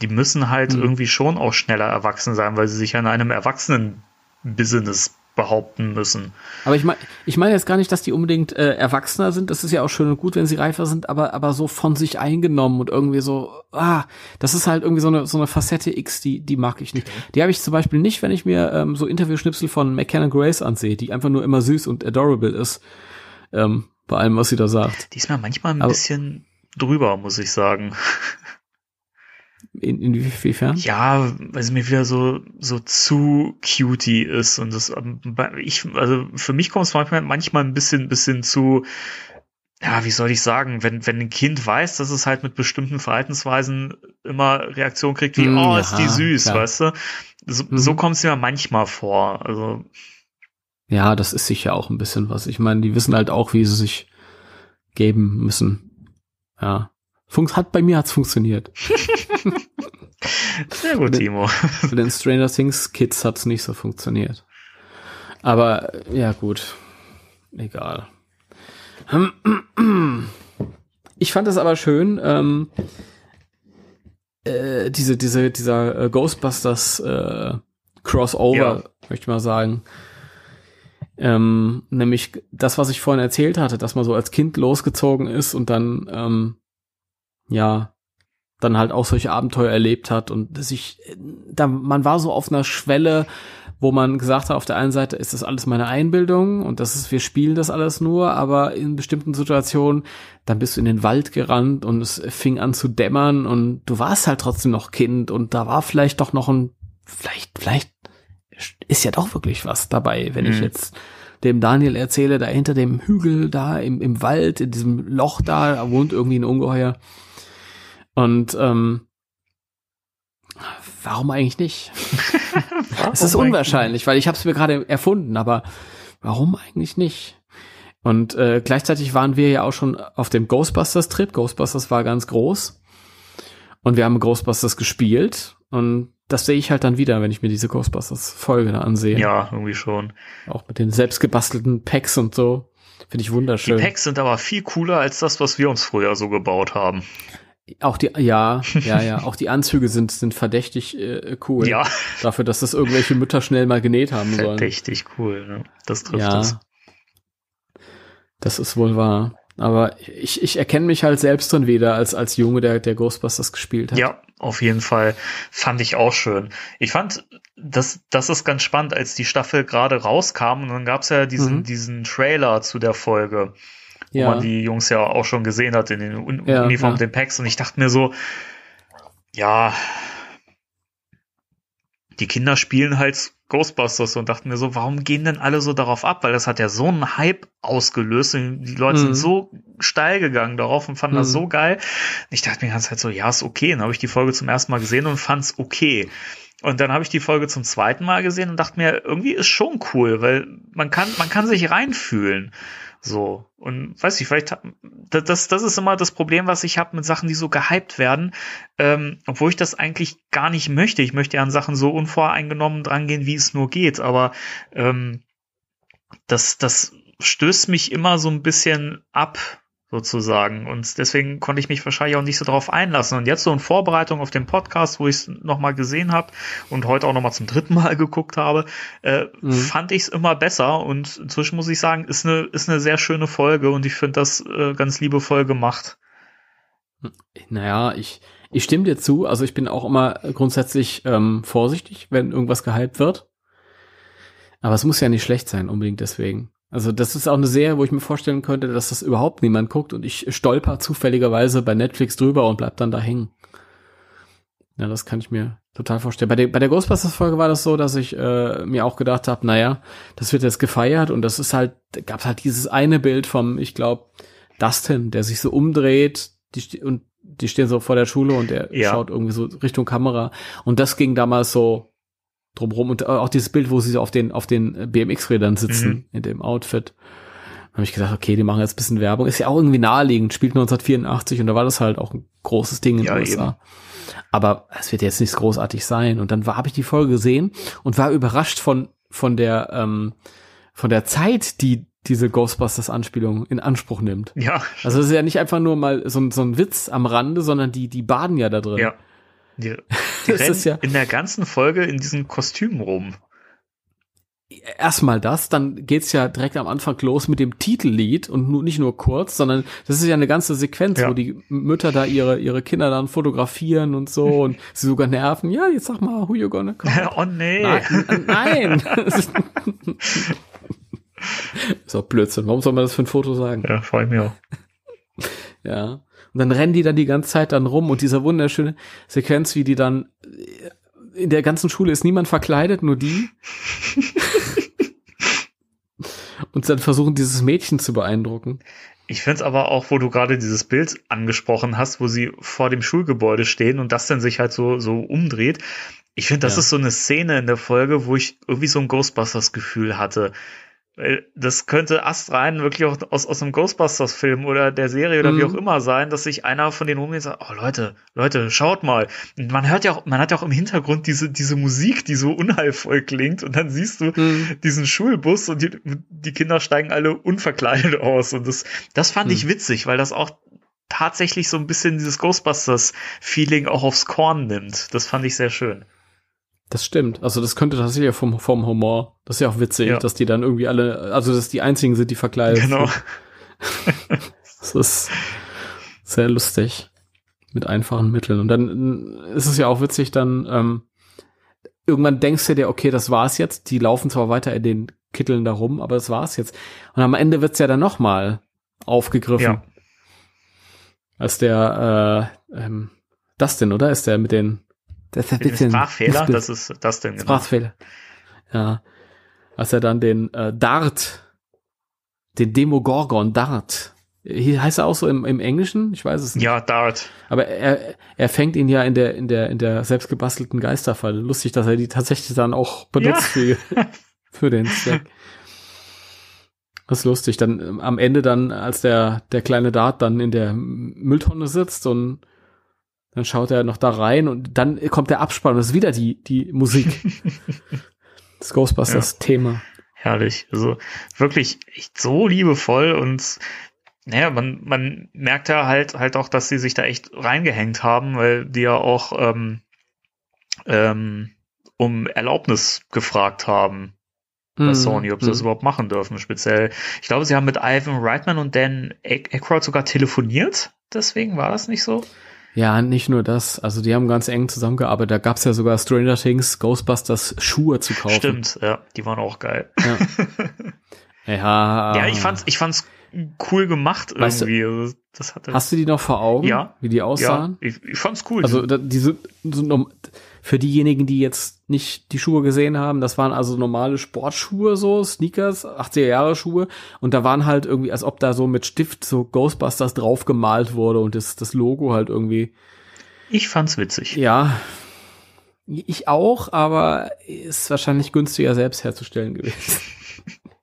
die müssen halt mm. irgendwie schon auch schneller erwachsen sein, weil sie sich an einem erwachsenen Business behaupten müssen. Aber ich meine, ich meine jetzt gar nicht, dass die unbedingt äh, erwachsener sind. Das ist ja auch schön und gut, wenn sie reifer sind, aber aber so von sich eingenommen und irgendwie so, ah, das ist halt irgendwie so eine so eine Facette X, die die mag ich nicht. Die habe ich zum Beispiel nicht, wenn ich mir ähm, so Interviewschnipsel von McKenna Grace ansehe, die einfach nur immer süß und adorable ist. Ähm, bei allem, was sie da sagt. Die ist mir manchmal ein aber bisschen drüber, muss ich sagen. (laughs) In, inwiefern? Ja, weil sie mir wieder so, so zu cutie ist und das, ähm, ich, also für mich kommt es manchmal, manchmal ein bisschen, bisschen zu, ja, wie soll ich sagen, wenn, wenn ein Kind weiß, dass es halt mit bestimmten Verhaltensweisen immer Reaktionen kriegt, wie, mm, oh, ist aha, die süß, klar. weißt du? So, mhm. so kommt es mir manchmal vor, also. Ja, das ist sicher auch ein bisschen was. Ich meine, die wissen halt auch, wie sie sich geben müssen. Ja. Funks hat bei mir hat's funktioniert. (laughs) Sehr gut, Timo. Für den Stranger Things Kids hat's nicht so funktioniert. Aber ja, gut. Egal. Ich fand es aber schön, ähm, äh, diese, diese, dieser äh, Ghostbusters äh, Crossover, ja. möchte ich mal sagen. Ähm, nämlich das, was ich vorhin erzählt hatte, dass man so als Kind losgezogen ist und dann ähm, ja dann halt auch solche Abenteuer erlebt hat und sich, da, man war so auf einer Schwelle, wo man gesagt hat, auf der einen Seite ist das alles meine Einbildung und das ist, wir spielen das alles nur, aber in bestimmten Situationen, dann bist du in den Wald gerannt und es fing an zu dämmern und du warst halt trotzdem noch Kind und da war vielleicht doch noch ein, vielleicht, vielleicht ist ja doch wirklich was dabei, wenn mhm. ich jetzt dem Daniel erzähle, da hinter dem Hügel da im, im Wald, in diesem Loch da, da wohnt irgendwie ein Ungeheuer. Und ähm, warum eigentlich nicht? (laughs) es ist unwahrscheinlich, weil ich habe es mir gerade erfunden, aber warum eigentlich nicht? Und äh, gleichzeitig waren wir ja auch schon auf dem Ghostbusters-Trip. Ghostbusters war ganz groß. Und wir haben Ghostbusters gespielt. Und das sehe ich halt dann wieder, wenn ich mir diese Ghostbusters-Folge da ansehe. Ja, irgendwie schon. Auch mit den selbstgebastelten Packs und so. Finde ich wunderschön. Die Packs sind aber viel cooler als das, was wir uns früher so gebaut haben. Auch die, ja, ja, ja, auch die Anzüge sind, sind verdächtig äh, cool. Ja. Dafür, dass das irgendwelche Mütter schnell mal genäht haben sollen. Verdächtig cool, ne? Das trifft ja. es. Das ist wohl wahr. Aber ich, ich erkenne mich halt selbst drin wieder als, als Junge, der, der Ghostbusters gespielt hat. Ja, auf jeden Fall. Fand ich auch schön. Ich fand, das, das ist ganz spannend, als die Staffel gerade rauskam und dann gab's ja diesen, mhm. diesen Trailer zu der Folge ja. wo man die Jungs ja auch schon gesehen hat in den Un ja, Uniformen, ja. den Packs. Und ich dachte mir so, ja, die Kinder spielen halt Ghostbusters und dachten mir so, warum gehen denn alle so darauf ab? Weil das hat ja so einen Hype ausgelöst. die Leute mhm. sind so steil gegangen darauf und fanden mhm. das so geil. Und ich dachte mir ganz halt so, ja, ist okay. Und dann habe ich die Folge zum ersten Mal gesehen und fand es okay. Und dann habe ich die Folge zum zweiten Mal gesehen und dachte mir, irgendwie ist schon cool, weil man kann, man kann sich reinfühlen. So. Und weiß ich, vielleicht, das, das ist immer das Problem, was ich habe mit Sachen, die so gehypt werden, ähm, obwohl ich das eigentlich gar nicht möchte. Ich möchte ja an Sachen so unvoreingenommen drangehen, wie es nur geht, aber ähm, das, das stößt mich immer so ein bisschen ab, sozusagen. Und deswegen konnte ich mich wahrscheinlich auch nicht so drauf einlassen. Und jetzt so in Vorbereitung auf den Podcast, wo ich es nochmal gesehen habe und heute auch nochmal zum dritten Mal (laughs) geguckt habe, äh, mhm. fand ich es immer besser. Und inzwischen muss ich sagen, ist eine, ist eine sehr schöne Folge und ich finde das äh, ganz liebevoll gemacht. Naja, ich, ich stimme dir zu. Also ich bin auch immer grundsätzlich ähm, vorsichtig, wenn irgendwas gehypt wird. Aber es muss ja nicht schlecht sein, unbedingt deswegen. Also das ist auch eine Serie, wo ich mir vorstellen könnte, dass das überhaupt niemand guckt und ich stolper zufälligerweise bei Netflix drüber und bleib dann da hängen. Ja, das kann ich mir total vorstellen. Bei der, bei der Ghostbusters-Folge war das so, dass ich äh, mir auch gedacht habe, naja, das wird jetzt gefeiert und das ist halt, gab halt dieses eine Bild vom, ich glaube, Dustin, der sich so umdreht die, und die stehen so vor der Schule und der ja. schaut irgendwie so Richtung Kamera. Und das ging damals so drumherum und äh, auch dieses Bild, wo sie so auf den, auf den BMX-Rädern sitzen mhm. in dem Outfit. habe ich gedacht, okay, die machen jetzt ein bisschen Werbung. Ist ja auch irgendwie naheliegend, spielt 1984 und da war das halt auch ein großes Ding in ja, den USA. Eben. Aber es wird jetzt nichts großartig sein. Und dann habe ich die Folge gesehen und war überrascht von, von der, ähm, von der Zeit, die diese Ghostbusters-Anspielung in Anspruch nimmt. Ja. Also es ist ja nicht einfach nur mal so, so ein Witz am Rande, sondern die, die baden ja da drin. Ja. Die, (laughs) die rennt ja in der ganzen Folge in diesen Kostümen rum. Erstmal das, dann geht's ja direkt am Anfang los mit dem Titellied und nur, nicht nur kurz, sondern das ist ja eine ganze Sequenz, ja. wo die Mütter da ihre, ihre Kinder dann fotografieren und so (laughs) und sie sogar nerven. Ja, jetzt sag mal, who you gonna come? (laughs) oh nee. Nein. nein. ist doch Blödsinn. Warum soll man das für ein Foto sagen? Ja, freue mich auch. ja. Und dann rennen die dann die ganze Zeit dann rum und dieser wunderschöne Sequenz, wie die dann in der ganzen Schule ist niemand verkleidet, nur die. (laughs) und dann versuchen, dieses Mädchen zu beeindrucken. Ich finde es aber auch, wo du gerade dieses Bild angesprochen hast, wo sie vor dem Schulgebäude stehen und das dann sich halt so, so umdreht. Ich finde, das ja. ist so eine Szene in der Folge, wo ich irgendwie so ein Ghostbusters-Gefühl hatte. Weil das könnte astrein wirklich auch aus, aus einem Ghostbusters-Film oder der Serie oder mhm. wie auch immer sein, dass sich einer von den rumgeht sagt, oh Leute, Leute, schaut mal. Und man hört ja auch, man hat ja auch im Hintergrund diese, diese Musik, die so unheilvoll klingt und dann siehst du mhm. diesen Schulbus und die, die, Kinder steigen alle unverkleidet aus und das, das fand mhm. ich witzig, weil das auch tatsächlich so ein bisschen dieses Ghostbusters-Feeling auch aufs Korn nimmt. Das fand ich sehr schön. Das stimmt. Also das könnte tatsächlich ja vom, vom Humor. Das ist ja auch witzig, ja. dass die dann irgendwie alle, also dass die einzigen sind, die verkleidet sind. Genau. (laughs) das ist sehr lustig. Mit einfachen Mitteln. Und dann äh, ist es ja auch witzig, dann ähm, irgendwann denkst du dir, okay, das war's jetzt. Die laufen zwar weiter in den Kitteln da rum, aber das war's jetzt. Und am Ende wird's ja dann nochmal aufgegriffen. Ja. Als der, äh, ähm, Dustin, oder? Ist der mit den das ist ein bisschen, Sprachfehler, das ist das denn genau. Sprachfehler. Ja. Als er dann den äh, Dart, den Demogorgon Dart, hier heißt er auch so im, im Englischen, ich weiß es nicht. Ja, Dart. Aber er, er fängt ihn ja in der, in der, in der selbstgebastelten Geisterfalle. Lustig, dass er die tatsächlich dann auch benutzt ja. für, (laughs) für den Zweck. Das ist lustig. Dann ähm, am Ende dann, als der, der kleine Dart dann in der Mülltonne sitzt und dann schaut er noch da rein und dann kommt der Abspann und das ist wieder die, die Musik. (laughs) das Ghostbusters-Thema. Ja. Herrlich. Also wirklich echt so liebevoll und naja, man, man merkt ja halt halt auch, dass sie sich da echt reingehängt haben, weil die ja auch ähm, ähm, um Erlaubnis gefragt haben bei mhm. Sony, ob sie mm. das mhm. überhaupt machen dürfen, speziell. Ich glaube, sie haben mit Ivan Reitman und Dan Aykroyd sogar telefoniert, deswegen war das nicht so. Ja, nicht nur das. Also die haben ganz eng zusammengearbeitet. Da gab's ja sogar Stranger Things, Ghostbusters Schuhe zu kaufen. Stimmt, ja, die waren auch geil. Ja, (laughs) ja. ja ich fand's, ich fand's cool gemacht weißt irgendwie. Du, also, das hatte hast du die noch vor Augen? Ja. Wie die aussahen? Ja, ich, ich fand's cool. Also da, die sind, sind für diejenigen, die jetzt nicht die Schuhe gesehen haben, das waren also normale Sportschuhe, so Sneakers, 80er Jahre Schuhe. Und da waren halt irgendwie, als ob da so mit Stift so Ghostbusters drauf gemalt wurde und das, das Logo halt irgendwie. Ich fand's witzig. Ja. Ich auch, aber ist wahrscheinlich günstiger selbst herzustellen gewesen. (laughs)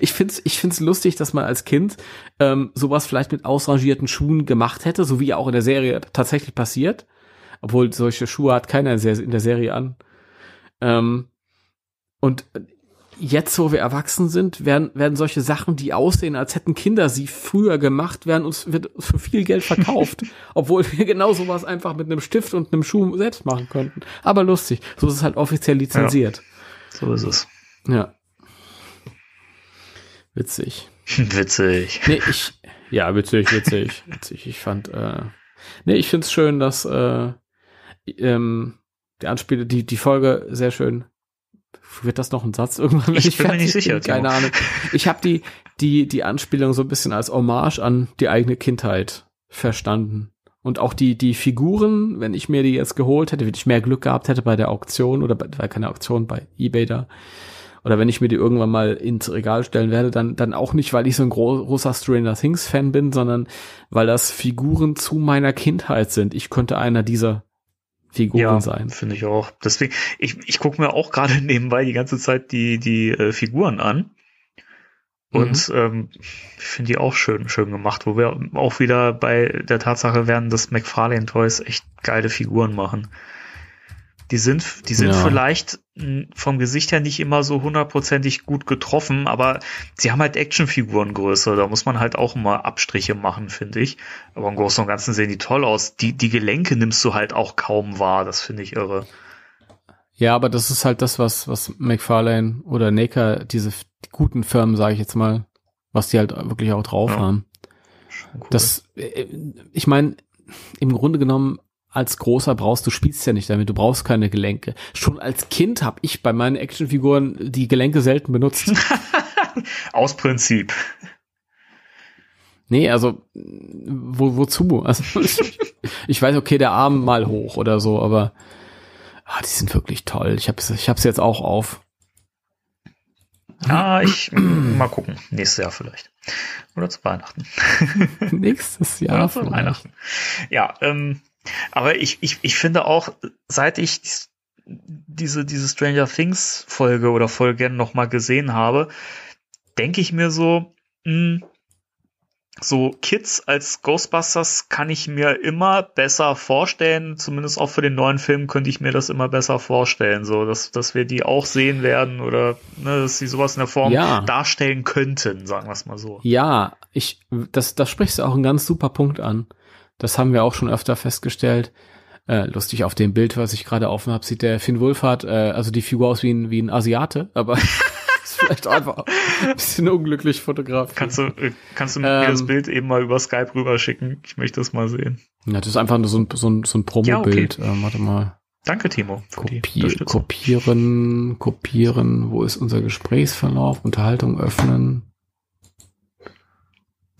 Ich find's, ich find's lustig, dass man als Kind ähm, sowas vielleicht mit ausrangierten Schuhen gemacht hätte, so wie ja auch in der Serie tatsächlich passiert obwohl solche Schuhe hat keiner in der Serie an. Ähm, und jetzt, wo wir erwachsen sind, werden, werden solche Sachen, die aussehen, als hätten Kinder sie früher gemacht, werden uns wird für viel Geld verkauft. (laughs) obwohl wir genau sowas einfach mit einem Stift und einem Schuh selbst machen könnten. Aber lustig. So ist es halt offiziell lizenziert. Ja, so ist es. Ja. Witzig. (laughs) Witzig. Nee, ich, ja, witzig, witzig, witzig. Ich fand, äh, nee, ich find's schön, dass, äh, ähm, die Anspiele, die, die Folge sehr schön. Wird das noch ein Satz irgendwann? Ich, ich bin mir nicht sicher. Bin, keine Ahnung. Ich habe die, die, die Anspielung so ein bisschen als Hommage an die eigene Kindheit verstanden. Und auch die, die Figuren, wenn ich mir die jetzt geholt hätte, wenn ich mehr Glück gehabt hätte bei der Auktion oder bei, bei keine Auktion bei eBay da. Oder wenn ich mir die irgendwann mal ins Regal stellen werde, dann, dann auch nicht, weil ich so ein großer Stranger Things Fan bin, sondern weil das Figuren zu meiner Kindheit sind. Ich könnte einer dieser Figuren ja, sein. Finde ich auch. Deswegen, ich, ich gucke mir auch gerade (laughs) nebenbei die ganze Zeit die, die äh, Figuren an. Und mhm. ähm, ich finde die auch schön, schön gemacht, wo wir auch wieder bei der Tatsache werden, dass McFarlane Toys echt geile Figuren machen. Die sind, die sind ja. vielleicht hm, vom Gesicht her nicht immer so hundertprozentig gut getroffen, aber sie haben halt Actionfigurengröße. Da muss man halt auch immer Abstriche machen, finde ich. Aber im Großen und Ganzen sehen die toll aus. Die, die Gelenke nimmst du halt auch kaum wahr. Das finde ich irre. Ja, aber das ist halt das, was, was McFarlane oder Naker, diese guten Firmen, sage ich jetzt mal, was die halt wirklich auch drauf ja. haben. Cool. Das, äh, äh, ich meine, im Grunde genommen als großer brauchst, du spielst ja nicht damit, du brauchst keine Gelenke. Schon als Kind habe ich bei meinen Actionfiguren die Gelenke selten benutzt. (laughs) Aus Prinzip. Nee, also wo, wozu? Also, (laughs) ich weiß, okay, der Arm mal hoch oder so, aber ah, die sind wirklich toll. Ich hab's, ich hab's jetzt auch auf. Ah, ich mal gucken. Nächstes Jahr vielleicht. Oder zu Weihnachten. (laughs) Nächstes Jahr. Oder zu vielleicht. Weihnachten. Ja, ähm, aber ich, ich, ich finde auch, seit ich diese, diese Stranger Things Folge oder Folgen nochmal gesehen habe, denke ich mir so, mh, hm, so Kids als Ghostbusters kann ich mir immer besser vorstellen. Zumindest auch für den neuen Film könnte ich mir das immer besser vorstellen, so dass, dass wir die auch sehen werden oder ne, dass sie sowas in der Form ja. darstellen könnten, sagen wir es mal so. Ja, ich, das, das sprichst du auch einen ganz super Punkt an. Das haben wir auch schon öfter festgestellt. Äh, lustig, auf dem Bild, was ich gerade offen habe, sieht der Finn Wolfhard, äh, also die Figur aus wie ein, wie ein Asiate, aber (laughs) ist vielleicht einfach ein bisschen unglücklich Fotograf. Kannst du, äh, kannst du ähm, mir das Bild eben mal über Skype rüberschicken? Ich möchte das mal sehen. Ja, das ist einfach nur so ein, so ein, so ein Promo-Bild. Ja, okay. ähm, warte mal. Danke, Timo. Kopier kopieren, kopieren. Wo ist unser Gesprächsverlauf? Unterhaltung öffnen.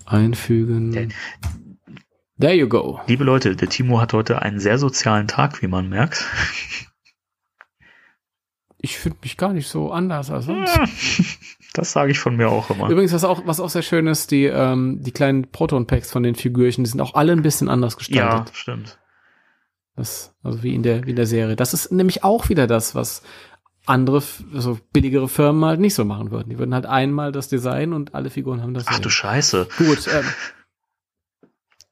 Einfügen. There you go. Liebe Leute, der Timo hat heute einen sehr sozialen Tag, wie man merkt. Ich finde mich gar nicht so anders als sonst. Ja, ah, das sage ich von mir auch immer. Übrigens, was auch, was auch sehr schön ist, die, ähm, die kleinen Proton-Packs von den Figürchen, die sind auch alle ein bisschen anders gestaltet. Ja, stimmt. Das, also wie in der, wie in der Serie. Das ist nämlich auch wieder das, was andere, also billigere Firmen halt nicht so machen würden. Die würden halt einmal das Design und alle Figuren haben das. Ach du Scheiße. Gut, ähm,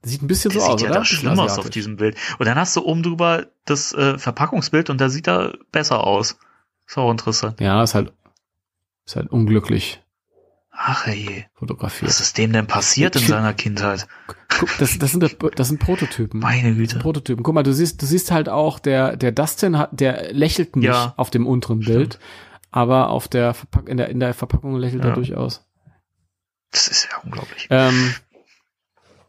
sieht ein bisschen das so sieht aus, ja oder? Das schlimmer aus auf diesem Bild. Und dann hast du oben drüber das äh, Verpackungsbild und da sieht er besser aus. Ist auch interessant. Ja, ist halt, ist halt unglücklich. Ach je. Fotografiert. Was ist dem denn passiert in seiner Kindheit? Guck, das, das, sind, das sind Prototypen. Meine Güte. Prototypen. Guck mal, du siehst, du siehst halt auch, der, der Dustin hat, der lächelt nicht ja. auf dem unteren Bild, aber auf der, Verpack in, der in der Verpackung lächelt ja. er durchaus. Das ist ja unglaublich. Ähm,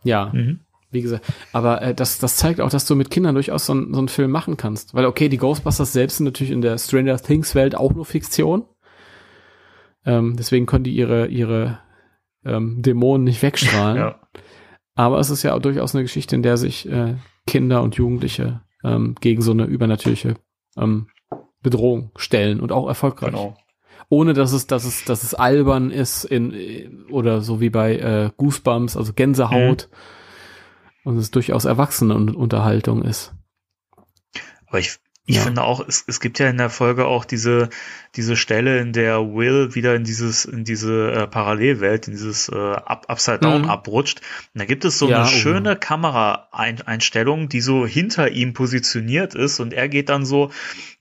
ja. Mhm. Wie gesagt, aber äh, das, das zeigt auch, dass du mit Kindern durchaus so, ein, so einen Film machen kannst. Weil, okay, die Ghostbusters selbst sind natürlich in der Stranger Things-Welt auch nur Fiktion. Ähm, deswegen können die ihre, ihre ähm, Dämonen nicht wegstrahlen. (laughs) ja. Aber es ist ja auch durchaus eine Geschichte, in der sich äh, Kinder und Jugendliche ähm, gegen so eine übernatürliche ähm, Bedrohung stellen und auch erfolgreich. Genau ohne dass es, dass es, dass es albern ist in, oder so wie bei äh, Goosebumps, also Gänsehaut. Mhm. Und es durchaus erwachsene Unterhaltung ist. Aber ich ich ja. finde auch, es, es gibt ja in der Folge auch diese, diese Stelle, in der Will wieder in dieses, in diese äh, Parallelwelt, in dieses äh, Up, Upside Down mhm. abrutscht. Und da gibt es so ja, eine um. Oh. schöne Kameraeinstellung, die so hinter ihm positioniert ist und er geht dann so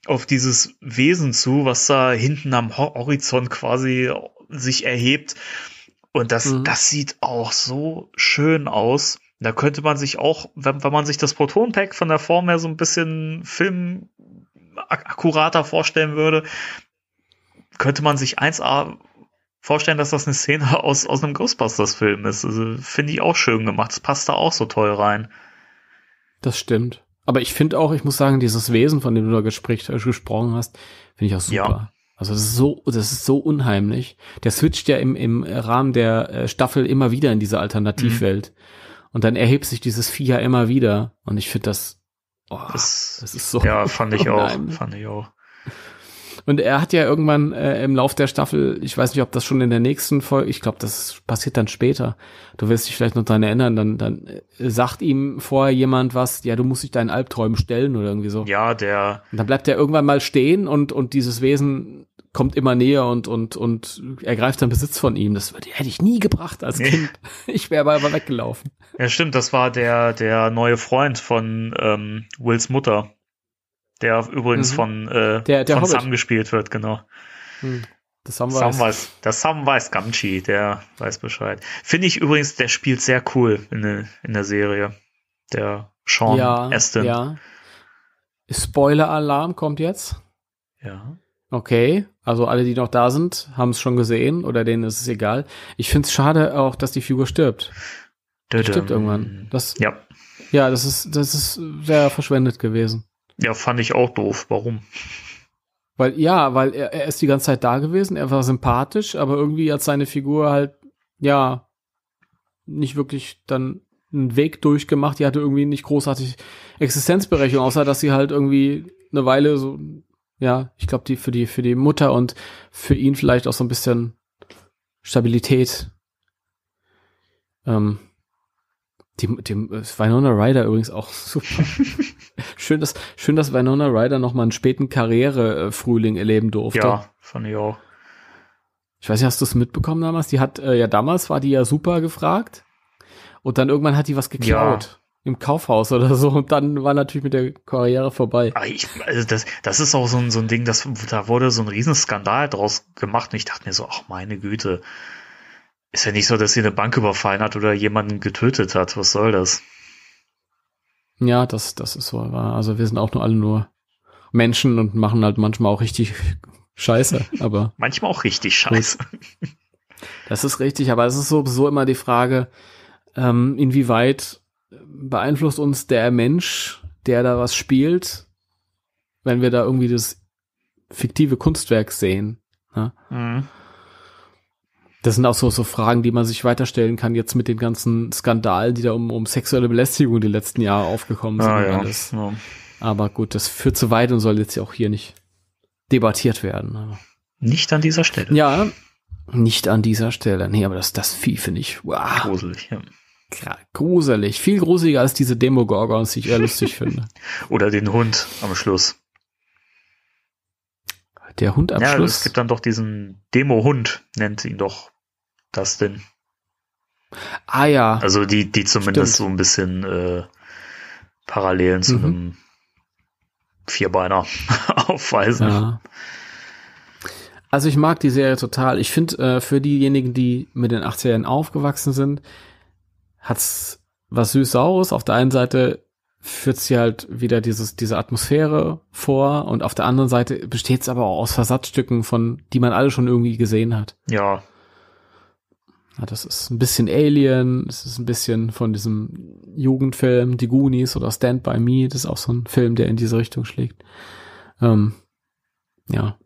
auf dieses Wesen zu, was da hinten am Horizont quasi sich erhebt. Und das, mhm. das sieht auch so schön aus. Da könnte man sich auch, wenn, wenn man sich das Proton-Pack von der Form her so ein bisschen filmen ak akkurater vorstellen würde, könnte man sich 1A vorstellen, dass das eine Szene (laughs) aus, aus einem Ghostbusters-Film ist. Also, Finde ich auch schön gemacht. Das passt da auch so toll rein. Das stimmt. Aber ich finde auch, ich muss sagen, dieses Wesen, von dem du da gespräch, äh, gesprochen hast, finde ich auch super. Ja. Also das ist so, das ist so unheimlich. Der switcht ja im, im Rahmen der äh, Staffel immer wieder in diese mhm. Alternativwelt. Mhm. Und dann erhebt sich dieses Vieh ja immer wieder. Und ich finde das Oh, das, das, ist so. Ja, fand ich auch. Fand ich auch. Und er hat ja irgendwann äh, im Lauf der Staffel, ich weiß nicht, ob das schon in der nächsten Folge, ich glaube, das passiert dann später. Du wirst dich vielleicht noch dran erinnern, dann, dann äh, sagt ihm vorher jemand was, ja, du musst dich deinen Albträumen stellen oder irgendwie so. Ja, der. Und dann bleibt er irgendwann mal stehen und, und dieses Wesen kommt immer näher und, und, und ergreift dann Besitz von ihm. Das hätte ich nie gebracht als Kind. (laughs) ich wäre aber, aber weggelaufen. Ja, stimmt, das war der, der neue Freund von ähm, Wills Mutter der übrigens mhm. von, äh, der, der von Sam gespielt wird, genau. Hm. Das Sam weiß. Sam weiß. Der Sam weiß Gamchi, der weiß Bescheid. Finde ich übrigens, der spielt sehr cool in, der, in der Serie. Der Sean ja, Aston. Ja. Spoiler-Alarm kommt jetzt. Ja. Okay, also alle, die noch da sind, haben es schon gesehen oder denen ist es egal. Ich finde es schade auch, dass die Figur stirbt. Die stirbt irgendwann. Das, ja. Ja, das ist, das ist sehr verschwendet gewesen. Ja, fand ich auch doof. Warum? Weil, ja, weil er, er ist die ganze Zeit da gewesen, er war sympathisch, aber irgendwie hat seine Figur halt, ja, nicht wirklich dann einen Weg durchgemacht. Die hatte irgendwie nicht großartig Existenzberechnung, außer dass sie halt irgendwie eine Weile so, ja, ich glaube, die für die, für die Mutter und für ihn vielleicht auch so ein bisschen Stabilität ähm, dem, dem äh, Winona Ryder übrigens auch (laughs) super. schön, dass, schön, dass Winona Ryder nochmal einen späten Karriere-Frühling erleben durfte. Ja, von ich auch. Ich weiß nicht, hast du es mitbekommen damals? Die hat, äh, ja, damals war die ja super gefragt. Und dann irgendwann hat die was geklaut. Ja. Im Kaufhaus oder so. Und dann war natürlich mit der Karriere vorbei. Ah, ich, also das, das ist auch so ein, so ein Ding, das, da wurde so ein Riesenskandal draus gemacht. Und ich dachte mir so, ach meine Güte. Ist ja nicht so, dass sie eine Bank überfallen hat oder jemanden getötet hat. Was soll das? Ja, das, das ist wohl wahr. Also wir sind auch nur alle nur Menschen und machen halt manchmal auch richtig (laughs) Scheiße, aber. (laughs) manchmal auch richtig Scheiße. Das ist richtig, aber es ist sowieso immer die Frage, ähm, inwieweit beeinflusst uns der Mensch, der da was spielt, wenn wir da irgendwie das fiktive Kunstwerk sehen. Ne? Mhm. Das sind auch so, so Fragen, die man sich weiterstellen kann, jetzt mit den ganzen Skandalen, die da um, um sexuelle Belästigung die letzten Jahre aufgekommen sind. Ah, ja, alles. Ja. Aber gut, das führt zu weit und soll jetzt ja auch hier nicht debattiert werden. Also. Nicht an dieser Stelle. Ja, nicht an dieser Stelle. Nee, aber das, das Vieh finde ich, wow. Gruselig, ja. Gruselig. Viel gruseliger als diese Demogorgons, die ich eher lustig finde. (laughs) Oder den Hund am Schluss. Der Hund am ja, also Schluss? Ja, es gibt dann doch diesen Demo-Hund, nennt ihn doch das denn? Ah ja. Also die, die zumindest Stimmt. so ein bisschen äh, Parallelen zu mhm. einem Vierbeiner (laughs) aufweisen. Ja. Also ich mag die Serie total. Ich finde, äh, für diejenigen, die mit den 80 ern aufgewachsen sind, hat's was Süß-Saures. Auf der einen Seite führt sie halt wieder dieses, diese Atmosphäre vor und auf der anderen Seite besteht es aber auch aus Versatzstücken von, die man alle schon irgendwie gesehen hat. Ja, ja, das ist ein bisschen Alien, das ist ein bisschen von diesem Jugendfilm Die Goonies oder Stand By Me, das ist auch so ein Film, der in diese Richtung schlägt. Ähm, ja.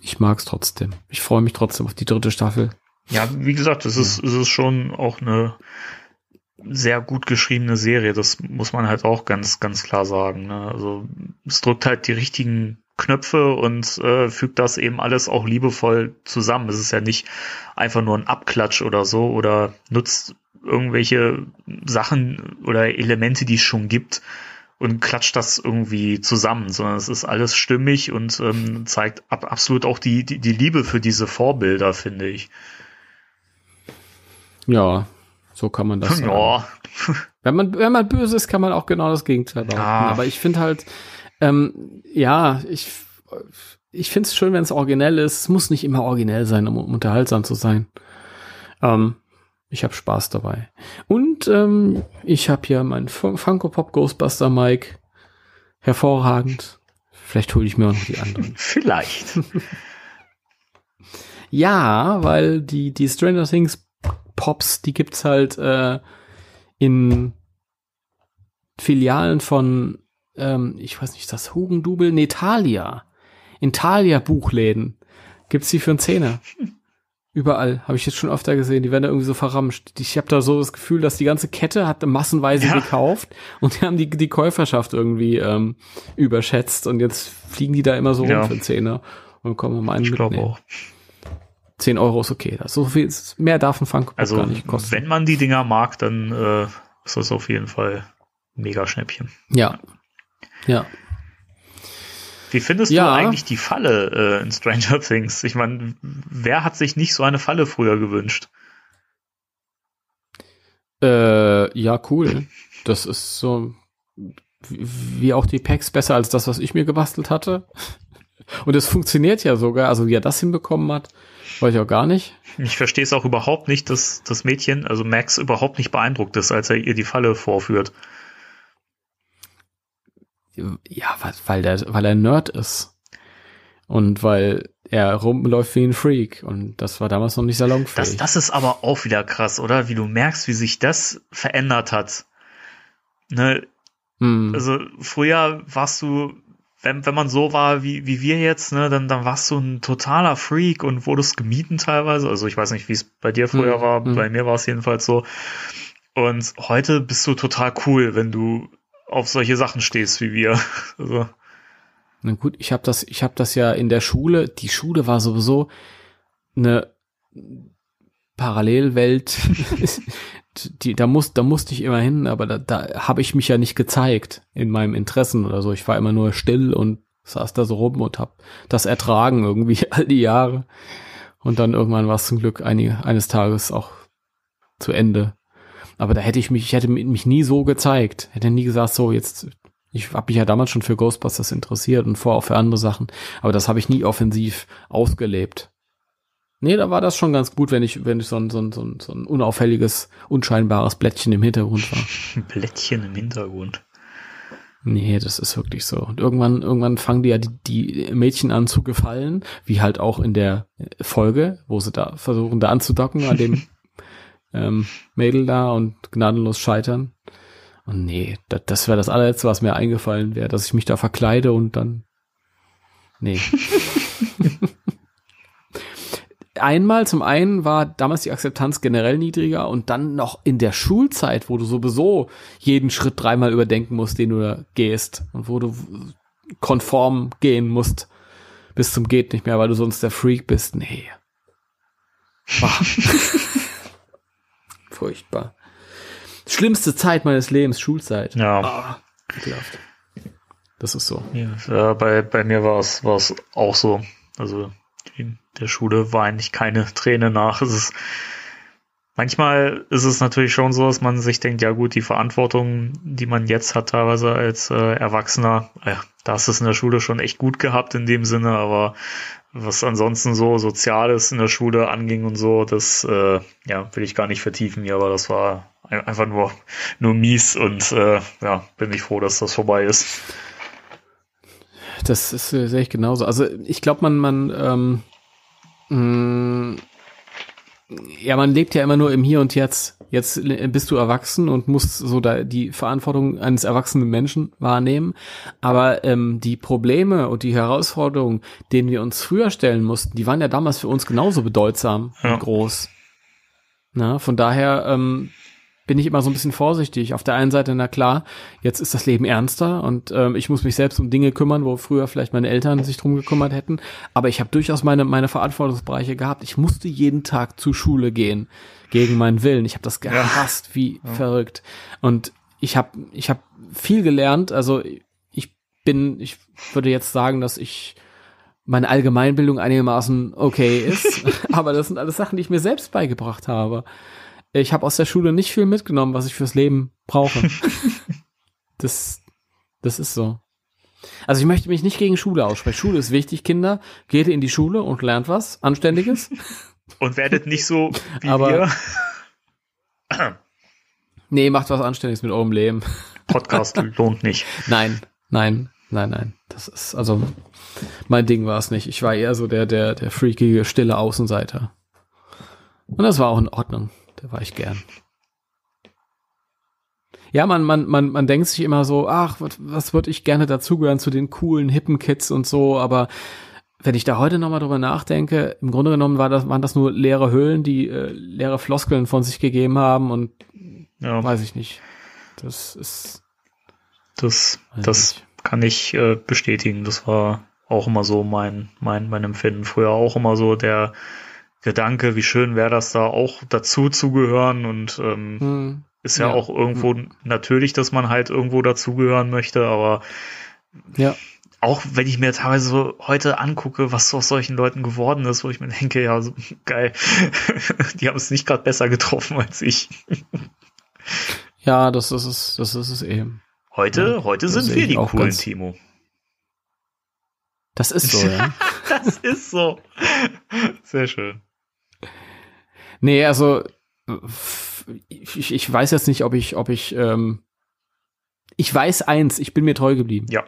Ich mag's trotzdem. Ich freue mich trotzdem auf die dritte Staffel. Ja, wie gesagt, es ist, ja. es ist schon auch eine sehr gut geschriebene Serie. Das muss man halt auch ganz, ganz klar sagen. Ne? Also es drückt halt die richtigen Knöpfe und äh, fügt das eben alles auch liebevoll zusammen. Es ist ja nicht einfach nur ein Abklatsch oder so oder nutzt irgendwelche Sachen oder Elemente, die es schon gibt und klatscht das irgendwie zusammen, sondern es ist alles stimmig und ähm, zeigt ab, absolut auch die, die, die Liebe für diese Vorbilder, finde ich. Ja, so kann man das. (laughs) Ja. Sagen. Wenn man, wenn man böse ist, kann man auch genau das Gegenteil behaupten. Ja. Ah. Aber ich finde halt, ähm, ja, ich, ich finde es schön, wenn es originell ist. Es muss nicht immer originell sein, um, unterhaltsam zu sein. Ähm, ich habe Spaß dabei. Und ähm, ich habe hier meinen Funko Pop Ghostbuster Mike. Hervorragend. Vielleicht hole ich mir auch noch die anderen. (laughs) Vielleicht. (laughs) ja, weil die, die Stranger Things Pops, die gibt's halt äh, in Filialen von ähm, ich weiß nicht, das Hugendubel, nee, Thalia. In Thalia-Buchläden Gibt es die für einen Zehner. Überall, habe ich jetzt schon öfter gesehen, die werden da irgendwie so verramscht. Ich habe da so das Gefühl, dass die ganze Kette hat massenweise ja. gekauft und die haben die, die Käuferschaft irgendwie ähm, überschätzt und jetzt fliegen die da immer so ja. rum für einen Zehner und kommen mal einen Ich glaube auch. 10 Euro ist okay. Das so viel mehr darf ein Funko also, gar nicht kosten. Wenn man die Dinger mag, dann äh, ist das auf jeden Fall mega Schnäppchen. Ja. ja. Ja. Wie findest ja. du eigentlich die Falle äh, in Stranger (laughs) Things? Ich meine, wer hat sich nicht so eine Falle früher gewünscht? Äh, ja, cool. Das ist so wie auch die Packs besser als das, was ich mir gebastelt hatte. Und es funktioniert ja sogar, also wie er das hinbekommen hat, weiß ich auch gar nicht. Ich verstehe es auch überhaupt nicht, dass das Mädchen, also Max, überhaupt nicht beeindruckt ist, als er ihr die Falle vorführt ja, weil, der, weil er Nerd ist. Und weil er rumläuft wie ein Freak. Und das war damals noch nicht salonfähig. Das, das ist aber auch wieder krass, oder? Wie du merkst, wie sich das verändert hat. Ne? Hm. Also früher warst du, wenn, wenn man so war wie, wie wir jetzt, ne, dann, dann warst du ein totaler Freak und wurdest gemieden teilweise. Also ich weiß nicht, wie es bei dir früher hm. war, hm. bei mir war es jedenfalls so. Und heute bist du total cool, wenn du auf solche Sachen stehst wie wir. (laughs) Also. Na gut, ich habe das, ich habe das ja in der Schule. Die Schule war sowieso eine Parallelwelt. (laughs) die, da, muss, da musste ich immer hin, aber da, da habe ich mich ja nicht gezeigt in meinem Interessen oder so. Ich war immer nur still und saß da so rum und habe das ertragen irgendwie (laughs) all die Jahre. Und dann irgendwann war es zum Glück einige, eines Tages auch zu Ende. Aber da hätte ich mich, ich hätte mich nie so gezeigt. Hätte nie gesagt, so jetzt, ich habe mich ja damals schon für Ghostbusters interessiert und vorher auch für andere Sachen. Aber das habe ich nie offensiv ausgelebt. Nee, da war das schon ganz gut, wenn ich, wenn ich so ein, so ein, so ein, so ein unauffälliges, unscheinbares Blättchen im Hintergrund war. (laughs) Blättchen im Hintergrund. Nee, das ist wirklich so. Und irgendwann, irgendwann fangen die ja die, die Mädchen an zu gefallen, wie halt auch in der Folge, wo sie da versuchen, da anzudocken an dem (laughs) ähm, Mädel da und gnadenlos scheitern. Und nee, das, das wäre das allerletzte, was mir eingefallen wäre, dass ich mich da verkleide und dann. Nee. (laughs) Einmal, zum einen war damals die Akzeptanz generell niedriger und dann noch in der Schulzeit, wo du sowieso jeden Schritt dreimal überdenken musst, den du da gehst und wo du konform gehen musst bis zum geht nicht mehr, weil du sonst der Freak bist. Nee. (laughs) furchtbar. Schlimmste Zeit meines Lebens, Schulzeit. Ja. Oh, ekelhaft. Das ist so. Ja, äh, bei, bei mir war es war es auch so. Also in der Schule war eigentlich keine Träne nach. Es ist, manchmal ist es natürlich schon so, dass man sich denkt, ja gut, die Verantwortung, die man jetzt hat, teilweise als äh, Erwachsener, äh, das ist in der Schule schon echt gut gehabt in dem Sinne, aber was ansonsten so Soziales in der Schule anging und so, das äh, ja, will ich gar nicht vertiefen hier, aber das war einfach nur, nur mies und äh, ja, bin ich froh, dass das vorbei ist. Das ist, äh, sehe ich genauso. Also ich glaube, man, man, ähm, mh, mm, ja, man lebt ja immer nur im Hier und Jetzt. Jetzt bist du erwachsen und musst so da die Verantwortung eines erwachsenen Menschen wahrnehmen. Aber ähm, die Probleme und die Herausforderungen, denen wir uns früher stellen mussten, die waren ja damals für uns genauso bedeutsam ja. und groß. Na, von daher ähm, bin ich immer so ein bisschen vorsichtig. Auf der einen Seite, na klar, jetzt ist das Leben ernster und ähm, ich muss mich selbst um Dinge kümmern, wo früher vielleicht meine Eltern sich drum gekümmert hätten. Aber ich habe durchaus meine, meine Verantwortungsbereiche gehabt. Ich musste jeden Tag zur Schule gehen gegen meinen Willen. Ich habe das gehasst ja. wie ja. verrückt. Und ich habe ich hab viel gelernt. Also ich bin, ich würde jetzt sagen, dass ich meine Allgemeinbildung einigermaßen okay ist. (laughs) aber das sind alles Sachen, die ich mir selbst beigebracht habe. Ich habe aus der Schule nicht viel mitgenommen, was ich fürs Leben brauche. (laughs) das, das ist so. Also ich möchte mich nicht gegen Schule aussprechen. Schule ist wichtig, Kinder. Geht in die Schule und lernt was Anständiges. (laughs) und werdet nicht so wie Aber wir. nee, macht was Anständiges mit eurem Leben. Podcast (laughs) lohnt nicht. Nein, nein, nein, nein. Das ist, also, mein Ding war es nicht. Ich war eher so der, der, der freakige, stille Außenseiter. Und das war auch in Ordnung. Da war ich gern. Ja, man, man, man, man denkt sich immer so, ach, was, was würde ich gerne dazugehören zu den coolen, hippen Kids und so, aber wenn ich da heute nochmal drüber nachdenke, im Grunde genommen war das, waren das nur leere Höhlen, die äh, leere Floskeln von sich gegeben haben und ja. weiß ich nicht. Das ist. Das, das kann ich äh, bestätigen. Das war auch immer so mein, mein, mein Empfinden. Früher auch immer so der Gedanke, wie schön wäre das da auch dazu zu gehören und ähm, hm. ist ja, ja, auch irgendwo hm. natürlich, dass man halt irgendwo dazugehören möchte, aber ja auch wenn ich mir teilweise so heute angucke, was aus solchen Leuten geworden ist, wo ich mir denke, ja, so, geil, (laughs) die haben es nicht gerade besser getroffen als ich. Ja, das ist es, das ist es eben. Heute, ja, heute sind wir die coolen, Timo. Das ist so, (laughs) ja. das ist so. Sehr schön. Nee, also ich, ich weiß jetzt nicht, ob ich, ob ich, ähm, ich weiß eins, ich bin mir treu geblieben. Ja,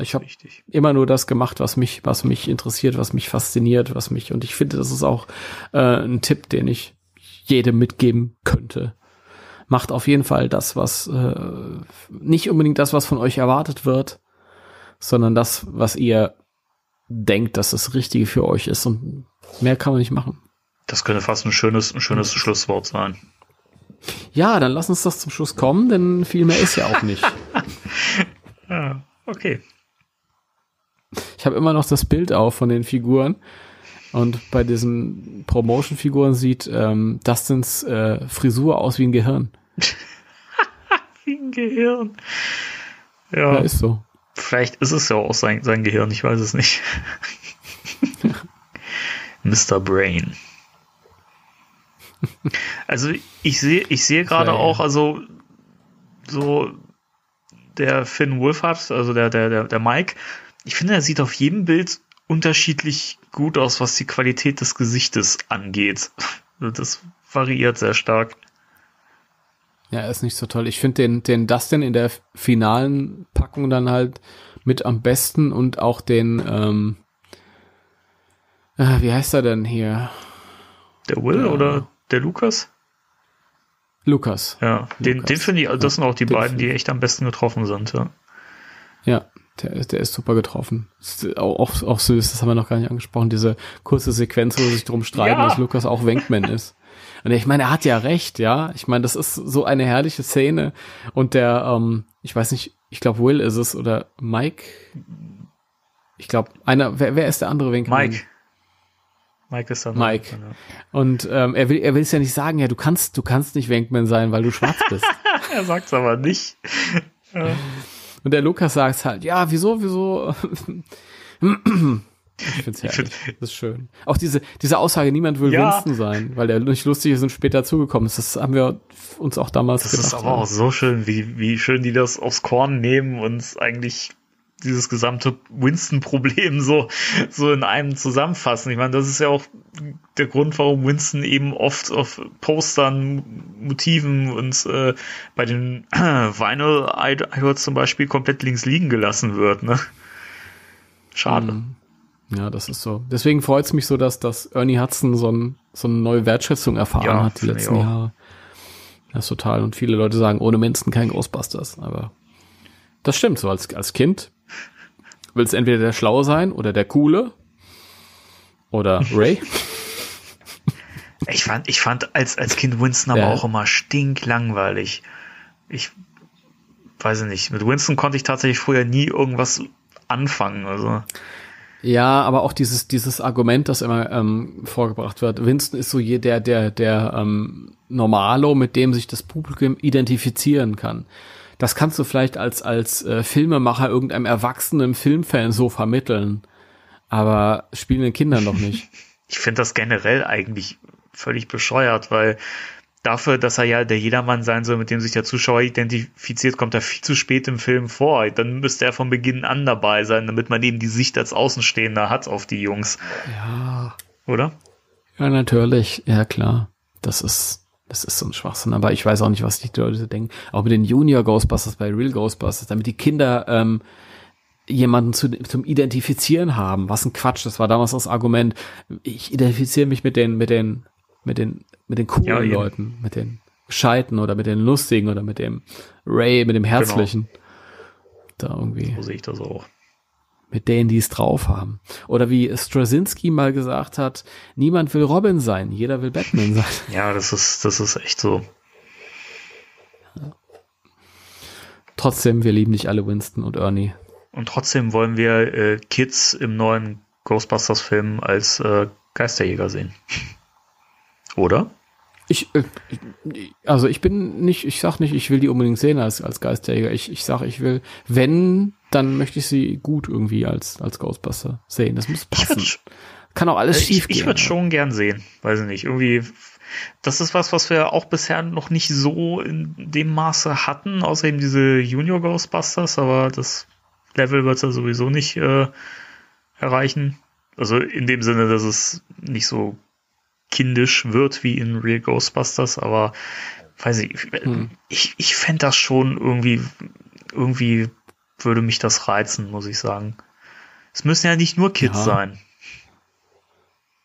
ich habe immer nur das gemacht, was mich, was mich interessiert, was mich fasziniert, was mich und ich finde, das ist auch äh, ein Tipp, den ich jedem mitgeben könnte. Macht auf jeden Fall das, was äh, nicht unbedingt das, was von euch erwartet wird, sondern das, was ihr denkt, dass das Richtige für euch ist und mehr kann man nicht machen. Das könnte fast ein schönes, ein schönes Schlusswort sein. Ja, dann lass uns das zum Schluss kommen, denn viel mehr ist ja auch nicht. ja. (laughs) Okay. Ich habe immer noch das Bild auf von den Figuren. Und bei diesen Promotion-Figuren sieht ähm, Dustins äh, Frisur aus wie ein Gehirn. (laughs) wie ein Gehirn. Ja. ja. ist so. Vielleicht ist es ja auch sein, sein Gehirn, ich weiß es nicht. (laughs) Mr. Brain. Also ich sehe ich sehe gerade auch, also so der Finn Wolfhard, also der, der, der, der Mike, ich finde, er sieht auf jedem Bild unterschiedlich gut aus, was die Qualität des Gesichtes angeht. Also das variiert sehr stark. Ja, ist nicht so toll. Ich finde den, den Dustin in der finalen Packung dann halt mit am besten und auch den, ähm, äh, wie heißt er denn hier? Der Will der, oder der Lukas? Lukas. Ja, den, den finde ich, also das sind auch die den beiden, die echt am besten getroffen sind. Ja, ja der, der ist super getroffen. Ist auch, auch süß, das haben wir noch gar nicht angesprochen, diese kurze Sequenz, wo sie sich drum streiten, ja. dass Lukas auch Wenkman ist. Und ich meine, er hat ja recht, ja. Ich meine, das ist so eine herrliche Szene. Und der, ähm, ich weiß nicht, ich glaube, Will ist es oder Mike. Ich glaube, einer, wer, wer ist der andere Wenkman? Mike. Mike ist dann. Mike. Winkman, ja. Und ähm, er will, er will es ja nicht sagen, ja, du kannst, du kannst nicht Wankman sein, weil du schwarz bist. (laughs) er sagt's aber nicht. Und der Lukas sagt halt, ja, wieso, wieso? Ich finde es find, das ist schön. Auch diese, diese Aussage, niemand will ja. Winston sein, weil er nicht lustig ist und später zugekommen ist. Das haben wir uns auch damals Das gedacht, ist aber ja. auch so schön, wie, wie schön die das aufs Korn nehmen und eigentlich dieses gesamte Winston-Problem so, so in einem zusammenfassen. Ich meine, das ist ja auch der Grund, warum Winston eben oft auf Postern, Motiven und äh, bei den äh, (clears throat) Vinyl Idols zum Beispiel komplett links liegen gelassen wird. Ne? Schade. Mhm. Ja, das ist so. Deswegen freut es mich so, dass, dass Ernie Hudson so, ein, so eine neue Wertschätzung erfahren ja, hat die letzten Jahre. Das ist total. Und viele Leute sagen, ohne Winston kein Ghostbusters. Aber das stimmt so. Als, als Kind willst entweder der Schlaue sein oder der Coole oder Ray. ich fand, ich fand als, als Kind Winston aber ja. auch immer stinklangweilig. Ich weiß nicht, mit Winston konnte ich tatsächlich früher nie irgendwas anfangen. Also. Ja, aber auch dieses, dieses Argument, das immer ähm, vorgebracht wird. Winston ist so der, der, der ähm, Normalo, mit dem sich das Publikum identifizieren kann das kannst du vielleicht als, als äh, Filmemacher irgendeinem erwachsenen Filmfan so vermitteln. Aber spielenden Kindern doch nicht. (laughs) ich finde das generell eigentlich völlig bescheuert, weil dafür, dass er ja der Jedermann sein soll, mit dem sich der Zuschauer identifiziert, kommt er viel zu spät im Film vor. Dann müsste er von Beginn an dabei sein, damit man eben die Sicht als Außenstehender hat auf die Jungs. Ja. Oder? Ja, natürlich. Ja, klar. Das ist das ist so ein Schwachsinn, aber ich weiß auch nicht, was die Leute denken. Auch mit den Junior Ghostbusters bei Real Ghostbusters, damit die Kinder ähm, jemanden zu, zum Identifizieren haben. Was ein Quatsch, das war damals das Argument. Ich identifiziere mich mit den, mit den, mit den, mit den coolen ja, Leuten, mit den Scheiten oder mit den Lustigen oder mit dem Ray, mit dem genau. Herzlichen. Genau. Da irgendwie. So sehe ich das auch mit denen, die es drauf haben. Oder wie Straczynski mal gesagt hat, niemand will Robin sein, jeder will Batman sein. (laughs) Ja, das ist, das ist echt so. Trotzdem, wir lieben nicht alle Winston und Ernie. Und trotzdem wollen wir äh, Kids im neuen Ghostbusters-Film als äh, Geisterjäger sehen. (laughs) Oder? Ich, äh, also ich bin nicht, ich sag nicht, ich will die unbedingt sehen als, als Geisterjäger. Ich, ich sag, ich will, wenn dann möchte ich sie gut irgendwie als, als Ghostbuster sehen. Das muss passen. Kann auch alles äh, schief ich, gehen. Ich würde schon gern sehen. Weiß ich nicht. Irgendwie, das ist was, was wir auch bisher noch nicht so in dem Maße hatten. außer eben diese Junior Ghostbusters, aber das Level wird es ja sowieso nicht äh, erreichen. Also in dem Sinne, dass es nicht so kindisch wird wie in Real Ghostbusters, aber weiß ich, hm. ich, ich fände das schon irgendwie, irgendwie würde mich das reizen, muss ich sagen. Es müssen ja nicht nur Kids ja. sein.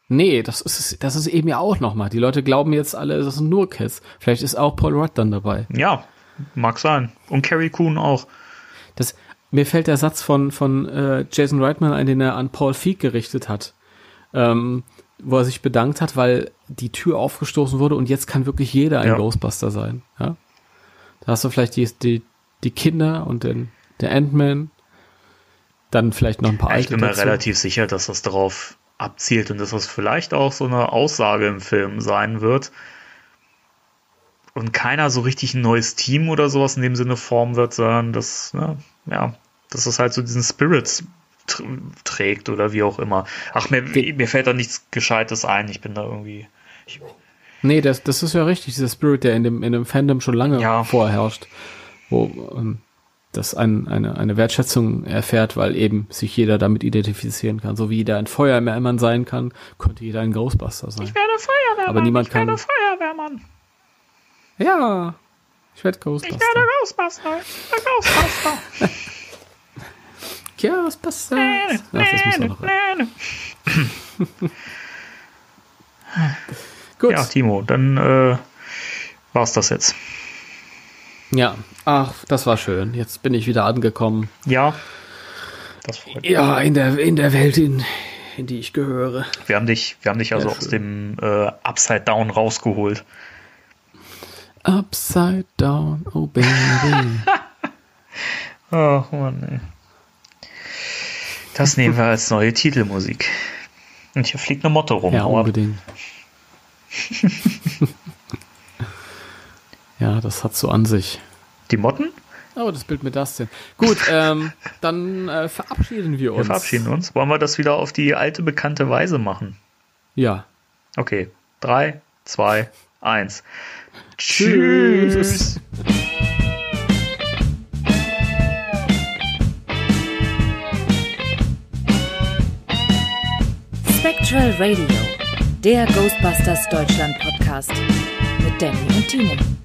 Nee, das ist, das ist eben ja auch nochmal. Die Leute glauben jetzt alle, das sind nur Kids. Vielleicht ist auch Paul Rudd dann dabei. Ja, mag sein. Und Carrie Kuhn auch. Das, mir fällt der Satz von, von äh, Jason Reitman ein, den er an Paul Feig gerichtet hat. Ähm, wo er sich bedankt hat, weil die Tür aufgestoßen wurde und jetzt kann wirklich jeder ein ja. Ghostbuster sein. Ja? Da hast du vielleicht die, die, die Kinder und den der Ant-Man, dann vielleicht noch ein paar ja, alte. Ich bin mir dazu. relativ sicher, dass das darauf abzielt und dass das vielleicht auch so eine Aussage im Film sein wird. Und keiner so richtig ein neues Team oder sowas in dem Sinne formen wird, sondern dass, ne, ja, dass das halt so diesen Spirit trägt oder wie auch immer. Ach, mir, mir fällt da nichts Gescheites ein. Ich bin da irgendwie. Ich, nee, das, das ist ja richtig, dieser Spirit, der in dem, in dem Fandom schon lange ja. vorherrscht. Wo, ähm, das ein, eine, eine Wertschätzung erfährt, weil eben sich jeder damit identifizieren kann. So wie jeder ein Feuerwehrmann sein kann, könnte jeder ein Ghostbuster sein. Ich werde Feuerwehrmann. Aber niemand ich werde kann... Feuerwehrmann. Ja, ich werde Ghostbuster. Ich werde Ghostbuster. Ghostbuster. (laughs) Ghostbuster. (laughs) Gut. Ja, Timo, dann äh, war's das jetzt. Ja, ach, das war schön. Jetzt bin ich wieder angekommen. Ja, das freut mich. Ja, in der, in der Welt, in, in die ich gehöre. Wir haben dich, wir haben dich also aus dem äh, Upside Down rausgeholt. Upside Down, oh baby. ach (laughs) oh, Mann, ey. Das nehmen wir als neue Titelmusik. Und hier fliegt eine Motte rum. Ja, unbedingt. (laughs) Ja, das hat so an sich. Die Motten? Oh, das Bild mit Dustin. Gut, ähm, dann äh, verabschieden wir uns. Wir verabschieden uns. Wollen wir das wieder auf die alte, bekannte Weise machen? Ja. Okay. Drei, zwei, eins. Tschüss. Spectral Radio, der Ghostbusters Deutschland Podcast mit Danny und Timo.